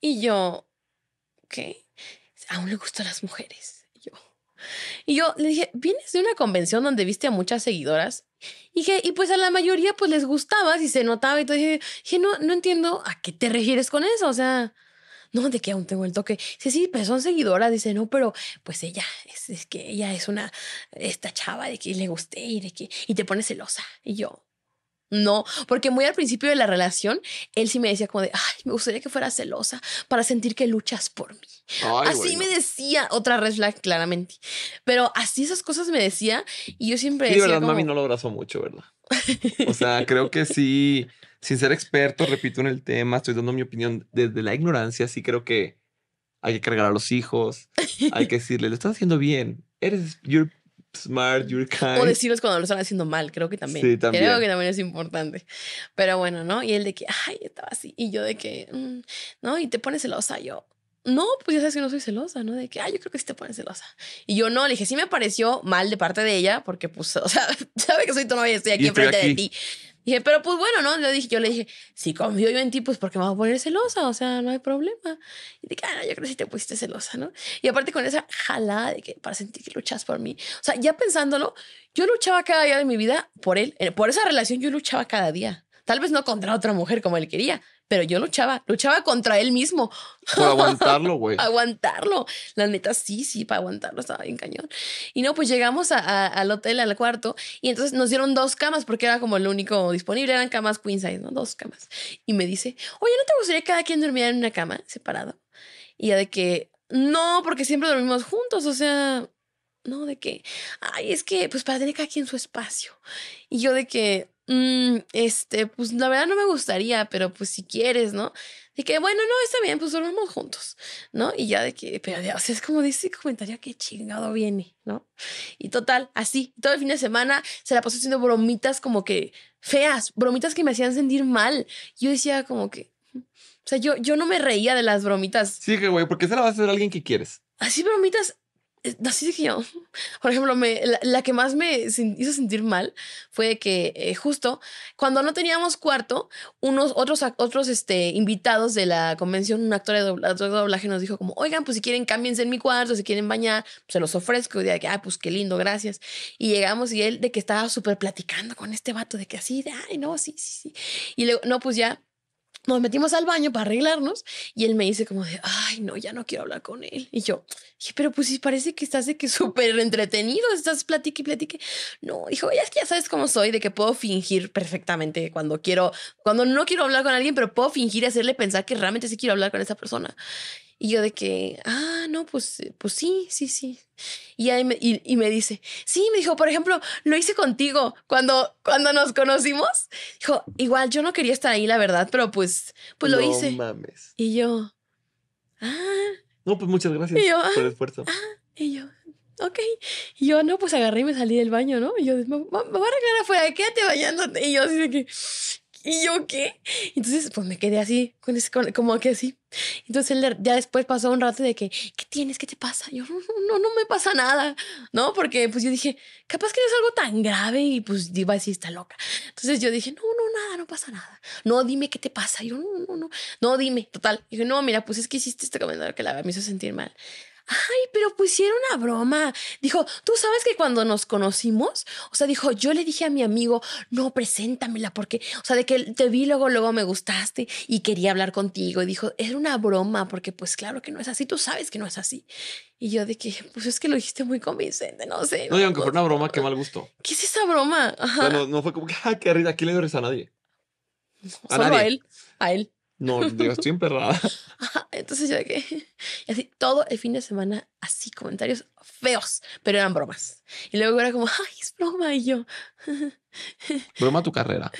Y yo, ¿qué? Aún le gustan las mujeres. Y yo, y yo le dije, vienes de una convención donde viste a muchas seguidoras y, y pues a la mayoría pues les gustaba y se notaba y todo. Y dije, no, no entiendo a qué te refieres con eso. O sea, no, de que aún tengo el toque. Sí, sí, pues son seguidoras, dice, no, pero pues ella, es, que ella es una, esta chava de que le guste y de que, y te pone celosa. Y yo, no, porque muy al principio de la relación, él sí me decía como de, ay, me gustaría que fuera celosa para sentir que luchas por mí. así me decía, otra red flag claramente, pero así esas cosas me decía y yo siempre... Sí, verdad, mami no lo abrazó mucho, ¿verdad? O sea, creo que sí sin ser experto, repito en el tema, estoy dando mi opinión desde la ignorancia, sí creo que hay que cargar a los hijos, hay que decirle, lo estás haciendo bien, eres you're smart, you're kind. O decirles cuando lo están haciendo mal, creo que también. Creo que también es importante. Pero bueno, ¿no? Y el de que, ay, estaba así, y yo de que, mm", ¿no? Y te pones celosa, yo. No, pues ya sabes que no soy celosa, ¿no? De que, ay, yo creo que sí te pones celosa. Y yo no, le dije, sí me pareció mal de parte de ella, porque pues, o sea, sabe que soy tu novia estoy aquí enfrente de ti. Dije, pero pues bueno, ¿no? Yo, dije, yo le dije, si confío yo en ti, pues porque me voy a poner celosa, o sea, no hay problema. Y dije, ah, no, yo creo que sí te pusiste celosa, ¿no? Y aparte con esa jalada de que para sentir que luchas por mí. O sea, ya pensándolo, yo luchaba cada día de mi vida por él, eh, por esa relación yo luchaba cada día. Tal vez no contra otra mujer como él quería, pero yo luchaba, luchaba contra él mismo. Para aguantarlo, güey. aguantarlo. La neta, sí, sí, para aguantarlo estaba bien cañón. Y no, pues llegamos al hotel, al cuarto, y entonces nos dieron dos camas, porque era como el único disponible, eran camas queen size, ¿no? Dos camas. Y me dice, oye, ¿no te gustaría que cada quien durmiera en una cama separado? Y ya de que, no, porque siempre dormimos juntos, o sea, no, de que, ay, es que, pues para tener cada quien su espacio. Y yo de que, Mm, este, pues la verdad no me gustaría, pero pues si quieres, ¿no? De que, bueno, no, está bien, pues dormamos juntos, ¿no? Y ya de que, pero o sea, es como dice comentaría que chingado viene, ¿no? Y total, así, todo el fin de semana se la pasó haciendo bromitas como que feas, bromitas que me hacían sentir mal. Yo decía como que, mm", o sea, yo, yo no me reía de las bromitas. Sí, que güey, porque se la vas a hacer a alguien que quieres. Así bromitas eh, así dije yo. Por ejemplo, me, la, que más me hizo sentir mal fue que eh, justo cuando no teníamos cuarto, unos otros, otros este, invitados de la convención, un actor de, doblaje nos dijo como, oigan, pues si quieren cámbiense en mi cuarto, si quieren bañar, se los ofrezco. Y de que, ah, pues qué lindo, gracias. Y llegamos y él de que estaba súper platicando con este vato, de que así, de, ay, no, sí, sí, sí. Y luego, no, pues ya nos metimos al baño para arreglarnos y él me dice como de, ay, no, ya no quiero hablar con él. Y yo, dije, pero pues si parece que estás de que súper entretenido, estás platique y platique. No, dijo, ya es que ya sabes cómo soy, de que puedo fingir perfectamente cuando quiero, cuando no quiero hablar con alguien, pero puedo fingir y hacerle pensar que realmente sí quiero hablar con esa persona. Y yo de que, ah, no, pues, eh, pues sí, sí, sí. Y, ahí me, y, y, me dice, sí, me dijo, por ejemplo, lo hice contigo cuando, cuando nos conocimos. Dijo, igual yo no quería estar ahí, la verdad, pero pues, pues lo no hice. Mames. Y yo, ah. No, pues muchas gracias ah, por el esfuerzo. Ah, y yo, ok. Y yo, no, pues agarré y me salí del baño, ¿no? Y yo, me, me voy a arreglar afuera, quédate bañándote. Y yo así de que, ¿Y yo qué? Entonces, pues me quedé así, con como que así. Entonces, él ya después pasó un rato de que, ¿qué tienes? ¿Qué te pasa? Yo, no, no, no me pasa nada, ¿no? Porque pues yo dije, capaz que no es algo tan grave y pues iba a está loca. Entonces yo dije, no, no, nada, no pasa nada. No, dime qué te pasa. Yo, no, no, no, no, dime, total. Y Dije, no, mira, pues es que hiciste este comentario que la me hizo sentir mal ay, pero pues era una broma. Dijo, tú sabes que cuando nos conocimos, o sea, dijo, yo le dije a mi amigo, no, preséntamela, porque, o sea, de que te vi luego, luego me gustaste y quería hablar contigo. Y dijo, era una broma, porque pues claro que no es así, tú sabes que no es así. Y yo de que, pues es que lo dijiste muy convincente, no sé. No, aunque fue una broma, qué mal gusto. ¿Qué es esa broma? Ajá. No, fue como que, ah, qué risa, aquí le dio a nadie. a solo a él, a él. No, digo, estoy emperrada. Entonces yo de que, y así todo el fin de semana, así comentarios feos, pero eran bromas. Y luego era como, ay, es broma. Y yo, broma tu carrera.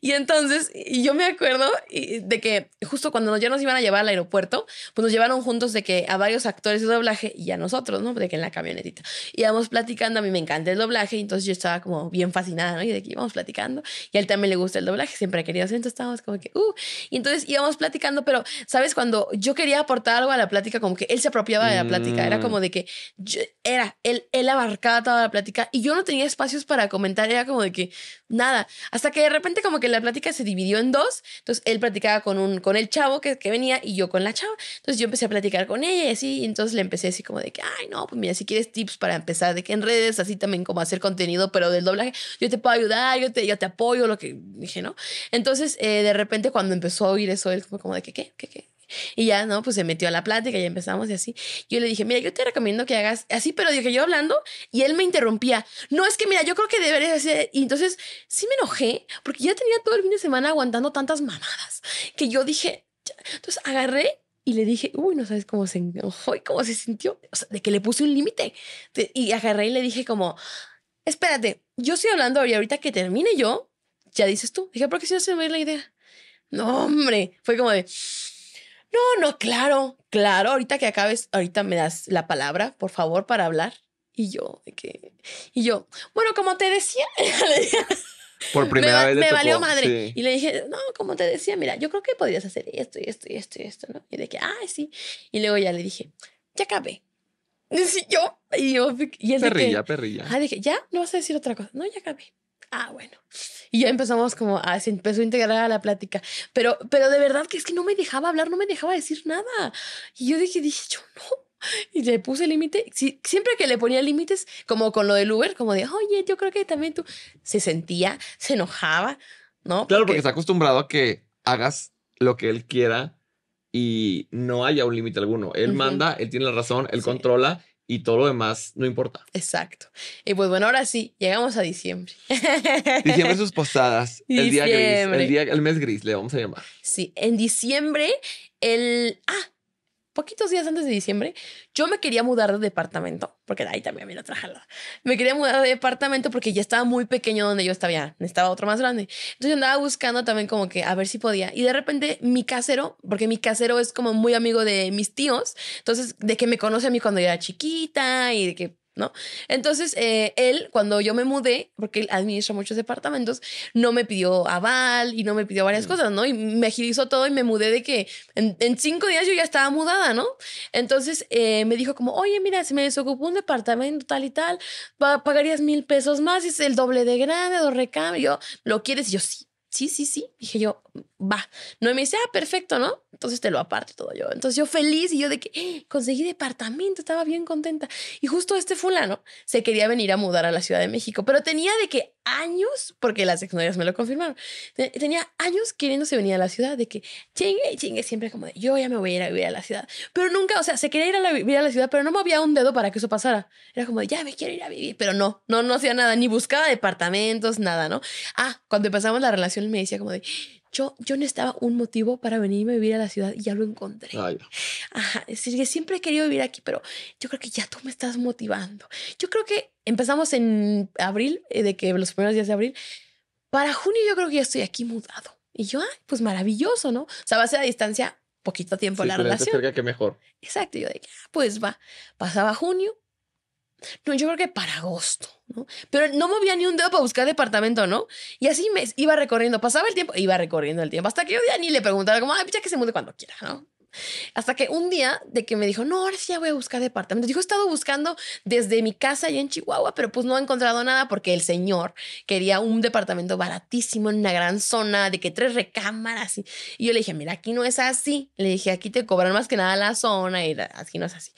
y entonces y yo me acuerdo de que justo cuando ya nos iban a llevar al aeropuerto, pues nos llevaron juntos de que a varios actores de doblaje y a nosotros, ¿no? De que en la camionetita íbamos platicando. A mí me encanta el doblaje, entonces yo estaba como bien fascinada, ¿no? Y de que íbamos platicando. Y a él también le gusta el doblaje, siempre ha querido hacer. Entonces estábamos como que, uh. Y entonces íbamos platicando, pero, ¿sabes? Cuando yo quería aportar algo a la plática, como que él se apropiaba de la plática. Era como, como de que yo, era, él, él abarcaba toda la plática y yo no tenía espacios para comentar, era como de que nada, hasta que de repente como que la plática se dividió en dos, entonces él platicaba con, un, con el chavo que, que venía y yo con la chava, entonces yo empecé a platicar con ella y así, entonces le empecé así como de que, ay, no, pues mira, si quieres tips para empezar de que en redes, así también como hacer contenido, pero del doblaje, yo te puedo ayudar, yo te, yo te apoyo, lo que dije, ¿no? Entonces, eh, de repente cuando empezó a oír eso, él como de que, ¿qué? ¿Qué? ¿Qué? Y ya, ¿no? Pues se metió a la plática y empezamos y así. Yo le dije, mira, yo te recomiendo que hagas así, pero dije yo hablando y él me interrumpía. No, es que mira, yo creo que deberías hacer. Y entonces sí me enojé porque ya tenía todo el fin de semana aguantando tantas mamadas que yo dije, entonces agarré y le dije, uy, no sabes cómo se enojó y cómo se sintió. O sea, de que le puse un límite. Y agarré y le dije como, espérate, yo estoy hablando y ahorita que termine yo, ya dices tú. Dije, porque si no se me va la idea. No, hombre, fue como de... No, no, claro, claro. Ahorita que acabes, ahorita me das la palabra, por favor, para hablar. Y yo, de que, y yo, bueno, como te decía, por primera me, vez me valió madre. Y le dije, no, como te decía, mira, yo creo que podrías hacer esto, y esto, y esto, y esto, ¿no? Y de que, ay, sí. Y luego ya le dije, ya acabé. Y yo, y yo, Perrilla, de que, perrilla. Ah, dije, ya, no vas a decir otra cosa. No, ya acabé ah, bueno. Y ya empezamos como, a, se empezó a integrar a la plática. Pero, pero de verdad que es que no me dejaba hablar, no me dejaba decir nada. Y yo dije, dije, yo no, y le puse límite. siempre que le ponía límites, como con lo del Uber, como de, oye, yo creo que también tú se sentía, se enojaba, ¿no? Claro, porque, está acostumbrado a que hagas lo que él quiera y no haya un límite alguno. Él manda, él tiene la razón, él controla y todo lo demás no importa. Exacto. Y pues bueno, ahora sí, llegamos a diciembre. Diciembre sus posadas, el día gris, el, día, el mes gris le vamos a llamar. Sí, en diciembre el... Ah, poquitos días antes de diciembre, yo me quería mudar de departamento, porque ahí también me lo jalada. Me quería mudar de departamento porque ya estaba muy pequeño donde yo estaba, ya necesitaba otro más grande. Entonces yo andaba buscando también como que a ver si podía. Y de repente mi casero, porque mi casero es como muy amigo de mis tíos, entonces de que me conoce a mí cuando yo era chiquita y de que ¿no? Entonces, eh, él, cuando yo me mudé, porque él administra muchos departamentos, no me pidió aval y no me pidió varias mm. cosas, ¿no? Y me agilizó todo y me mudé de que en, cinco días yo ya estaba mudada, ¿no? Entonces, eh, me dijo como, oye, mira, si me desocupó un departamento tal y tal, pagarías mil pesos más, es el doble de grande, dos recambios, ¿lo quieres? Y yo, sí, sí, sí, sí. Dije yo, va. No, me dice, ah, perfecto, ¿no? Entonces te lo aparte todo yo. Entonces yo feliz y yo de que eh, conseguí departamento, estaba bien contenta. Y justo este fulano se quería venir a mudar a la Ciudad de México, pero tenía de que años, porque las exnovias me lo confirmaron, tenía años queriéndose venía a la ciudad, de que chingue, chingue, siempre como de yo ya me voy a ir a vivir a la ciudad. Pero nunca, o sea, se quería ir a vivir a la ciudad, pero no movía un dedo para que eso pasara. Era como de ya me quiero ir a vivir, pero no, no, no hacía nada, ni buscaba departamentos, nada, ¿no? Ah, cuando empezamos la relación me decía como de yo, yo necesitaba un motivo para venirme a vivir a la ciudad y ya lo encontré. Ajá, es decir, que siempre he querido vivir aquí, pero yo creo que ya tú me estás motivando. Yo creo que empezamos en abril, eh, de que los primeros días de abril, para junio yo creo que ya estoy aquí mudado. Y yo, ay, pues maravilloso, ¿no? O sea, va a ser a distancia poquito tiempo la relación. Cerca que mejor. Exacto, yo ah, pues va. Pasaba junio, no, yo creo que para agosto, ¿no? Pero no movía ni un dedo para buscar departamento, ¿no? Y así me iba recorriendo, pasaba el tiempo, iba recorriendo el tiempo, hasta que yo día ni le preguntaba, como, ay, picha, pues que se mude cuando quiera, ¿no? Hasta que un día de que me dijo, no, ahora sí voy a buscar departamento. Dijo, he estado buscando desde mi casa allá en Chihuahua, pero pues no he encontrado nada porque el señor quería un departamento baratísimo en una gran zona, de que tres recámaras. Y, yo le dije, mira, aquí no es así. Le dije, aquí te cobran más que nada la zona y aquí no es así.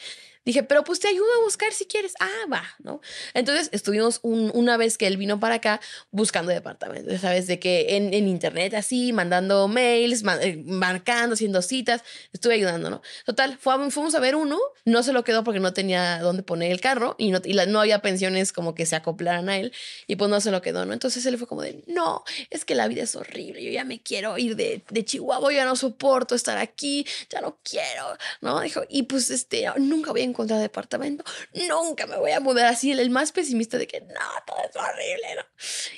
Dije, pero pues te ayudo a buscar si quieres. Ah, va, ¿no? Entonces estuvimos un, una vez que él vino para acá buscando departamentos, ¿sabes? De que en, en internet así, mandando mails, eh, marcando, haciendo citas, estuve ayudando, ¿no? Total, fuimos, fuimos a ver uno, no se lo quedó porque no tenía dónde poner el carro y no, y no había pensiones como que se acoplaran a él y pues no se lo quedó, ¿no? Entonces él fue como de, no, es que la vida es horrible, yo ya me quiero ir de, de Chihuahua, ya no soporto estar aquí, ya no quiero, ¿no? Dijo, y pues este, nunca voy a encontrar de departamento, nunca me voy a mudar así, el más pesimista de que no, todo es horrible, ¿no?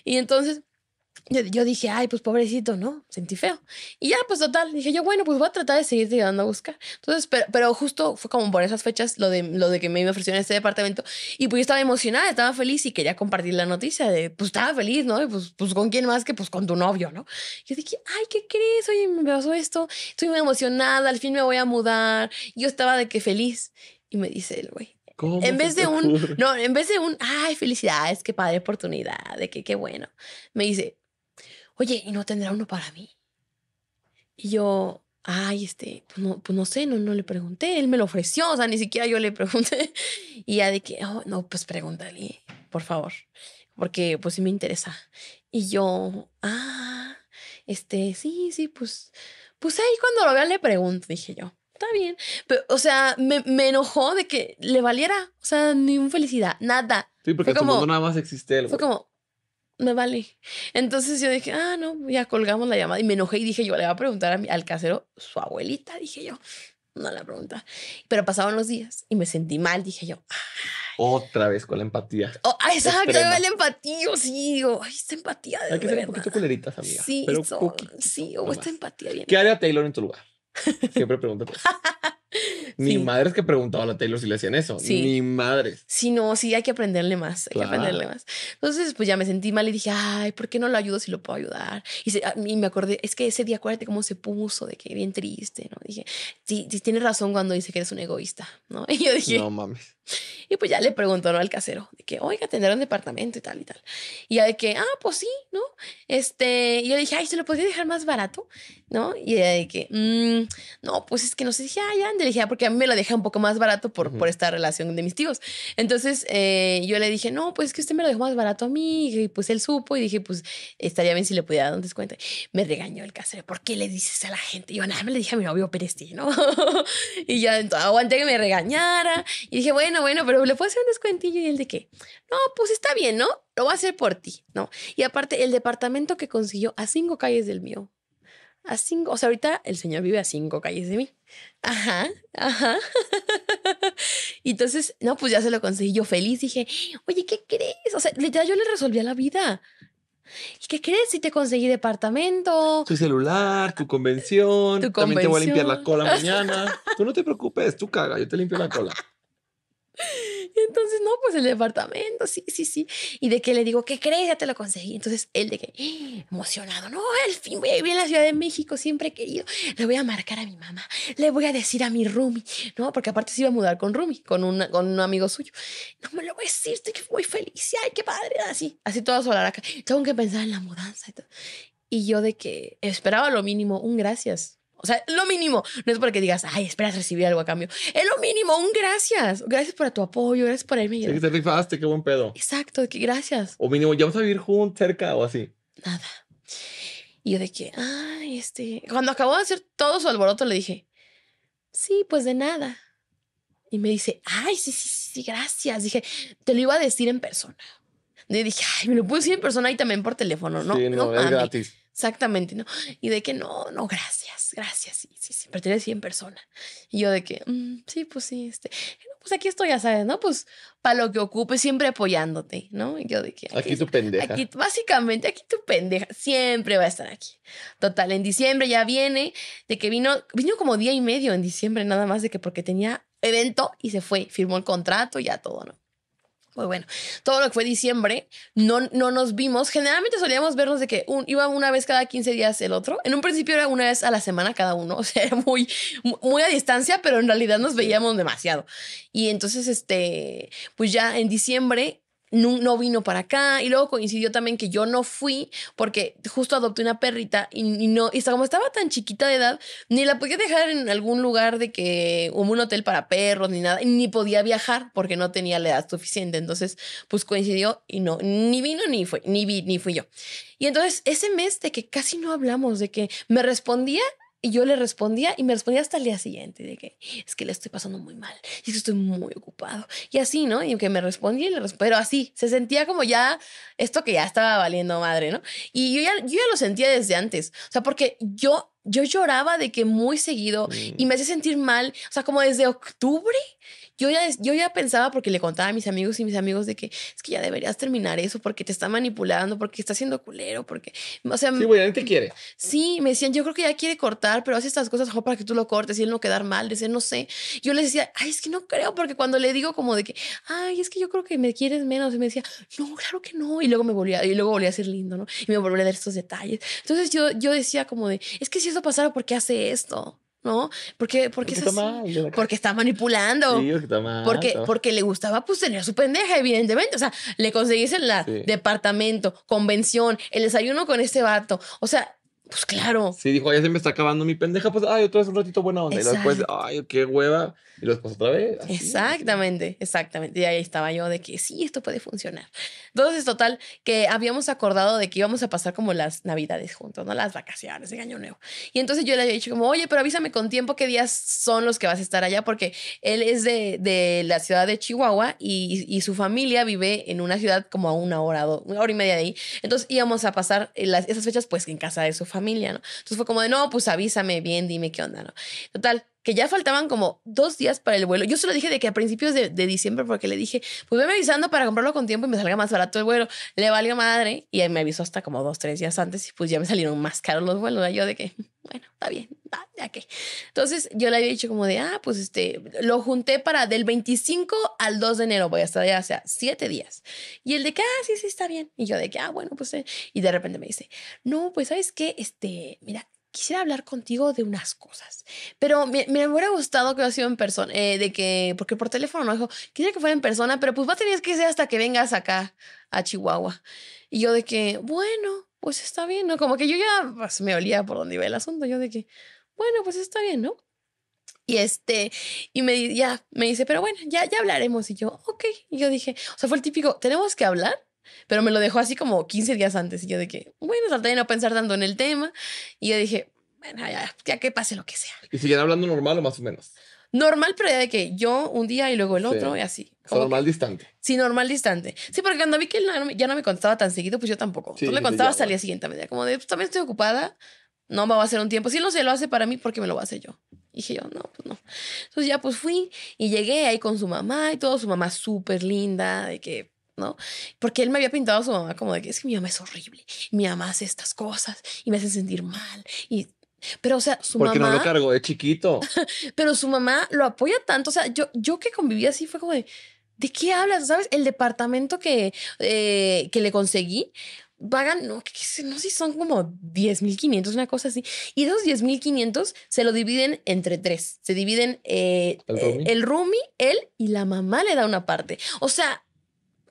Y entonces yo, dije, ay, pues pobrecito, ¿no? Sentí feo. Y ya, pues total, dije yo, bueno, pues voy a tratar de seguir llegando a buscar. Entonces, pero, justo fue como por esas fechas lo de, lo de que me ofrecieron este departamento. Y pues yo estaba emocionada, estaba feliz y quería compartir la noticia de, pues estaba feliz, ¿no? Y pues, pues con quién más que pues con tu novio, ¿no? Yo dije, ay, ¿qué crees? Oye, me pasó esto, estoy muy emocionada, al fin me voy a mudar. yo estaba de que feliz. Y me dice el güey. En vez de un, no, en vez de un, ay, felicidades, qué padre oportunidad, de que qué bueno. Me dice, oye, ¿y no tendrá uno para mí? Y yo, ay, este, pues no, pues no sé, no, no le pregunté, él me lo ofreció, o sea, ni siquiera yo le pregunté. Y ya de que, oh, no, pues pregúntale, por favor, porque pues sí me interesa. Y yo, ah, este, sí, sí, pues, pues ahí cuando lo vea le pregunto, dije yo está bien. Pero, o sea, me, enojó de que le valiera. O sea, ni un felicidad, nada. Sí, porque fue como, nada más existe. fue como, me vale. Entonces yo dije, ah, no, ya colgamos la llamada. Y me enojé y dije, yo le voy a preguntar al casero, su abuelita, dije yo. No la pregunta. Pero pasaban los días y me sentí mal, dije yo. Otra vez con la empatía. Oh, exacto, la empatía, sí, ay, esta empatía. Hay que ser un poquito culeritas, amiga. Sí, sí, o esta empatía bien. ¿Qué haría Taylor en tu lugar? Siempre pregunto mi madre es que preguntaba a la Taylor si le hacían eso. Sí. Ni madres. Sí, no, sí, hay que aprenderle más. Hay que aprenderle más. Entonces, pues ya me sentí mal y dije, ay, ¿por qué no lo ayudo si lo puedo ayudar? Ah, y, me acordé, es que ese día, acuérdate cómo se puso, de que bien triste, ¿no? Dije, sí, sí tienes razón cuando dice que eres un egoísta, ¿no? Y yo dije, no mames. Y pues ya le preguntó ¿no? al casero, de que, oiga, tendrá un departamento y tal y tal. Y ya de que, ah, pues sí, ¿no? Este, y yo le dije, ay, ¿se lo podría dejar más barato? ¿No? Y ella de que, mm, no, pues es que no sé, dije, ay, ande, le dije, ah, porque a mí me lo deja un poco más barato por, por esta relación de mis tíos. Entonces eh, yo le dije, no, pues es que usted me lo dejó más barato a mí, y pues él supo, y dije, pues estaría bien si le pudiera dar un descuento. Me regañó el casero, ¿por qué le dices a la gente? Y yo, nada, me le dije a mi novio perestino ¿no? y ya, aguanté que me regañara, y dije, bueno, bueno, pero le puedo hacer un descuentillo y el de qué. No, pues está bien, ¿no? Lo va a hacer por ti, ¿no? Y aparte, el departamento que consiguió a cinco calles del mío. A cinco, o sea, ahorita el señor vive a cinco calles de mí. Ajá, ajá. y entonces, no, pues ya se lo conseguí yo feliz. Dije, oye, ¿qué crees? O sea, ya yo le a la vida. ¿Y qué crees si te conseguí departamento? Tu celular, tu convención. Tu convención. También te voy a limpiar la cola mañana. tú no te preocupes, tú caga, yo te limpio la cola. Entonces, no, pues el departamento, sí, sí, sí. Y de que le digo, ¿qué crees? Ya te lo conseguí. Entonces, él de que, ¡Eh!, emocionado, no, al fin voy a vivir en la Ciudad de México, siempre he querido. Le voy a marcar a mi mamá, le voy a decir a mi Rumi, ¿no? Porque aparte se iba a mudar con Rumi, con, con un amigo suyo. No me lo voy a decir, estoy muy feliz, ay, qué padre, así, así toda acá. Tengo que pensar en la mudanza y todo. Y yo de que esperaba lo mínimo, un gracias. O sea, lo mínimo. No es para que digas, ay, esperas recibir algo a cambio. Es lo mínimo, un gracias. Gracias por tu apoyo, gracias por ahí. te rifaste, qué buen pedo. Exacto, que gracias. O mínimo, ya vamos a vivir juntos, cerca o así. Nada. Y yo de que, ay, este... Cuando acabó de hacer todo su alboroto, le dije, sí, pues de nada. Y me dice, ay, sí, sí, sí, gracias. Dije, te lo iba a decir en persona. Le dije, ay, me lo puedo decir en persona y también por teléfono, ¿no? Sí, no, es gratis. Exactamente, ¿no? Y de que no, no, gracias, gracias. Sí, sí, siempre tienes 100 personas. Y yo de que, mm, sí, pues sí, este, pues aquí estoy, ya sabes, ¿no? Pues para lo que ocupe, siempre apoyándote, ¿no? Y yo de que. Aquí, tu pendeja. Aquí, básicamente, aquí tu pendeja siempre va a estar aquí. Total, en diciembre ya viene, de que vino, vino como día y medio en diciembre, nada más de que porque tenía evento y se fue, firmó el contrato, y ya todo, ¿no? muy bueno. Todo lo que fue diciembre, no, no nos vimos. Generalmente solíamos vernos de que un, iba una vez cada 15 días el otro. En un principio era una vez a la semana cada uno, o sea, era muy, muy a distancia, pero en realidad nos veíamos demasiado. Y entonces, este, pues ya en diciembre no, vino para acá. Y luego coincidió también que yo no fui porque justo adopté una perrita y, no, y como estaba tan chiquita de edad, ni la podía dejar en algún lugar de que, hubo un hotel para perros ni nada, ni podía viajar porque no tenía la edad suficiente. Entonces, pues coincidió y no, ni vino ni fue, ni vi, ni fui yo. Y entonces ese mes de que casi no hablamos, de que me respondía y yo le respondía y me respondía hasta el día siguiente de que es que le estoy pasando muy mal, y que estoy muy ocupado. Y así, ¿no? Y que me respondía y le respondía, pero así, se sentía como ya esto que ya estaba valiendo madre, ¿no? Y yo ya, yo lo sentía desde antes, o sea, porque yo, yo lloraba de que muy seguido y mm. me hacía sentir mal, o sea, como desde octubre yo ya, pensaba, porque le contaba a mis amigos y mis amigos de que es que ya deberías terminar eso porque te está manipulando, porque está siendo culero, porque, o sea... Sí, te quiere. Sí, me decían, yo creo que ya quiere cortar, pero hace estas cosas para que tú lo cortes y él no quedar mal, ese no sé. Yo les decía, ay, es que no creo, porque cuando le digo como de que, ay, es que yo creo que me quieres menos, y me decía, no, claro que no. Y luego me volvía, y luego volvía a ser lindo, ¿no? Y me volvía a dar estos detalles. Entonces yo, yo decía como de, es que si eso pasara, ¿por qué hace esto? ¿no? Porque, porque, está, porque está manipulando. porque, porque le gustaba pues tener su pendeja, evidentemente. O sea, le conseguís el departamento, convención, el desayuno con este vato. O sea, pues claro. Sí, dijo, ya se me está acabando mi pendeja, pues, ay, otra vez un ratito buena onda. Y después, ay, qué hueva. Y los pasó otra vez. exactamente, exactamente. Y ahí estaba yo de que sí, esto puede funcionar. Entonces, total, que habíamos acordado de que íbamos a pasar como las navidades juntos, ¿no? Las vacaciones de Año Nuevo. Y entonces yo le había dicho como, oye, pero avísame con tiempo qué días son los que vas a estar allá, porque él es de, de la ciudad de Chihuahua y, y, su familia vive en una ciudad como a una hora, do, una hora y media de ahí. Entonces íbamos a pasar las, esas fechas pues en casa de su familia, ¿no? Entonces fue como de, no, pues avísame bien, dime qué onda, ¿no? Total, que ya faltaban como dos días para el vuelo. Yo se lo dije de que a principios de, diciembre, porque le dije, pues voy avisando para comprarlo con tiempo y me salga más barato el vuelo. Le valió madre y me avisó hasta como dos, tres días antes y pues ya me salieron más caros los vuelos. Yo de que, bueno, está bien, ya que. Entonces yo le había dicho como de, ah, pues este, lo junté para del 25 al 2 de enero, voy a estar ya, o sea, siete días. Y él de que, ah, sí, sí, está bien. Y yo de que, ah, bueno, pues, eh". y de repente me dice, no, pues, ¿sabes qué? Este, mira, quisiera hablar contigo de unas cosas, pero me, me hubiera gustado que hubiera sido en persona, eh, de que, porque por teléfono no dijo, quisiera que fuera en persona, pero pues va a tener que ser hasta que vengas acá a Chihuahua. Y yo de que, bueno, pues está bien, ¿no? Como que yo ya pues, me olía por donde iba el asunto, yo de que, bueno, pues está bien, ¿no? Y este, y me, ya, me dice, pero bueno, ya, ya hablaremos. Y yo, ok. Y yo dije, o sea, fue el típico, tenemos que hablar, pero me lo dejó así como 15 días antes y yo de que, bueno, salté a no pensar tanto en el tema y yo dije, bueno, ya, ya que pase lo que sea. ¿Y siguen hablando normal o más o menos? Normal, pero ya de que yo un día y luego el otro y así. O normal distante. Sí, normal distante. Sí, porque cuando vi que él ya no me contaba tan seguido, pues yo tampoco. le contaba hasta el siguiente, media como de, pues, también estoy ocupada, no me va a hacer un tiempo. Si él no se lo hace para mí, porque me lo va a hacer yo? dije yo, no, pues no. Entonces ya pues fui y llegué ahí con su mamá y todo, su mamá súper linda, de que ¿no? Porque él me había pintado a su mamá como de que es que mi mamá es horrible, mi mamá hace estas cosas y me hace sentir mal y pero, o sea, su mamá. Porque no lo cargo de chiquito. pero su mamá lo apoya tanto. O sea, yo, yo que conviví así fue como de. ¿De qué hablas? ¿Sabes? El departamento que, eh, que le conseguí pagan, no, que, no sé si son como 10.500, una cosa así. Y esos 10.500 se lo dividen entre tres. Se dividen eh, el, eh, rumi, el roomie, él y la mamá le da una parte. O sea,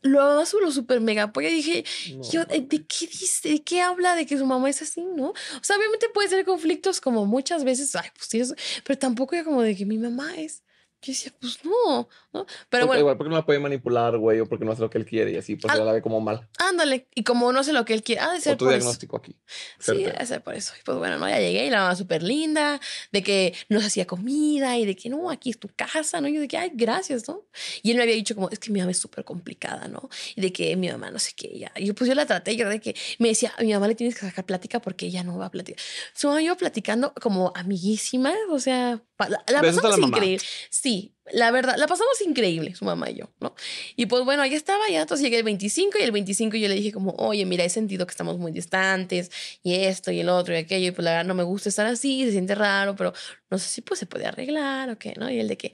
lo solo super mega porque Dije, yo, ¿de, qué dice? ¿De qué habla? De que su mamá es así, ¿no? O sea, obviamente puede ser conflictos como muchas veces, ay, pues pero tampoco era como de que mi mamá es que decía, pues no, ¿no? Pero bueno. Igual, porque no la puede manipular, güey, o porque no hace lo que él quiere y así, pues ya la ve como mal. Ándale, y como no hace lo que él quiere, Ah, de ser diagnóstico aquí. Sí, ha por eso. Y pues bueno, no, ya llegué y la mamá súper linda, de que nos hacía comida y de que no, aquí es tu casa, ¿no? Y yo de que, ay, gracias, ¿no? Y él me había dicho como, es que mi mamá es súper complicada, ¿no? Y de que mi mamá no sé qué, ya. Y yo, pues yo la traté, yo de que me decía, a mi mamá le tienes que sacar plática porque ella no va a platicar. Su yo platicando como amiguísima, o sea, la, la es increíble. Sí sí, la verdad, la pasamos increíble, su mamá y yo, ¿no? Y pues bueno, ahí estaba, ya entonces llegué el 25 y el 25 yo le dije como, oye, mira, he sentido que estamos muy distantes y esto y el otro y aquello, y pues la verdad no me gusta estar así, se siente raro, pero no sé si pues se puede arreglar o qué, ¿no? Y el de que,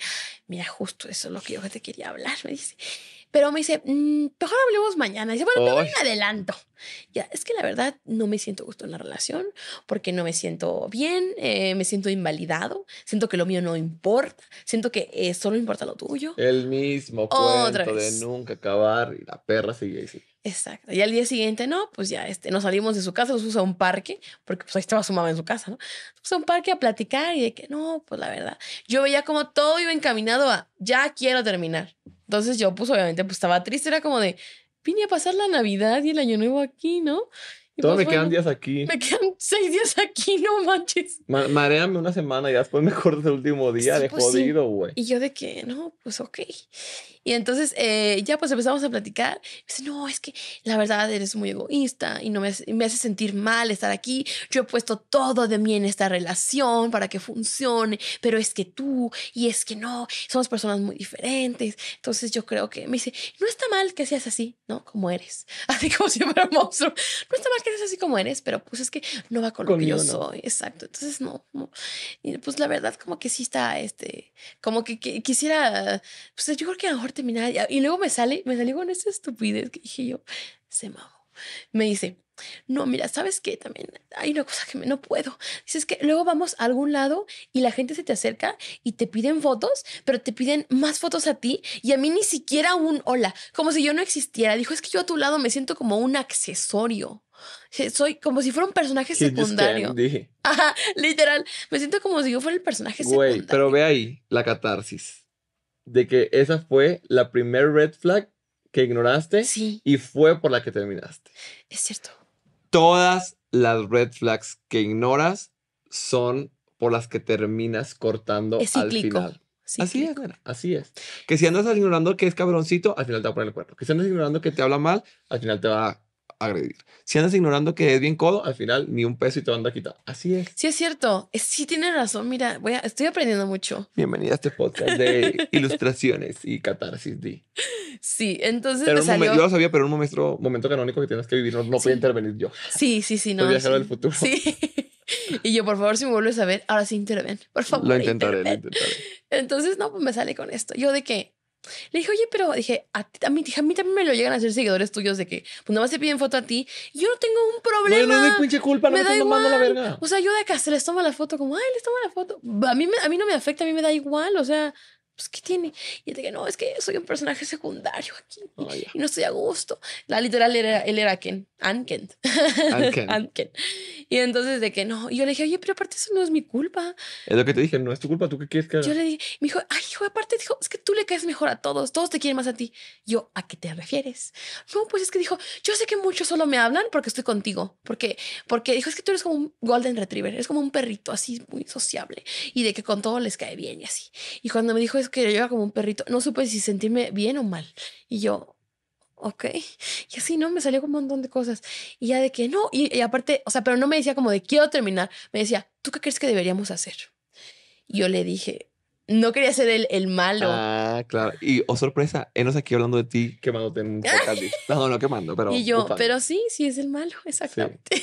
mira, justo eso es lo que yo te quería hablar, me dice. Pero me dice, mm, mejor hablemos mañana. Y dice, bueno, te doy adelanto. Ya, es que la verdad no me siento gusto en la relación porque no me siento bien, eh, me siento invalidado, siento que lo mío no importa, siento que eh, solo importa lo tuyo. El mismo cuento de nunca acabar y la perra sigue ahí. Exacto. Y al día siguiente, no, pues ya este, nos salimos de su casa, nos fuimos a un parque, porque pues ahí estaba su mamá en su casa, ¿no? Nos fuimos a un parque a platicar y de que no, pues la verdad. Yo veía como todo iba encaminado a ya quiero terminar. Entonces yo pues obviamente pues estaba triste, era como de, vine a pasar la Navidad y el Año Nuevo aquí, ¿no? Y pues, me quedan días aquí. Me quedan seis días aquí, no manches. mareame una semana y después me cortas el último día de pues jodido, güey. Y yo de que, no, pues ok. Y entonces eh, ya pues empezamos a platicar. dice, no, es que la verdad eres muy egoísta y no me, me hace sentir mal estar aquí. Yo he puesto todo de mí en esta relación para que funcione, pero es que tú y es que no, somos personas muy diferentes. Entonces yo creo que me dice, no está mal que seas así, ¿no? Como eres. Así como si fuera un monstruo. No está mal que seas así como eres, pero pues es que no va con lo que yo soy. Exacto. Entonces no, pues la verdad como que sí está, este, como que, que quisiera, pues yo creo que a lo mejor y luego me sale, me salió con esa estupidez que dije yo, se mago Me dice, no, mira, ¿sabes qué? También hay una cosa que no puedo. es que luego vamos a algún lado y la gente se te acerca y te piden fotos, pero te piden más fotos a ti y a mí ni siquiera un hola, como si yo no existiera. Dijo, es que yo a tu lado me siento como un accesorio. Soy como si fuera un personaje secundario. Dije literal. Me siento como si yo fuera el personaje Güey, Pero ve ahí la catarsis de que esa fue la primer red flag que ignoraste y fue por la que terminaste. Es cierto. Todas las red flags que ignoras son por las que terminas cortando al final. Así es, así es. Que si andas ignorando que es cabroncito, al final te va a poner el cuerpo Que si andas ignorando que te habla mal, al final te va a agredir. Si andas ignorando que es bien codo, al final ni un peso y te van a quitar. Así es. Sí, es cierto. Eh, sí, tienes razón. Mira, voy a, estoy aprendiendo mucho. Bienvenida a este podcast de ilustraciones y catarsis. Sí, entonces. yo lo sabía, pero en un momento, momento canónico que tienes que vivir. No, no podía intervenir yo. Sí, sí, sí. No, viajero del futuro. Sí. Y yo, por favor, si me vuelves a ver, ahora sí interven. Por favor. Lo intentaré, lo intentaré. Entonces, no, pues me sale con esto. Yo de que le dije, oye, pero dije, a, a, mí, a, mí, también me lo llegan a hacer seguidores tuyos de que pues nada más te piden foto a ti. yo no tengo un problema. No, no, pinche culpa, no me, me La verga. O sea, yo de acá se les toma la foto como, ay, les toma la foto. A mí, a mí no me afecta, a mí me da igual. O sea, pues, ¿qué tiene? Y él dije, no, es que soy un personaje secundario aquí oh, y no estoy a gusto. La literal era, él era Ken, Anken. Kent. Y entonces de que no, yo le dije, oye, pero aparte eso no es mi culpa. Es lo que te dije, no es tu culpa, ¿tú qué quieres que haga? Yo le dije, me dijo, ay, hijo, aparte dijo, es que tú le caes mejor a todos, todos te quieren más a ti. Yo, ¿a qué te refieres? No, pues es que dijo, yo sé que muchos solo me hablan porque estoy contigo, porque, porque dijo, es que tú eres como un golden retriever, es como un perrito así muy sociable y de que con todo les cae bien y así. Y cuando me dijo que yo era como un perrito, no supe si sentirme bien o mal. Y yo, ok. Y así, ¿no? Me salió como un montón de cosas. Y ya de que no. Y, aparte, o sea, pero no me decía como de quiero terminar. Me decía, ¿tú qué crees que deberíamos hacer? Y yo le dije, no quería ser el, el malo. Ah, claro. Y, oh, sorpresa, está aquí hablando de ti quemándote en un No, no quemando, pero. Y yo, pero sí, sí es el malo, exactamente.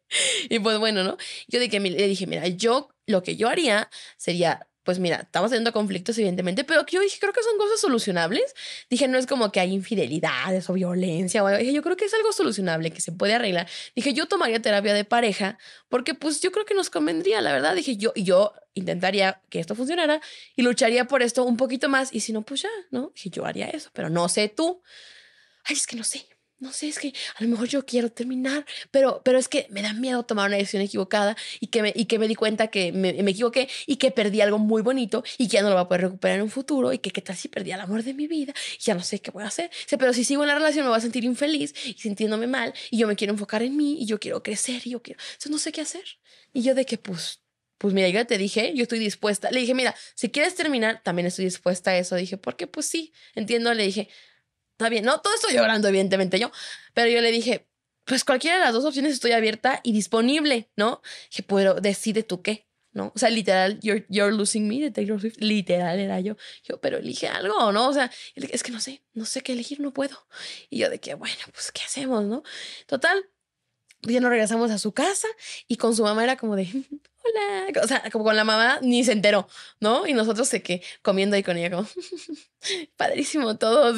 y pues bueno, ¿no? Yo de que, le dije, mira, yo lo que yo haría sería pues mira, estamos teniendo conflictos, evidentemente, pero yo dije, creo que son cosas solucionables. Dije, no es como que hay infidelidades o violencia. O, dije, yo creo que es algo solucionable, que se puede arreglar. Dije, yo tomaría terapia de pareja porque pues yo creo que nos convendría, la verdad. Dije, yo, yo intentaría que esto funcionara y lucharía por esto un poquito más. Y si no, pues ya, ¿no? Dije, yo haría eso, pero no sé tú. Ay, es que no sé no sé, es que a lo mejor yo quiero terminar, pero, pero es que me da miedo tomar una decisión equivocada y que me, y que me di cuenta que me, equivoqué y que perdí algo muy bonito y que ya no lo va a poder recuperar en un futuro y que qué tal si perdí el amor de mi vida y ya no sé qué voy a hacer. pero si sigo en la relación me voy a sentir infeliz y sintiéndome mal y yo me quiero enfocar en mí y yo quiero crecer y yo quiero... Entonces no sé qué hacer. Y yo de que pues... Pues mira, yo te dije, yo estoy dispuesta. Le dije, mira, si quieres terminar, también estoy dispuesta a eso. Dije, porque pues sí, entiendo. Le dije, está bien. No, todo estoy llorando, evidentemente yo. Pero yo le dije, pues cualquiera de las dos opciones estoy abierta y disponible, ¿no? Dije, pero decide tú qué, ¿no? O sea, literal, you're, losing me de Taylor Swift. Literal era yo. Yo, pero elige algo, ¿no? O sea, es que no sé, no sé qué elegir, no puedo. Y yo de que, bueno, pues, ¿qué hacemos, no? Total, ya nos regresamos a su casa y con su mamá era como de, hola. O sea, como con la mamá ni se enteró, ¿no? Y nosotros sé que comiendo ahí con ella, como, padrísimo todo,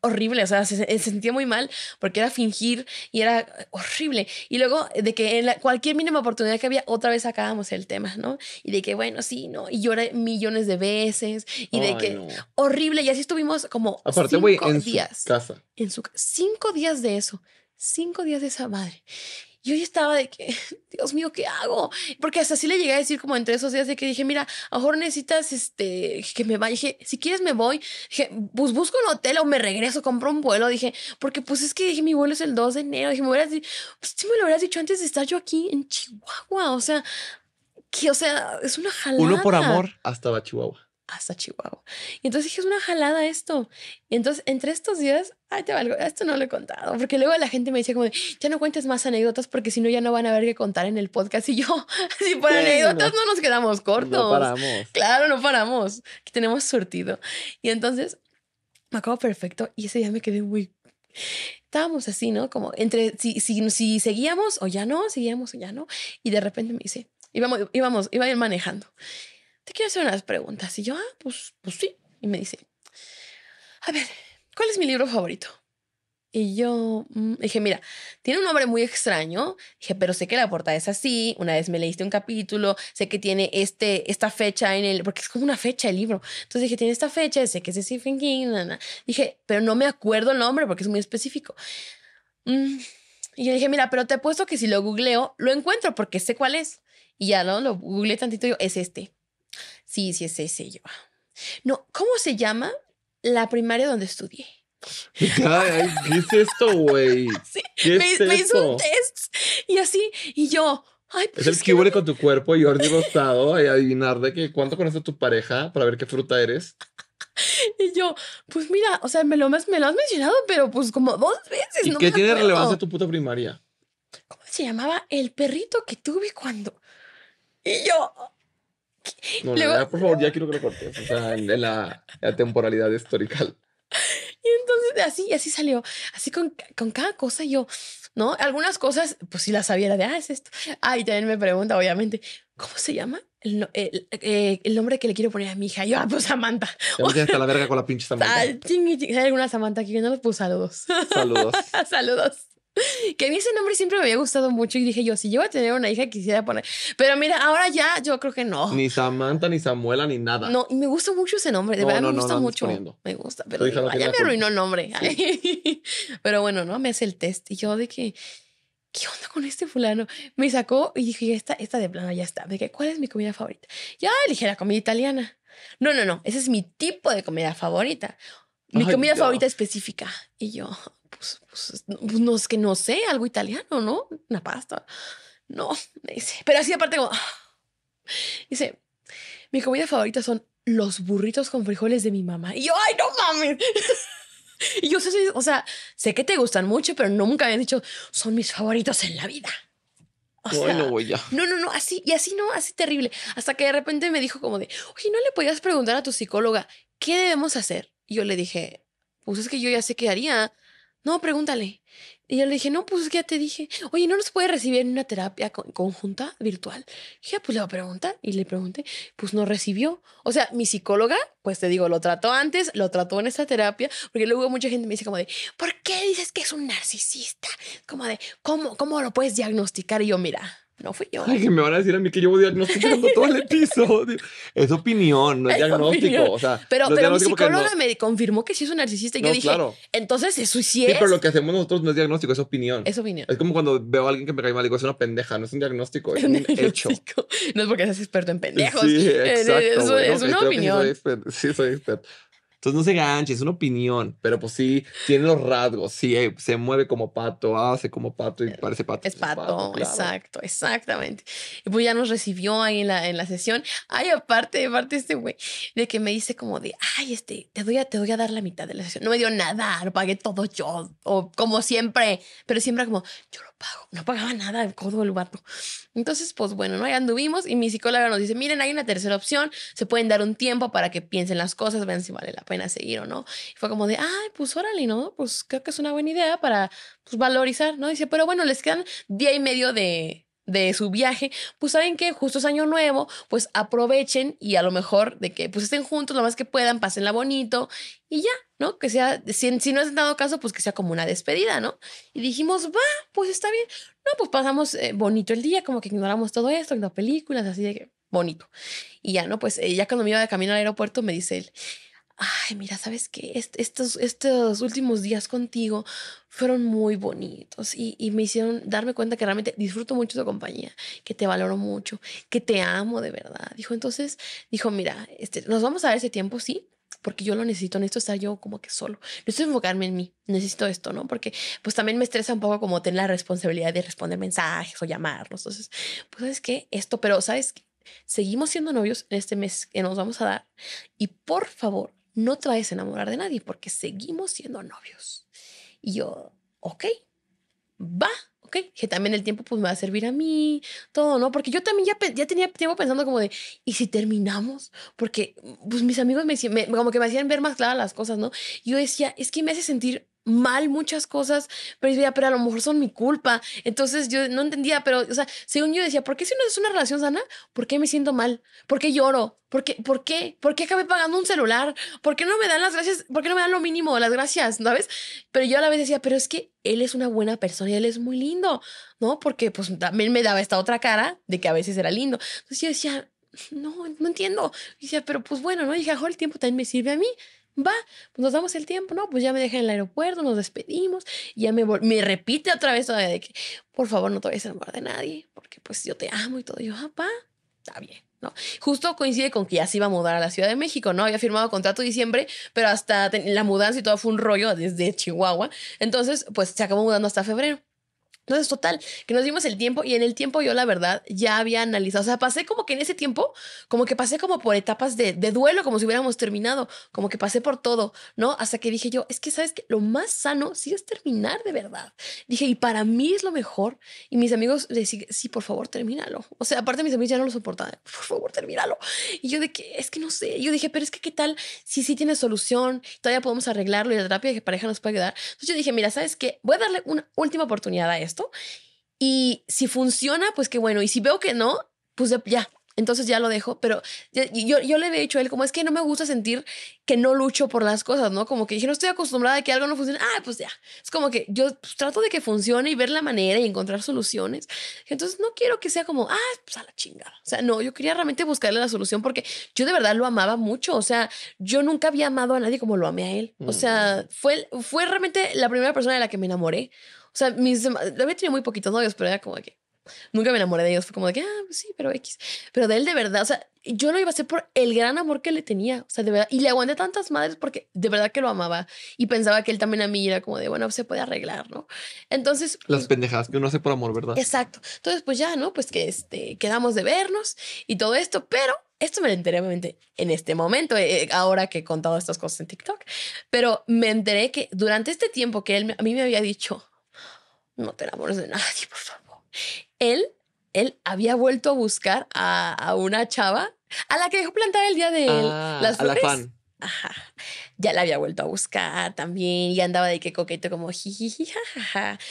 horrible, o sea, se, sentía muy mal porque era fingir y era horrible. Y luego de que en cualquier mínima oportunidad que había, otra vez sacábamos el tema, ¿no? Y de que, bueno, sí, ¿no? Y lloré millones de veces y de que horrible. Y así estuvimos como cinco en días. Su casa. En su cinco días de eso, cinco días de esa madre. Y yo estaba de que, Dios mío, ¿qué hago? Porque hasta así le llegué a decir como entre esos días de que dije, mira, a mejor necesitas este, que me vaya. Dije, si quieres me voy. Dije, pues busco un hotel o me regreso, compro un vuelo. Dije, porque pues es que dije, mi vuelo es el 2 de enero. Dije, me hubieras dicho, pues si me lo hubieras dicho antes de estar yo aquí en Chihuahua. O sea, que, o sea, es una jalada. Uno por amor hasta Chihuahua hasta Chihuahua. Y entonces dije, es una jalada esto. Y entonces, entre estos días, ay, te valgo, esto no lo he contado, porque luego la gente me dice como, ya no cuentes más anécdotas porque si no ya no van a ver qué contar en el podcast. Y yo, si por anécdotas no. nos quedamos cortos. paramos. Claro, no paramos. Que tenemos surtido. Y entonces, me acabo perfecto y ese día me quedé muy... Estábamos así, ¿no? Como entre si, si, si seguíamos o ya no, seguíamos o ya no. Y de repente me dice, íbamos, íbamos, iba a ir manejando te quiero hacer unas preguntas. Y yo, ah, pues, pues, sí. Y me dice, a ver, ¿cuál es mi libro favorito? Y yo mm, dije, mira, tiene un nombre muy extraño. Dije, pero sé que la portada es así. Una vez me leíste un capítulo, sé que tiene este, esta fecha en el, porque es como una fecha el libro. Entonces dije, tiene esta fecha, sé que es de Stephen King. Dije, pero no me acuerdo el nombre porque es muy específico. Mm, y yo dije, mira, pero te puesto que si lo googleo, lo encuentro porque sé cuál es. Y ya lo googleé tantito y yo, es este. Sí, sí, es ese yo. Ah". No, ¿cómo se llama la primaria donde estudié? Ay, ¿Qué es esto, güey? Sí, me, hizo un test y así, y yo, Ay, pues es el que huele con tu cuerpo, Jordi Rostado, y adivinar de que cuánto conoce tu pareja para ver qué fruta eres. Y yo, pues mira, o sea, me lo, me lo has mencionado, pero pues como dos veces. ¿Y qué tiene relevancia tu puta primaria? ¿Cómo se llamaba el perrito que tuve cuando? Y yo, no, Luego... por favor, ya quiero que lo cortes. O sea, en, la, temporalidad histórica. Y entonces así, así salió. Así con, con cada cosa yo, ¿no? Algunas cosas, pues si las sabía, de, ah, es esto. Ah, y también me pregunta, obviamente, ¿cómo se llama eh, el, nombre que le quiero poner a mi hija? Yo, ah, pues Samantha. Ya hasta la verga con la pinche Samantha. Ah, Hay alguna Samantha aquí le puse saludos. Saludos. saludos. Que a mí ese nombre siempre me había gustado mucho y dije yo, si yo iba a tener una hija quisiera poner. Pero mira, ahora ya yo creo que no. Ni Samantha, ni Samuela, ni nada. No, y me gusta mucho ese nombre, de verdad me gusta mucho. Me gusta, pero ya me arruinó el nombre. pero bueno, ¿no? Me hace el test y yo de que, ¿qué onda con este fulano? Me sacó y dije, esta, esta de plano ya está. De que, ¿cuál es mi comida favorita? Ya elige la comida italiana. No, no, no, ese es mi tipo de comida favorita. Mi comida favorita específica. Y yo, pues, pues, pues, no es que no sé, algo italiano, ¿no? Una pasta. No, me dice. Pero así aparte como... Dice, mi comida favorita son los burritos con frijoles de mi mamá. Y yo, ay, no mames. y yo sé, o sea, sé que te gustan mucho, pero nunca habían dicho, son mis favoritos en la vida. No, no, no, así, y así no, así terrible. Hasta que de repente me dijo como de, oye, ¿no le podías preguntar a tu psicóloga qué debemos hacer? Y yo le dije, pues es que yo ya sé qué haría. No, pregúntale. Y yo le dije, no, pues ya te dije, oye, ¿no nos puede recibir en una terapia conjunta virtual? dije, ah, pues le voy a preguntar. Y le pregunté, pues no recibió. O sea, mi psicóloga, pues te digo, lo trató antes, lo trató en esta terapia, porque luego mucha gente me dice como de, ¿por qué dices que es un narcisista? Como de, ¿cómo, cómo lo puedes diagnosticar? Y yo, mira, no fui yo. Ay, que me van a decir a mí que llevo diagnosticando todo el episodio. Es opinión, no es, diagnóstico. O sea, pero, pero mi psicóloga me confirmó que sí es un narcisista. Y yo dije, claro. entonces eso sí es. Sí, pero lo que hacemos nosotros no es diagnóstico, es opinión. Es opinión. Es como cuando veo a alguien que me cae mal, y digo, es una pendeja, no es un diagnóstico, es, un, hecho. No es porque seas experto en pendejos. Sí, exacto. Es, una opinión. Soy sí, soy experto. Entonces no se ganche, es una opinión, pero pues sí, tiene los rasgos, sí, eh, se mueve como pato, hace como pato y eh, parece pato. Es pues, pato, exacto, exactamente. Y pues ya nos recibió ahí en la, en la sesión. Ay, aparte, aparte este güey, de que me dice como de, ay, este, te voy, a, te voy a dar la mitad de la sesión. No me dio nada, lo pagué todo yo, o como siempre, pero siempre como, yo lo pago, no pagaba nada, el codo el vato. Entonces, pues bueno, ¿no? Ahí anduvimos y mi psicóloga nos dice, miren, hay una tercera opción, se pueden dar un tiempo para que piensen las cosas, vean si vale la pena seguir o no. Y fue como de, ay, pues órale, ¿no? Pues creo que es una buena idea para pues, valorizar, ¿no? Dice, pero bueno, les quedan día y medio de, de su viaje, pues saben que justo es año nuevo, pues aprovechen y a lo mejor de que pues estén juntos lo más que puedan, pasenla bonito y ya, ¿no? Que sea, si, no no en dado caso, pues que sea como una despedida, ¿no? Y dijimos, va, pues está bien. No, pues pasamos eh, bonito el día, como que ignoramos todo esto, viendo películas, así de que bonito. Y ya, ¿no? Pues eh, ya cuando me iba de camino al aeropuerto me dice él, ay, mira, sabes que estos, estos últimos días contigo fueron muy bonitos y, me hicieron darme cuenta que realmente disfruto mucho tu compañía, que te valoro mucho, que te amo de verdad. Dijo, entonces, dijo, mira, este, nos vamos a dar ese tiempo, sí, porque yo lo necesito, necesito estar yo como que solo, necesito enfocarme en mí, necesito esto, ¿no? Porque pues también me estresa un poco como tener la responsabilidad de responder mensajes o llamarlos, entonces, pues sabes qué, esto, pero sabes, que seguimos siendo novios en este mes que nos vamos a dar y por favor, no te vayas a enamorar de nadie porque seguimos siendo novios. Y yo, ok, va, ok, que también el tiempo pues me va a servir a mí, todo, ¿no? Porque yo también ya, tenía tiempo pensando como de, ¿y si terminamos? Porque pues mis amigos me, me como que me hacían ver más claras las cosas, ¿no? Yo decía, es que me hace sentir mal muchas cosas, pero yo decía, pero a lo mejor son mi culpa. Entonces yo no entendía, pero, o sea, según yo decía, ¿por qué si no es una relación sana? ¿Por qué me siento mal? ¿Por qué lloro? ¿Por qué? ¿Por qué? ¿Por qué acabé pagando un celular? ¿Por qué no me dan las gracias? ¿Por qué no me dan lo mínimo, las gracias? ¿Sabes? Pero yo a la vez decía, pero es que él es una buena persona y él es muy lindo, ¿no? Porque pues también me daba esta otra cara de que a veces era lindo. Entonces yo decía, no, no entiendo. Y decía, pero pues bueno, ¿no? Y dije, el tiempo también me sirve a mí va, pues nos damos el tiempo, ¿no? Pues ya me dejan en el aeropuerto, nos despedimos, y ya me, me repite otra vez todavía de que, por favor, no te vayas a enamorar de nadie, porque pues yo te amo y todo. Y yo, papá, ah, está bien. ¿no? Justo coincide con que ya se iba a mudar a la Ciudad de México, ¿no? Había firmado contrato en diciembre, pero hasta la mudanza y todo fue un rollo desde Chihuahua. Entonces, pues se acabó mudando hasta febrero. Entonces, total, que nos dimos el tiempo y en el tiempo yo la verdad ya había analizado, o sea, pasé como que en ese tiempo, como que pasé como por etapas de, duelo, como si hubiéramos terminado, como que pasé por todo, ¿no? Hasta que dije yo, es que sabes que lo más sano sí es terminar de verdad. Dije, y para mí es lo mejor. Y mis amigos decían, sí, por favor, termínalo. O sea, aparte mis amigos ya no lo soportaban, por favor, termínalo. Y yo de que, es que no sé, yo dije, pero es que qué tal si sí tiene solución, todavía podemos arreglarlo y la terapia de pareja nos puede dar Entonces yo dije, mira, ¿sabes qué? Voy a darle una última oportunidad a esto. Y si funciona, pues qué bueno. Y si veo que no, pues ya, entonces ya lo dejo, pero yo, yo le he dicho a él, como es que no me gusta sentir que no lucho por las cosas, ¿no? Como que yo no estoy acostumbrada a que algo no funcione. Ah, pues ya. Es como que yo pues, trato de que funcione y ver la manera y encontrar soluciones. Entonces no quiero que sea como, ah, pues a la chingada. O sea, no, yo quería realmente buscarle la solución porque yo de verdad lo amaba mucho. O sea, yo nunca había amado a nadie como lo amé a él. O mm. sea, fue, fue realmente la primera persona de la que me enamoré. O sea, mis, había tenido muy poquitos novios, pero era como que nunca me enamoré de ellos. Fue como de que, ah, pues sí, pero X. Pero de él de verdad, o sea, yo lo iba a hacer por el gran amor que le tenía. O sea, de verdad. Y le aguanté tantas madres porque de verdad que lo amaba. Y pensaba que él también a mí era como de, bueno, se puede arreglar, ¿no? Entonces. Las pendejas pendejadas que uno hace por amor, ¿verdad? Exacto. Entonces, pues ya, ¿no? Pues que este, quedamos de vernos y todo esto, pero. Esto me lo enteré obviamente en este momento, eh, eh, ahora que he contado estas cosas en TikTok, pero me enteré que durante este tiempo que él a mí me había dicho, no te enamores de nadie, por favor. Él, él había vuelto a buscar a, una chava a la que dejó plantar el día de él, ah, las flores. A la Ajá. Ya la había vuelto a buscar también y andaba de que coqueto como jiji,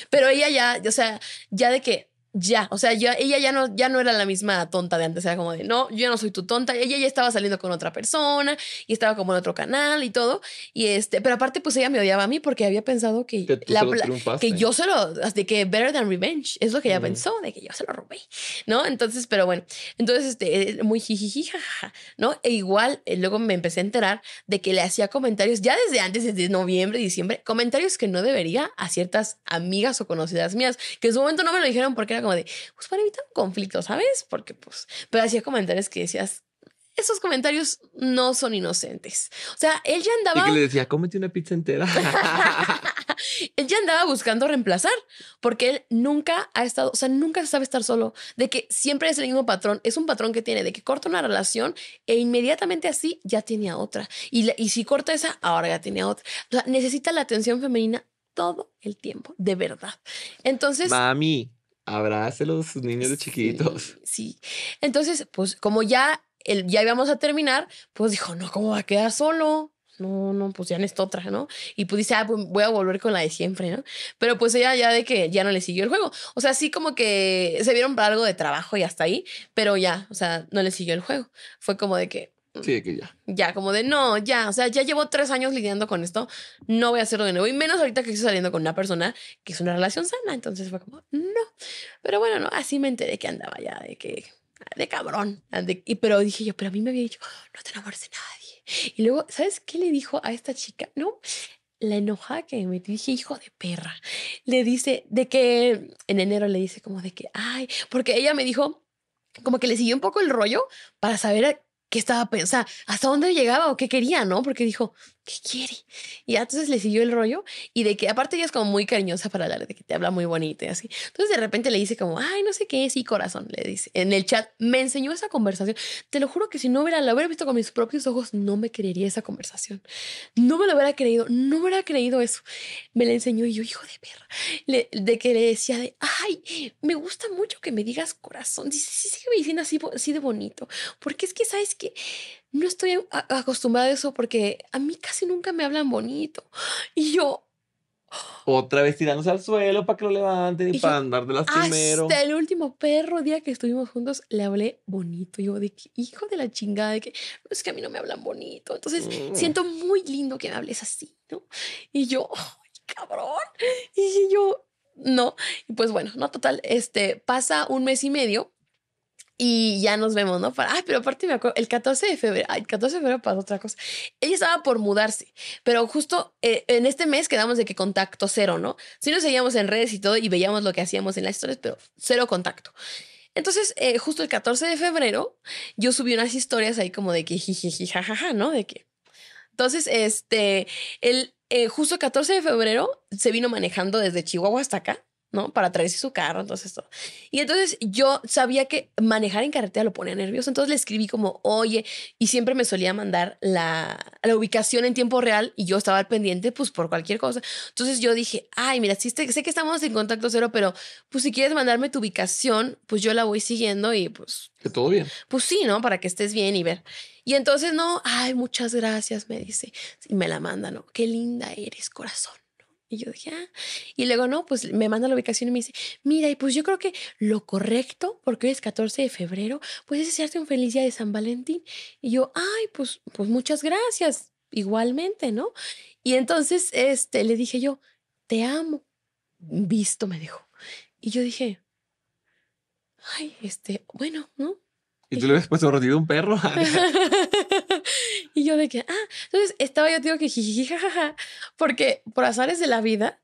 Pero ella ya, o sea, ya de que ya, o sea, ella ya no, ya no era la misma tonta de antes, era como de, no, yo ya no soy tu tonta, ella ya estaba saliendo con otra persona y estaba como en otro canal y todo, y este, pero aparte pues ella me odiaba a mí porque había pensado que, que, yo se lo, de que better than revenge, es lo que ella pensó, de que yo se lo robé, ¿no? Entonces, pero bueno, entonces, este, eh, muy jijijija ¿no? E igual, eh, luego me empecé a enterar de que le hacía comentarios, ya desde antes, desde noviembre, diciembre, comentarios que no debería a ciertas amigas o conocidas mías, que en su momento no me lo dijeron porque era como de, pues para evitar un conflicto, ¿sabes? Porque pues, pero hacía comentarios que decías, esos comentarios no son inocentes. O sea, él ya andaba... Y que le decía, cómete una pizza entera. él ya andaba buscando reemplazar, porque él nunca ha estado, o sea, nunca sabe estar solo, de que siempre es el mismo patrón, es un patrón que tiene, de que corta una relación e inmediatamente así ya tiene a otra. Y, y si corta esa, ahora ya tiene a otra. O sea, necesita la atención femenina todo el tiempo, de verdad. Entonces... Mami, Abrácelos, sus niños de chiquitos. Sí, Entonces, pues como ya, el, ya íbamos a terminar, pues dijo, no, ¿cómo va a quedar solo? No, no, pues ya en esta otra, ¿no? Y pues dice, ah, pues voy a volver con la de siempre, ¿no? Pero pues ella ya de que ya no le siguió el juego. O sea, sí como que se vieron para algo de trabajo y hasta ahí, pero ya, o sea, no le siguió el juego. Fue como de que, Mm. Sí, que ya. Ya, como de no, ya. O sea, ya llevo tres años lidiando con esto. No voy a hacerlo de nuevo. Y menos ahorita que estoy saliendo con una persona que es una relación sana. Entonces fue como, no. Pero bueno, no, así me enteré que andaba ya, de que, de cabrón. y, pero dije yo, pero a mí me había dicho, no te enamores de nadie. Y luego, ¿sabes qué le dijo a esta chica? No, la enojada que me dije, hijo de perra. Le dice, de que en enero le dice como de que, ay, porque ella me dijo, como que le siguió un poco el rollo para saber qué estaba pensando, hasta dónde llegaba o qué quería, ¿no? Porque dijo, ¿qué quiere? Y entonces le siguió el rollo y de que aparte ella es como muy cariñosa para hablar, de que te habla muy bonito y así. Entonces de repente le dice como, ay, no sé qué, y corazón, le dice. En el chat me enseñó esa conversación. Te lo juro que si no hubiera, la hubiera visto con mis propios ojos, no me creería esa conversación. No me lo hubiera creído, no me hubiera creído eso. Me la enseñó y yo, hijo de perra, de que le decía de, ay, me gusta mucho que me digas corazón. Dice, sí, sigue sí, diciendo así, así de bonito. Porque es que, ¿sabes que no estoy acostumbrada a eso porque a mí casi nunca me hablan bonito. Y yo... Otra vez tirándose al suelo para que lo levanten y, para andar de las primero. Hasta el último perro día que estuvimos juntos le hablé bonito. Yo de que, hijo de la chingada, de que es que a mí no me hablan bonito. Entonces mm. siento muy lindo que me hables así, ¿no? Y yo, cabrón. Y yo, no. Y pues bueno, no, total, este pasa un mes y medio y ya nos vemos, ¿no? Para, ay, pero aparte me acuerdo, el 14 de febrero, ay, 14 de febrero para otra cosa. Ella estaba por mudarse, pero justo eh, en este mes quedamos de que contacto cero, ¿no? Sí nos seguíamos en redes y todo y veíamos lo que hacíamos en las historias, pero cero contacto. Entonces, eh, justo el 14 de febrero, yo subí unas historias ahí como de que jijiji, jajaja, ¿no? De que. Entonces, este, el, eh, justo el 14 de febrero se vino manejando desde Chihuahua hasta acá ¿no? Para traerse su carro, entonces todo. Y entonces yo sabía que manejar en carretera lo ponía nervioso, entonces le escribí como, oye, y siempre me solía mandar la, ubicación en tiempo real y yo estaba al pendiente, pues por cualquier cosa. Entonces yo dije, ay, mira, sí, sé que estamos en contacto cero, pero pues si quieres mandarme tu ubicación, pues yo la voy siguiendo y pues... Que todo bien. Pues sí, ¿no? Para que estés bien y ver. Y entonces, no, ay, muchas gracias, me dice. Y me la manda, ¿no? Qué linda eres, corazón. Y yo dije, ah. Y luego, no, pues me manda la ubicación y me dice, mira, y pues yo creo que lo correcto, porque hoy es 14 de febrero, pues es desearte un feliz día de San Valentín. Y yo, ay, pues, pues muchas gracias, igualmente, ¿no? Y entonces este, le dije yo, te amo. Visto, me dijo. Y yo dije, ay, este, bueno, ¿no? Y tú le ves puesto un perro. y yo de que, ah, entonces estaba yo, digo que jijijija, porque por azares de la vida,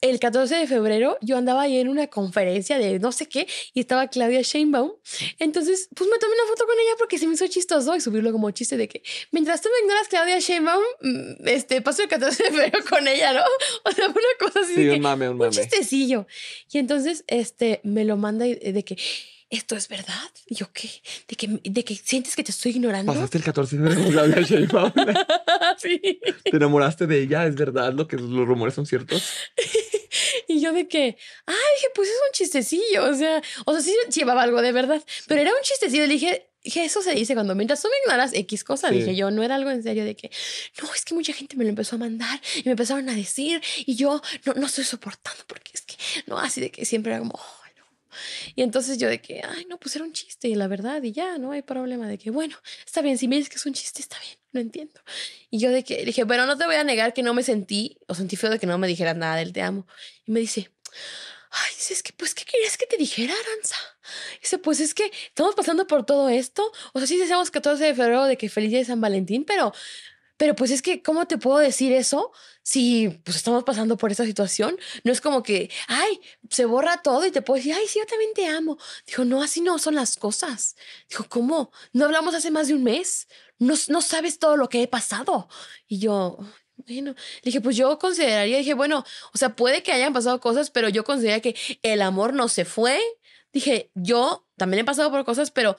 el 14 de febrero yo andaba ahí en una conferencia de no sé qué y estaba Claudia Sheinbaum. Entonces, pues me tomé una foto con ella porque se me hizo chistoso y subirlo como chiste de que mientras tú me ignoras Claudia Sheinbaum, mm, este, paso el 14 de febrero con ella, ¿no? O sea, una cosa así sí, de que, mame, un, un chistecillo. Y entonces, este, me lo manda de que ¿esto es verdad? Y yo, ¿qué? ¿De que, de que sientes que te estoy ignorando? Pasaste el 14 de noviembre de sí. Te enamoraste de ella, ¿es verdad lo que los rumores son ciertos? y yo de que, ay, dije, pues es un chistecillo, o sea, o sea, sí llevaba algo de verdad, pero era un chistecillo, le dije... eso se dice cuando mientras tú me ignoras X cosa, dije yo, no era algo en serio de que, no, es que mucha gente me lo empezó a mandar y me empezaron a decir y yo no, no estoy soportando porque es que, no, así de que siempre era como, y entonces yo de que, ay, no, pues era un chiste, la verdad, y ya, no hay problema de que, bueno, está bien, si me dices que es un chiste, está bien, no entiendo. Y yo de que dije, pero no te voy a negar que no me sentí, o sentí feo de que no me dijera nada del te amo. Y me dice, ay, dices es que, pues, ¿qué querías que te dijera, Aranza? Dice, pues es que estamos pasando por todo esto. O sea, sí deseamos que sea de febrero de que feliz día de San Valentín, pero pero pues es que, ¿cómo te puedo decir eso si pues estamos pasando por esa situación? No es como que, ay, se borra todo y te puedo decir, ay, sí, yo también te amo. Dijo, no, así no son las cosas. Dijo, ¿cómo? No hablamos hace más de un mes. No, no sabes todo lo que he pasado. Y yo, bueno, le dije, pues yo consideraría, dije, bueno, o sea, puede que hayan pasado cosas, pero yo consideraría que el amor no se fue. Dije, yo también he pasado por cosas, pero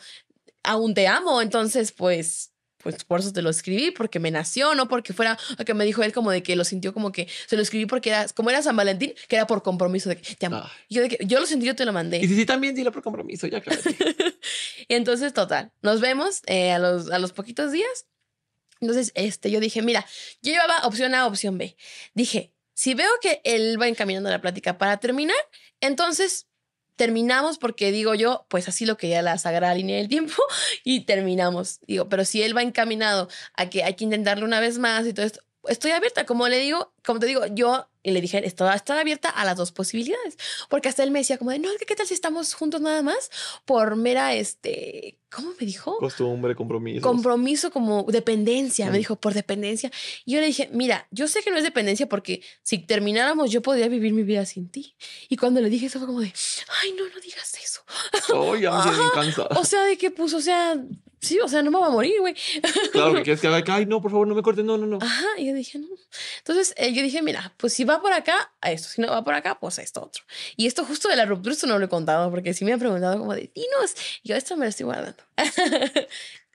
aún te amo, entonces pues pues por eso te lo escribí, porque me nació, no porque fuera, que me dijo él como de que lo sintió como que se lo escribí porque era, como era San Valentín, que era por compromiso de que te amo. Yo, lo sentí, yo te lo mandé. Y sí, si, también dilo por compromiso, ya claro. entonces, total, nos vemos eh, a, los, a los poquitos días. Entonces, este, yo dije, mira, yo llevaba opción A, opción B. Dije, si veo que él va encaminando la plática para terminar, entonces terminamos porque digo yo, pues así lo que ya la sagrada línea del tiempo y terminamos. Digo, pero si él va encaminado a que hay que intentarlo una vez más y todo esto, estoy abierta, como le digo, como te digo, yo le dije, estaba, estaba abierta a las dos posibilidades, porque hasta él me decía como de, no, ¿qué tal si estamos juntos nada más por mera, este, ¿cómo me dijo? Costumbre, compromiso. Compromiso como dependencia, me dijo, por dependencia. Y yo le dije, mira, yo sé que no es dependencia porque si termináramos yo podría vivir mi vida sin ti. Y cuando le dije eso fue como de, ay, no, no digas eso. O sea, de qué puso, o sea, sí, o sea, no me va a morir, güey. Claro, que quieres que haga, ay, no, por favor, no me corte no, no, no. Ajá, y yo dije, no. Entonces eh, yo dije, mira, pues si va por acá, a esto, si no va por acá, pues a esto otro. Y esto justo de la ruptura, esto no lo he contado, porque si me han preguntado como de, Y dinos, yo esto me lo estoy guardando.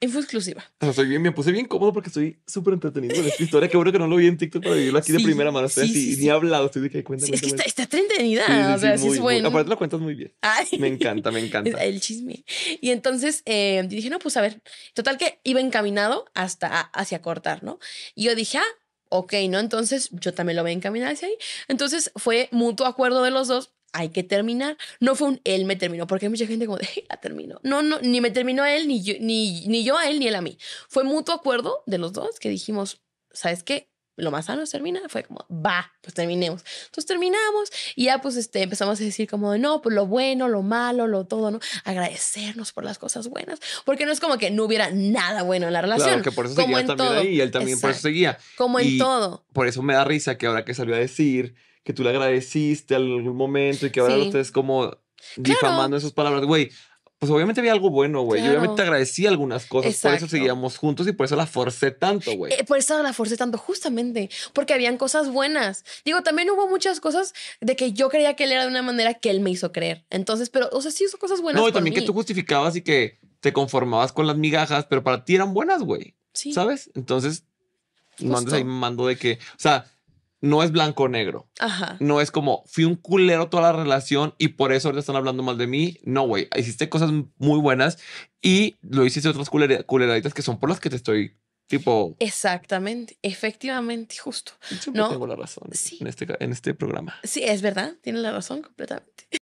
fue exclusiva. O sea, me puse bien cómodo porque estoy súper entretenido en esta historia. Qué bueno que no lo vi en TikTok para vivirlo aquí de primera mano. ni he hablado, estoy de que cuéntame. es que está, está entretenida. o sea, sí es bueno. Aparte lo cuentas muy bien. Me encanta, me encanta. El chisme. Y entonces em, dije, no, pues a ver. Total que iba encaminado hasta hacia cortar, ¿no? Y yo dije, ah, ok, ¿no? Entonces yo también lo voy encaminado hacia ahí. Entonces fue mutuo acuerdo de los dos hay que terminar. No fue un él me terminó, porque hay mucha gente como de, la terminó. No, no, ni me terminó él, ni yo, ni, ni yo a él, ni él a mí. Fue mutuo acuerdo de los dos que dijimos, ¿sabes qué? Lo más sano es terminar. Fue como, va, pues terminemos. Entonces terminamos y ya pues este, empezamos a decir como, no, pues lo bueno, lo malo, lo todo, ¿no? Agradecernos por las cosas buenas, porque no es como que no hubiera nada bueno en la relación. Claro, que por eso seguía también ahí y él también por eso seguía. Como en todo. Por eso me da risa que ahora que salió a decir que tú le agradeciste en algún momento y que ahora lo ustedes como difamando esas palabras. Güey, pues obviamente había algo bueno, güey. Yo obviamente te agradecí algunas cosas. Por eso seguíamos juntos y por eso la forcé tanto, güey. Eh, por eso la forcé tanto, justamente. Porque habían cosas buenas. Digo, también hubo muchas cosas de que yo creía que él era de una manera que él me hizo creer. Entonces, pero, o sea, sí hizo cosas buenas. No, también que tú justificabas y que te conformabas con las migajas, pero para ti eran buenas, güey. Sí. ¿Sabes? Entonces, mando de que, o sea, no es blanco o negro. Ajá. No es como fui un culero toda la relación y por eso ahorita están hablando mal de mí. No, güey. Hiciste cosas muy buenas y lo hiciste otras culeraditas que son por las que te estoy tipo. Exactamente, efectivamente, justo. no tengo la razón en, este, en este programa. Sí, es verdad, tiene la razón completamente.